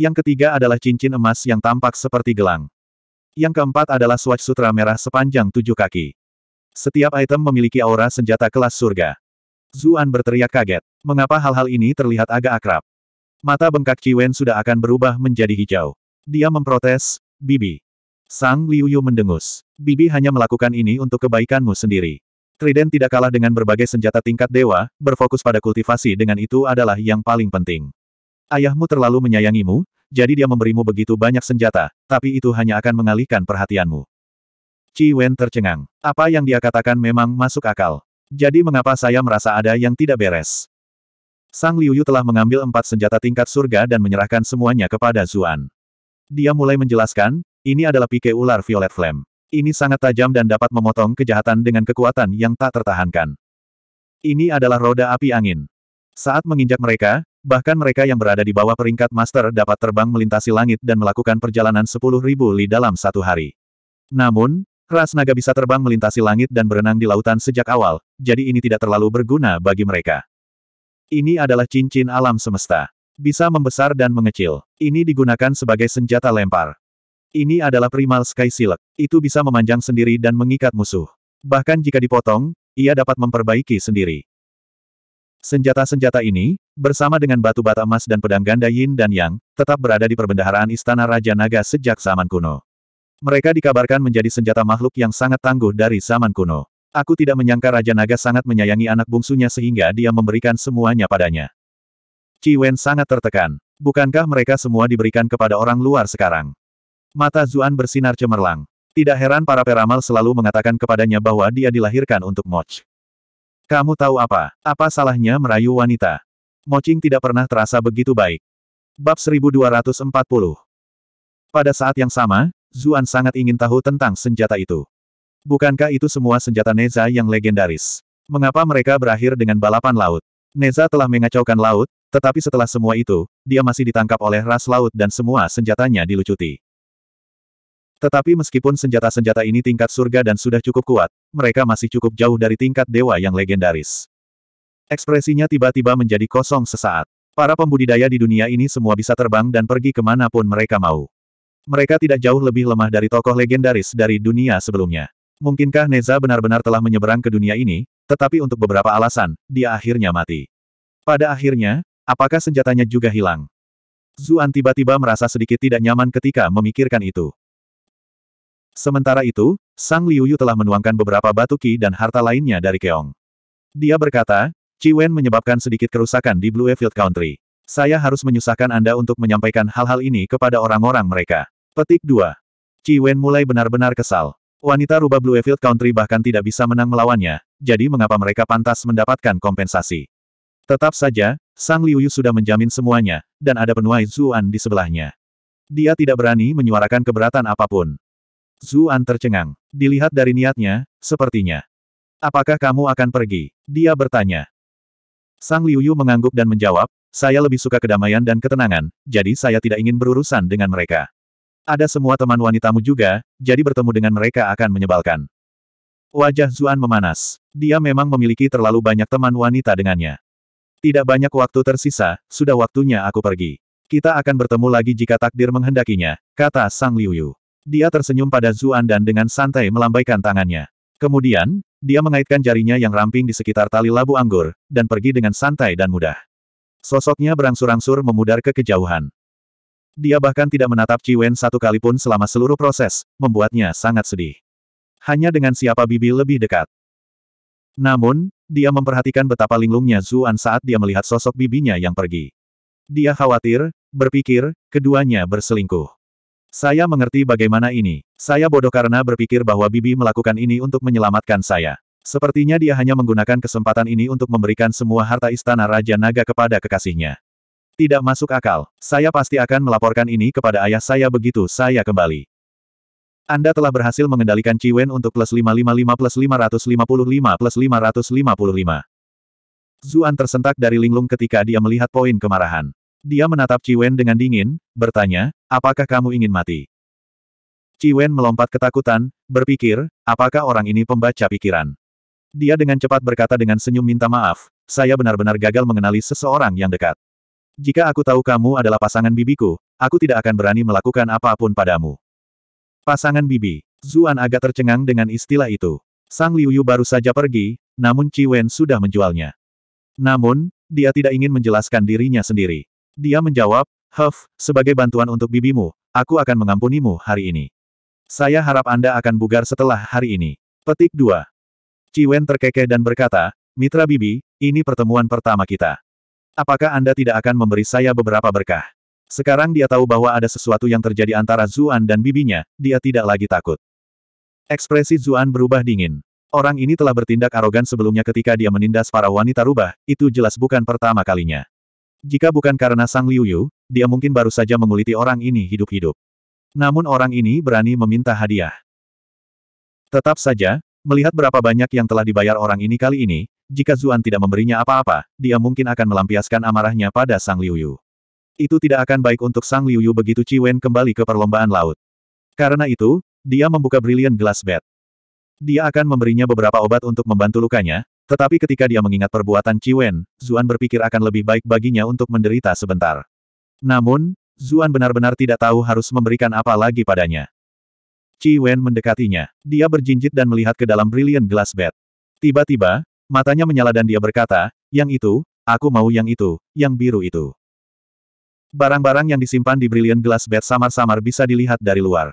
Yang ketiga adalah cincin emas yang tampak seperti gelang. Yang keempat adalah swatch sutra merah sepanjang tujuh kaki. Setiap item memiliki aura senjata kelas surga. Zuan berteriak kaget. Mengapa hal-hal ini terlihat agak akrab? Mata bengkak Ciwen sudah akan berubah menjadi hijau. Dia memprotes, Bibi. Sang Liu mendengus. Bibi hanya melakukan ini untuk kebaikanmu sendiri. Triden tidak kalah dengan berbagai senjata tingkat dewa, berfokus pada kultivasi dengan itu adalah yang paling penting. Ayahmu terlalu menyayangimu, jadi dia memberimu begitu banyak senjata, tapi itu hanya akan mengalihkan perhatianmu. Ci Wen tercengang. Apa yang dia katakan memang masuk akal. Jadi mengapa saya merasa ada yang tidak beres? Sang Liuyu telah mengambil empat senjata tingkat surga dan menyerahkan semuanya kepada Zuan. Dia mulai menjelaskan, ini adalah pike ular Violet Flame. Ini sangat tajam dan dapat memotong kejahatan dengan kekuatan yang tak tertahankan. Ini adalah roda api angin. Saat menginjak mereka, bahkan mereka yang berada di bawah peringkat master dapat terbang melintasi langit dan melakukan perjalanan sepuluh ribu li dalam satu hari. Namun, Ras naga bisa terbang melintasi langit dan berenang di lautan sejak awal, jadi ini tidak terlalu berguna bagi mereka. Ini adalah cincin alam semesta. Bisa membesar dan mengecil. Ini digunakan sebagai senjata lempar. Ini adalah primal sky silk. Itu bisa memanjang sendiri dan mengikat musuh. Bahkan jika dipotong, ia dapat memperbaiki sendiri. Senjata-senjata ini, bersama dengan batu bata emas dan pedang ganda yin dan yang, tetap berada di perbendaharaan Istana Raja Naga sejak zaman kuno. Mereka dikabarkan menjadi senjata makhluk yang sangat tangguh dari zaman kuno. Aku tidak menyangka Raja Naga sangat menyayangi anak bungsunya sehingga dia memberikan semuanya padanya. Qi Wen sangat tertekan. Bukankah mereka semua diberikan kepada orang luar sekarang? Mata Zuan bersinar cemerlang. Tidak heran para peramal selalu mengatakan kepadanya bahwa dia dilahirkan untuk Moch. Kamu tahu apa? Apa salahnya merayu wanita? Moching tidak pernah terasa begitu baik. Bab 1240 Pada saat yang sama, Zuan sangat ingin tahu tentang senjata itu. Bukankah itu semua senjata Neza yang legendaris? Mengapa mereka berakhir dengan balapan laut? Neza telah mengacaukan laut, tetapi setelah semua itu, dia masih ditangkap oleh ras laut dan semua senjatanya dilucuti. Tetapi meskipun senjata-senjata ini tingkat surga dan sudah cukup kuat, mereka masih cukup jauh dari tingkat dewa yang legendaris. Ekspresinya tiba-tiba menjadi kosong sesaat. Para pembudidaya di dunia ini semua bisa terbang dan pergi kemanapun mereka mau. Mereka tidak jauh lebih lemah dari tokoh legendaris dari dunia sebelumnya. Mungkinkah Neza benar-benar telah menyeberang ke dunia ini, tetapi untuk beberapa alasan, dia akhirnya mati. Pada akhirnya, apakah senjatanya juga hilang? Zuan tiba-tiba merasa sedikit tidak nyaman ketika memikirkan itu. Sementara itu, Sang Liuyu telah menuangkan beberapa batu ki dan harta lainnya dari Keong. Dia berkata, Chi Wen menyebabkan sedikit kerusakan di Blue Bluefield Country. Saya harus menyusahkan Anda untuk menyampaikan hal-hal ini kepada orang-orang mereka. Petik 2. Qi Wen mulai benar-benar kesal. Wanita rubah Bluefield Country bahkan tidak bisa menang melawannya, jadi mengapa mereka pantas mendapatkan kompensasi? Tetap saja, Sang Liuyu sudah menjamin semuanya, dan ada penuai Zuan di sebelahnya. Dia tidak berani menyuarakan keberatan apapun. Zuan tercengang. Dilihat dari niatnya, sepertinya. Apakah kamu akan pergi? Dia bertanya. Sang Liuyu mengangguk dan menjawab, saya lebih suka kedamaian dan ketenangan, jadi saya tidak ingin berurusan dengan mereka. Ada semua teman wanitamu juga, jadi bertemu dengan mereka akan menyebalkan. Wajah Zuan memanas. Dia memang memiliki terlalu banyak teman wanita dengannya. Tidak banyak waktu tersisa, sudah waktunya aku pergi. Kita akan bertemu lagi jika takdir menghendakinya, kata Sang Liu Dia tersenyum pada Zuan dan dengan santai melambaikan tangannya. Kemudian, dia mengaitkan jarinya yang ramping di sekitar tali labu anggur, dan pergi dengan santai dan mudah. Sosoknya berangsur-angsur memudar ke kejauhan. Dia bahkan tidak menatap Wen satu kali pun selama seluruh proses, membuatnya sangat sedih. Hanya dengan siapa Bibi lebih dekat. Namun, dia memperhatikan betapa linglungnya Zuan saat dia melihat sosok bibinya yang pergi. Dia khawatir, berpikir, keduanya berselingkuh. Saya mengerti bagaimana ini. Saya bodoh karena berpikir bahwa Bibi melakukan ini untuk menyelamatkan saya. Sepertinya dia hanya menggunakan kesempatan ini untuk memberikan semua harta istana Raja Naga kepada kekasihnya. Tidak masuk akal. Saya pasti akan melaporkan ini kepada ayah saya begitu saya kembali. Anda telah berhasil mengendalikan Ciwen untuk plus 555 plus 555 plus 555. Zuan tersentak dari linglung ketika dia melihat poin kemarahan. Dia menatap Ciwen dengan dingin, bertanya, apakah kamu ingin mati? Ciwen melompat ketakutan, berpikir, apakah orang ini pembaca pikiran? Dia dengan cepat berkata dengan senyum minta maaf, saya benar-benar gagal mengenali seseorang yang dekat. Jika aku tahu kamu adalah pasangan bibiku, aku tidak akan berani melakukan apapun padamu. Pasangan bibi, Zuan agak tercengang dengan istilah itu. Sang Liuyu baru saja pergi, namun Qi Wen sudah menjualnya. Namun, dia tidak ingin menjelaskan dirinya sendiri. Dia menjawab, Huff, sebagai bantuan untuk bibimu, aku akan mengampunimu hari ini. Saya harap Anda akan bugar setelah hari ini. Petik 2. Ciwen terkekeh dan berkata, Mitra Bibi, ini pertemuan pertama kita. Apakah Anda tidak akan memberi saya beberapa berkah? Sekarang dia tahu bahwa ada sesuatu yang terjadi antara Zuan dan bibinya, dia tidak lagi takut. Ekspresi Zuan berubah dingin. Orang ini telah bertindak arogan sebelumnya ketika dia menindas para wanita rubah, itu jelas bukan pertama kalinya. Jika bukan karena Sang Liu Yu, dia mungkin baru saja menguliti orang ini hidup-hidup. Namun orang ini berani meminta hadiah. Tetap saja, Melihat berapa banyak yang telah dibayar orang ini kali ini, jika Zuan tidak memberinya apa-apa, dia mungkin akan melampiaskan amarahnya pada Sang Liuyu. Itu tidak akan baik untuk Sang Liuyu begitu Ciwen kembali ke perlombaan laut. Karena itu, dia membuka Brilliant Glass Bed. Dia akan memberinya beberapa obat untuk membantu lukanya, tetapi ketika dia mengingat perbuatan Ciwen, Zuan berpikir akan lebih baik baginya untuk menderita sebentar. Namun, Zuan benar-benar tidak tahu harus memberikan apa lagi padanya. Qi Wen mendekatinya. Dia berjinjit dan melihat ke dalam Brilliant Glass Bed. Tiba-tiba, matanya menyala dan dia berkata, yang itu, aku mau yang itu, yang biru itu. Barang-barang yang disimpan di Brilliant Glass Bed samar-samar bisa dilihat dari luar.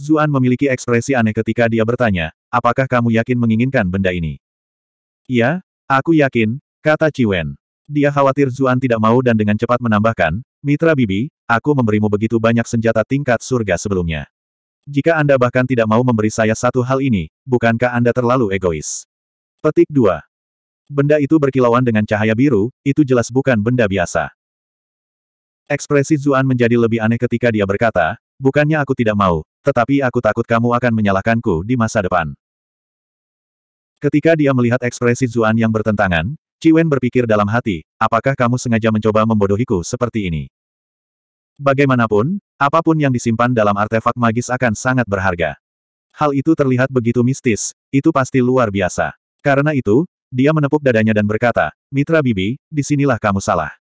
Zuan memiliki ekspresi aneh ketika dia bertanya, apakah kamu yakin menginginkan benda ini? "Ya, aku yakin, kata Qi Wen. Dia khawatir Zuan tidak mau dan dengan cepat menambahkan, Mitra Bibi, aku memberimu begitu banyak senjata tingkat surga sebelumnya. Jika Anda bahkan tidak mau memberi saya satu hal ini, bukankah Anda terlalu egois? Petik 2. Benda itu berkilauan dengan cahaya biru, itu jelas bukan benda biasa. Ekspresi Zuan menjadi lebih aneh ketika dia berkata, bukannya aku tidak mau, tetapi aku takut kamu akan menyalahkanku di masa depan. Ketika dia melihat ekspresi Zuan yang bertentangan, Ciwen berpikir dalam hati, apakah kamu sengaja mencoba membodohiku seperti ini? Bagaimanapun, apapun yang disimpan dalam artefak magis akan sangat berharga. Hal itu terlihat begitu mistis, itu pasti luar biasa. Karena itu, dia menepuk dadanya dan berkata, Mitra Bibi, disinilah kamu salah.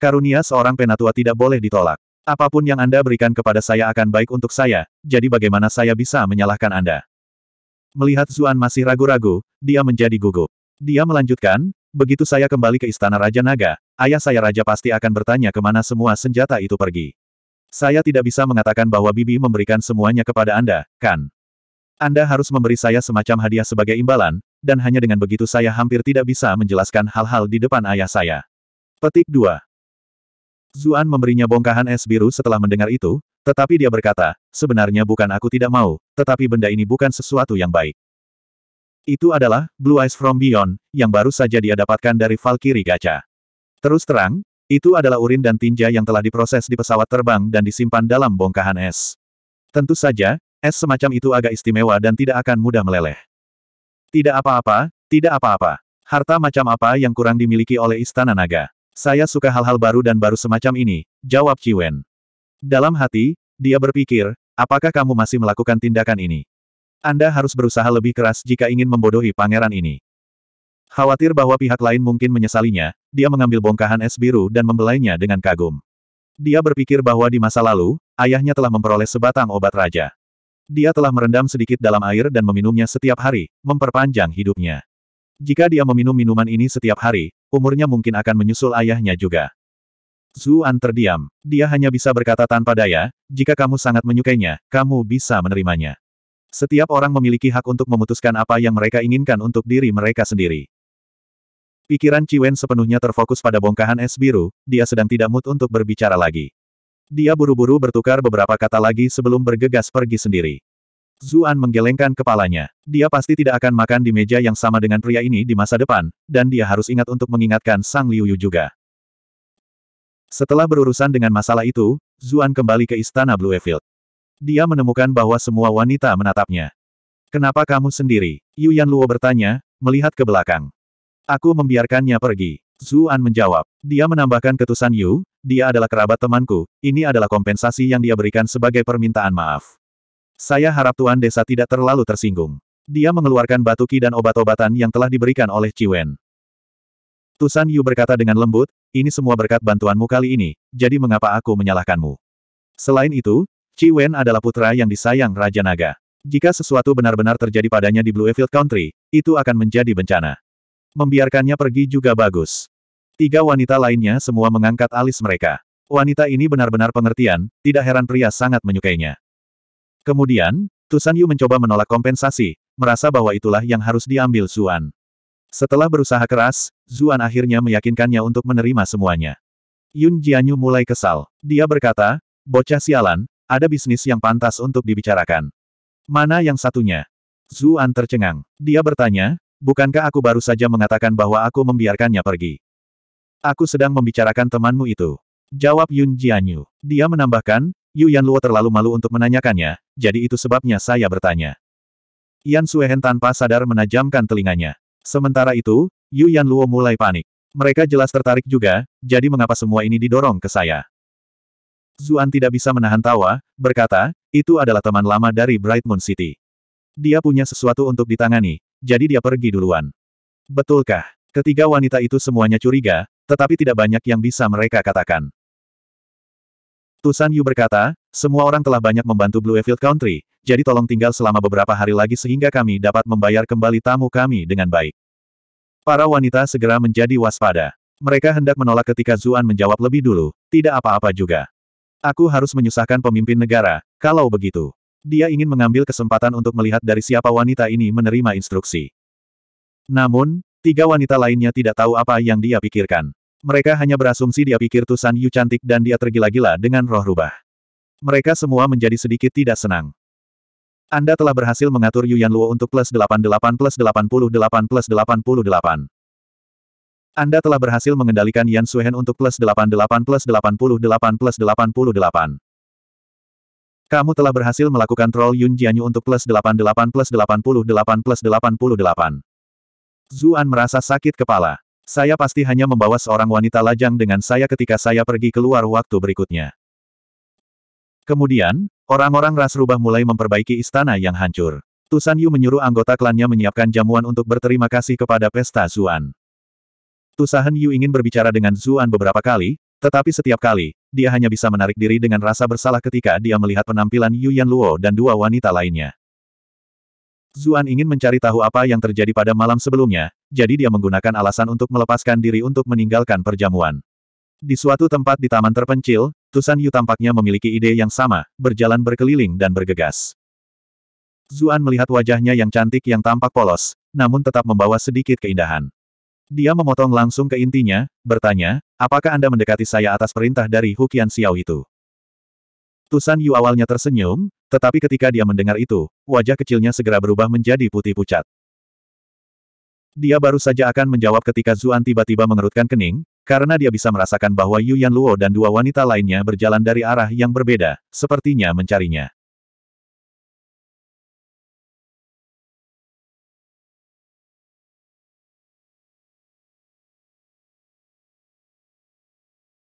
Karunia seorang penatua tidak boleh ditolak. Apapun yang Anda berikan kepada saya akan baik untuk saya, jadi bagaimana saya bisa menyalahkan Anda? Melihat Zuan masih ragu-ragu, dia menjadi gugup. Dia melanjutkan, Begitu saya kembali ke Istana Raja Naga, ayah saya Raja pasti akan bertanya kemana semua senjata itu pergi. Saya tidak bisa mengatakan bahwa Bibi memberikan semuanya kepada Anda, kan? Anda harus memberi saya semacam hadiah sebagai imbalan, dan hanya dengan begitu saya hampir tidak bisa menjelaskan hal-hal di depan ayah saya. Petik 2. Zuan memberinya bongkahan es biru setelah mendengar itu, tetapi dia berkata, sebenarnya bukan aku tidak mau, tetapi benda ini bukan sesuatu yang baik. Itu adalah Blue Eyes from Beyond, yang baru saja dia dapatkan dari Valkyrie Gacha. Terus terang, itu adalah urin dan tinja yang telah diproses di pesawat terbang dan disimpan dalam bongkahan es. Tentu saja, es semacam itu agak istimewa dan tidak akan mudah meleleh. Tidak apa-apa, tidak apa-apa. Harta macam apa yang kurang dimiliki oleh Istana Naga? Saya suka hal-hal baru dan baru semacam ini, jawab Ciwen. Dalam hati, dia berpikir, apakah kamu masih melakukan tindakan ini? Anda harus berusaha lebih keras jika ingin membodohi pangeran ini. Khawatir bahwa pihak lain mungkin menyesalinya, dia mengambil bongkahan es biru dan membelainya dengan kagum. Dia berpikir bahwa di masa lalu, ayahnya telah memperoleh sebatang obat raja. Dia telah merendam sedikit dalam air dan meminumnya setiap hari, memperpanjang hidupnya. Jika dia meminum minuman ini setiap hari, umurnya mungkin akan menyusul ayahnya juga. Zuan terdiam. Dia hanya bisa berkata tanpa daya, jika kamu sangat menyukainya, kamu bisa menerimanya. Setiap orang memiliki hak untuk memutuskan apa yang mereka inginkan untuk diri mereka sendiri. Pikiran Ciwen sepenuhnya terfokus pada bongkahan es biru, dia sedang tidak mood untuk berbicara lagi. Dia buru-buru bertukar beberapa kata lagi sebelum bergegas pergi sendiri. Zuan menggelengkan kepalanya. Dia pasti tidak akan makan di meja yang sama dengan pria ini di masa depan, dan dia harus ingat untuk mengingatkan Sang Liu Yu juga. Setelah berurusan dengan masalah itu, Zuan kembali ke istana Bluefield. Dia menemukan bahwa semua wanita menatapnya. Kenapa kamu sendiri? Yuan Luo bertanya, melihat ke belakang. Aku membiarkannya pergi. Zuan menjawab. Dia menambahkan ketusan Yu, dia adalah kerabat temanku, ini adalah kompensasi yang dia berikan sebagai permintaan maaf. Saya harap Tuan Desa tidak terlalu tersinggung. Dia mengeluarkan batu ki dan obat-obatan yang telah diberikan oleh Ciwen. Tusan Yu berkata dengan lembut, ini semua berkat bantuanmu kali ini, jadi mengapa aku menyalahkanmu? Selain itu, Qi Wen adalah putra yang disayang Raja Naga. Jika sesuatu benar-benar terjadi padanya di Bluefield Country, itu akan menjadi bencana. Membiarkannya pergi juga bagus. Tiga wanita lainnya semua mengangkat alis mereka. Wanita ini benar-benar pengertian, tidak heran pria sangat menyukainya. Kemudian, Tusan Yu mencoba menolak kompensasi, merasa bahwa itulah yang harus diambil Zuan. Setelah berusaha keras, Zuan akhirnya meyakinkannya untuk menerima semuanya. Yun Jianyu mulai kesal. Dia berkata, bocah sialan, ada bisnis yang pantas untuk dibicarakan. Mana yang satunya? Zuan tercengang. Dia bertanya, bukankah aku baru saja mengatakan bahwa aku membiarkannya pergi? Aku sedang membicarakan temanmu itu. Jawab Yun Jianyu. Dia menambahkan, Yu Yanluo terlalu malu untuk menanyakannya, jadi itu sebabnya saya bertanya. Yan Suehen tanpa sadar menajamkan telinganya. Sementara itu, Yu Yanluo mulai panik. Mereka jelas tertarik juga, jadi mengapa semua ini didorong ke saya? Zuan tidak bisa menahan tawa, berkata, itu adalah teman lama dari Bright Moon City. Dia punya sesuatu untuk ditangani, jadi dia pergi duluan. Betulkah? Ketiga wanita itu semuanya curiga, tetapi tidak banyak yang bisa mereka katakan. Tusan Yu berkata, semua orang telah banyak membantu Bluefield Country, jadi tolong tinggal selama beberapa hari lagi sehingga kami dapat membayar kembali tamu kami dengan baik. Para wanita segera menjadi waspada. Mereka hendak menolak ketika Zuan menjawab lebih dulu, tidak apa-apa juga. Aku harus menyusahkan pemimpin negara, kalau begitu. Dia ingin mengambil kesempatan untuk melihat dari siapa wanita ini menerima instruksi. Namun, tiga wanita lainnya tidak tahu apa yang dia pikirkan. Mereka hanya berasumsi dia pikir Tusan Yu cantik dan dia tergila-gila dengan roh rubah. Mereka semua menjadi sedikit tidak senang. Anda telah berhasil mengatur Yuan Luo untuk plus 88 plus 88 plus 88 plus 88. Anda telah berhasil mengendalikan Yan Suhen untuk plus 88 plus 88 plus 88. Kamu telah berhasil melakukan troll Yun Jianyu untuk plus 88 plus 88 plus 88. Zuan merasa sakit kepala. Saya pasti hanya membawa seorang wanita lajang dengan saya ketika saya pergi keluar waktu berikutnya. Kemudian, orang-orang ras rubah mulai memperbaiki istana yang hancur. Tusan Yu menyuruh anggota klannya menyiapkan jamuan untuk berterima kasih kepada pesta Zuan waktu Sahen Yu ingin berbicara dengan Zuan beberapa kali, tetapi setiap kali, dia hanya bisa menarik diri dengan rasa bersalah ketika dia melihat penampilan Yu Yan Luo dan dua wanita lainnya. Zuan ingin mencari tahu apa yang terjadi pada malam sebelumnya, jadi dia menggunakan alasan untuk melepaskan diri untuk meninggalkan perjamuan. Di suatu tempat di taman terpencil, Tusan Yu tampaknya memiliki ide yang sama, berjalan berkeliling dan bergegas. Zuan melihat wajahnya yang cantik yang tampak polos, namun tetap membawa sedikit keindahan. Dia memotong langsung ke intinya, bertanya, apakah Anda mendekati saya atas perintah dari Hukian Xiao itu? Tusan Yu awalnya tersenyum, tetapi ketika dia mendengar itu, wajah kecilnya segera berubah menjadi putih pucat. Dia baru saja akan menjawab ketika Zuan tiba-tiba mengerutkan kening, karena dia bisa merasakan bahwa Yu Yan Luo dan dua wanita lainnya berjalan dari arah yang berbeda, sepertinya mencarinya.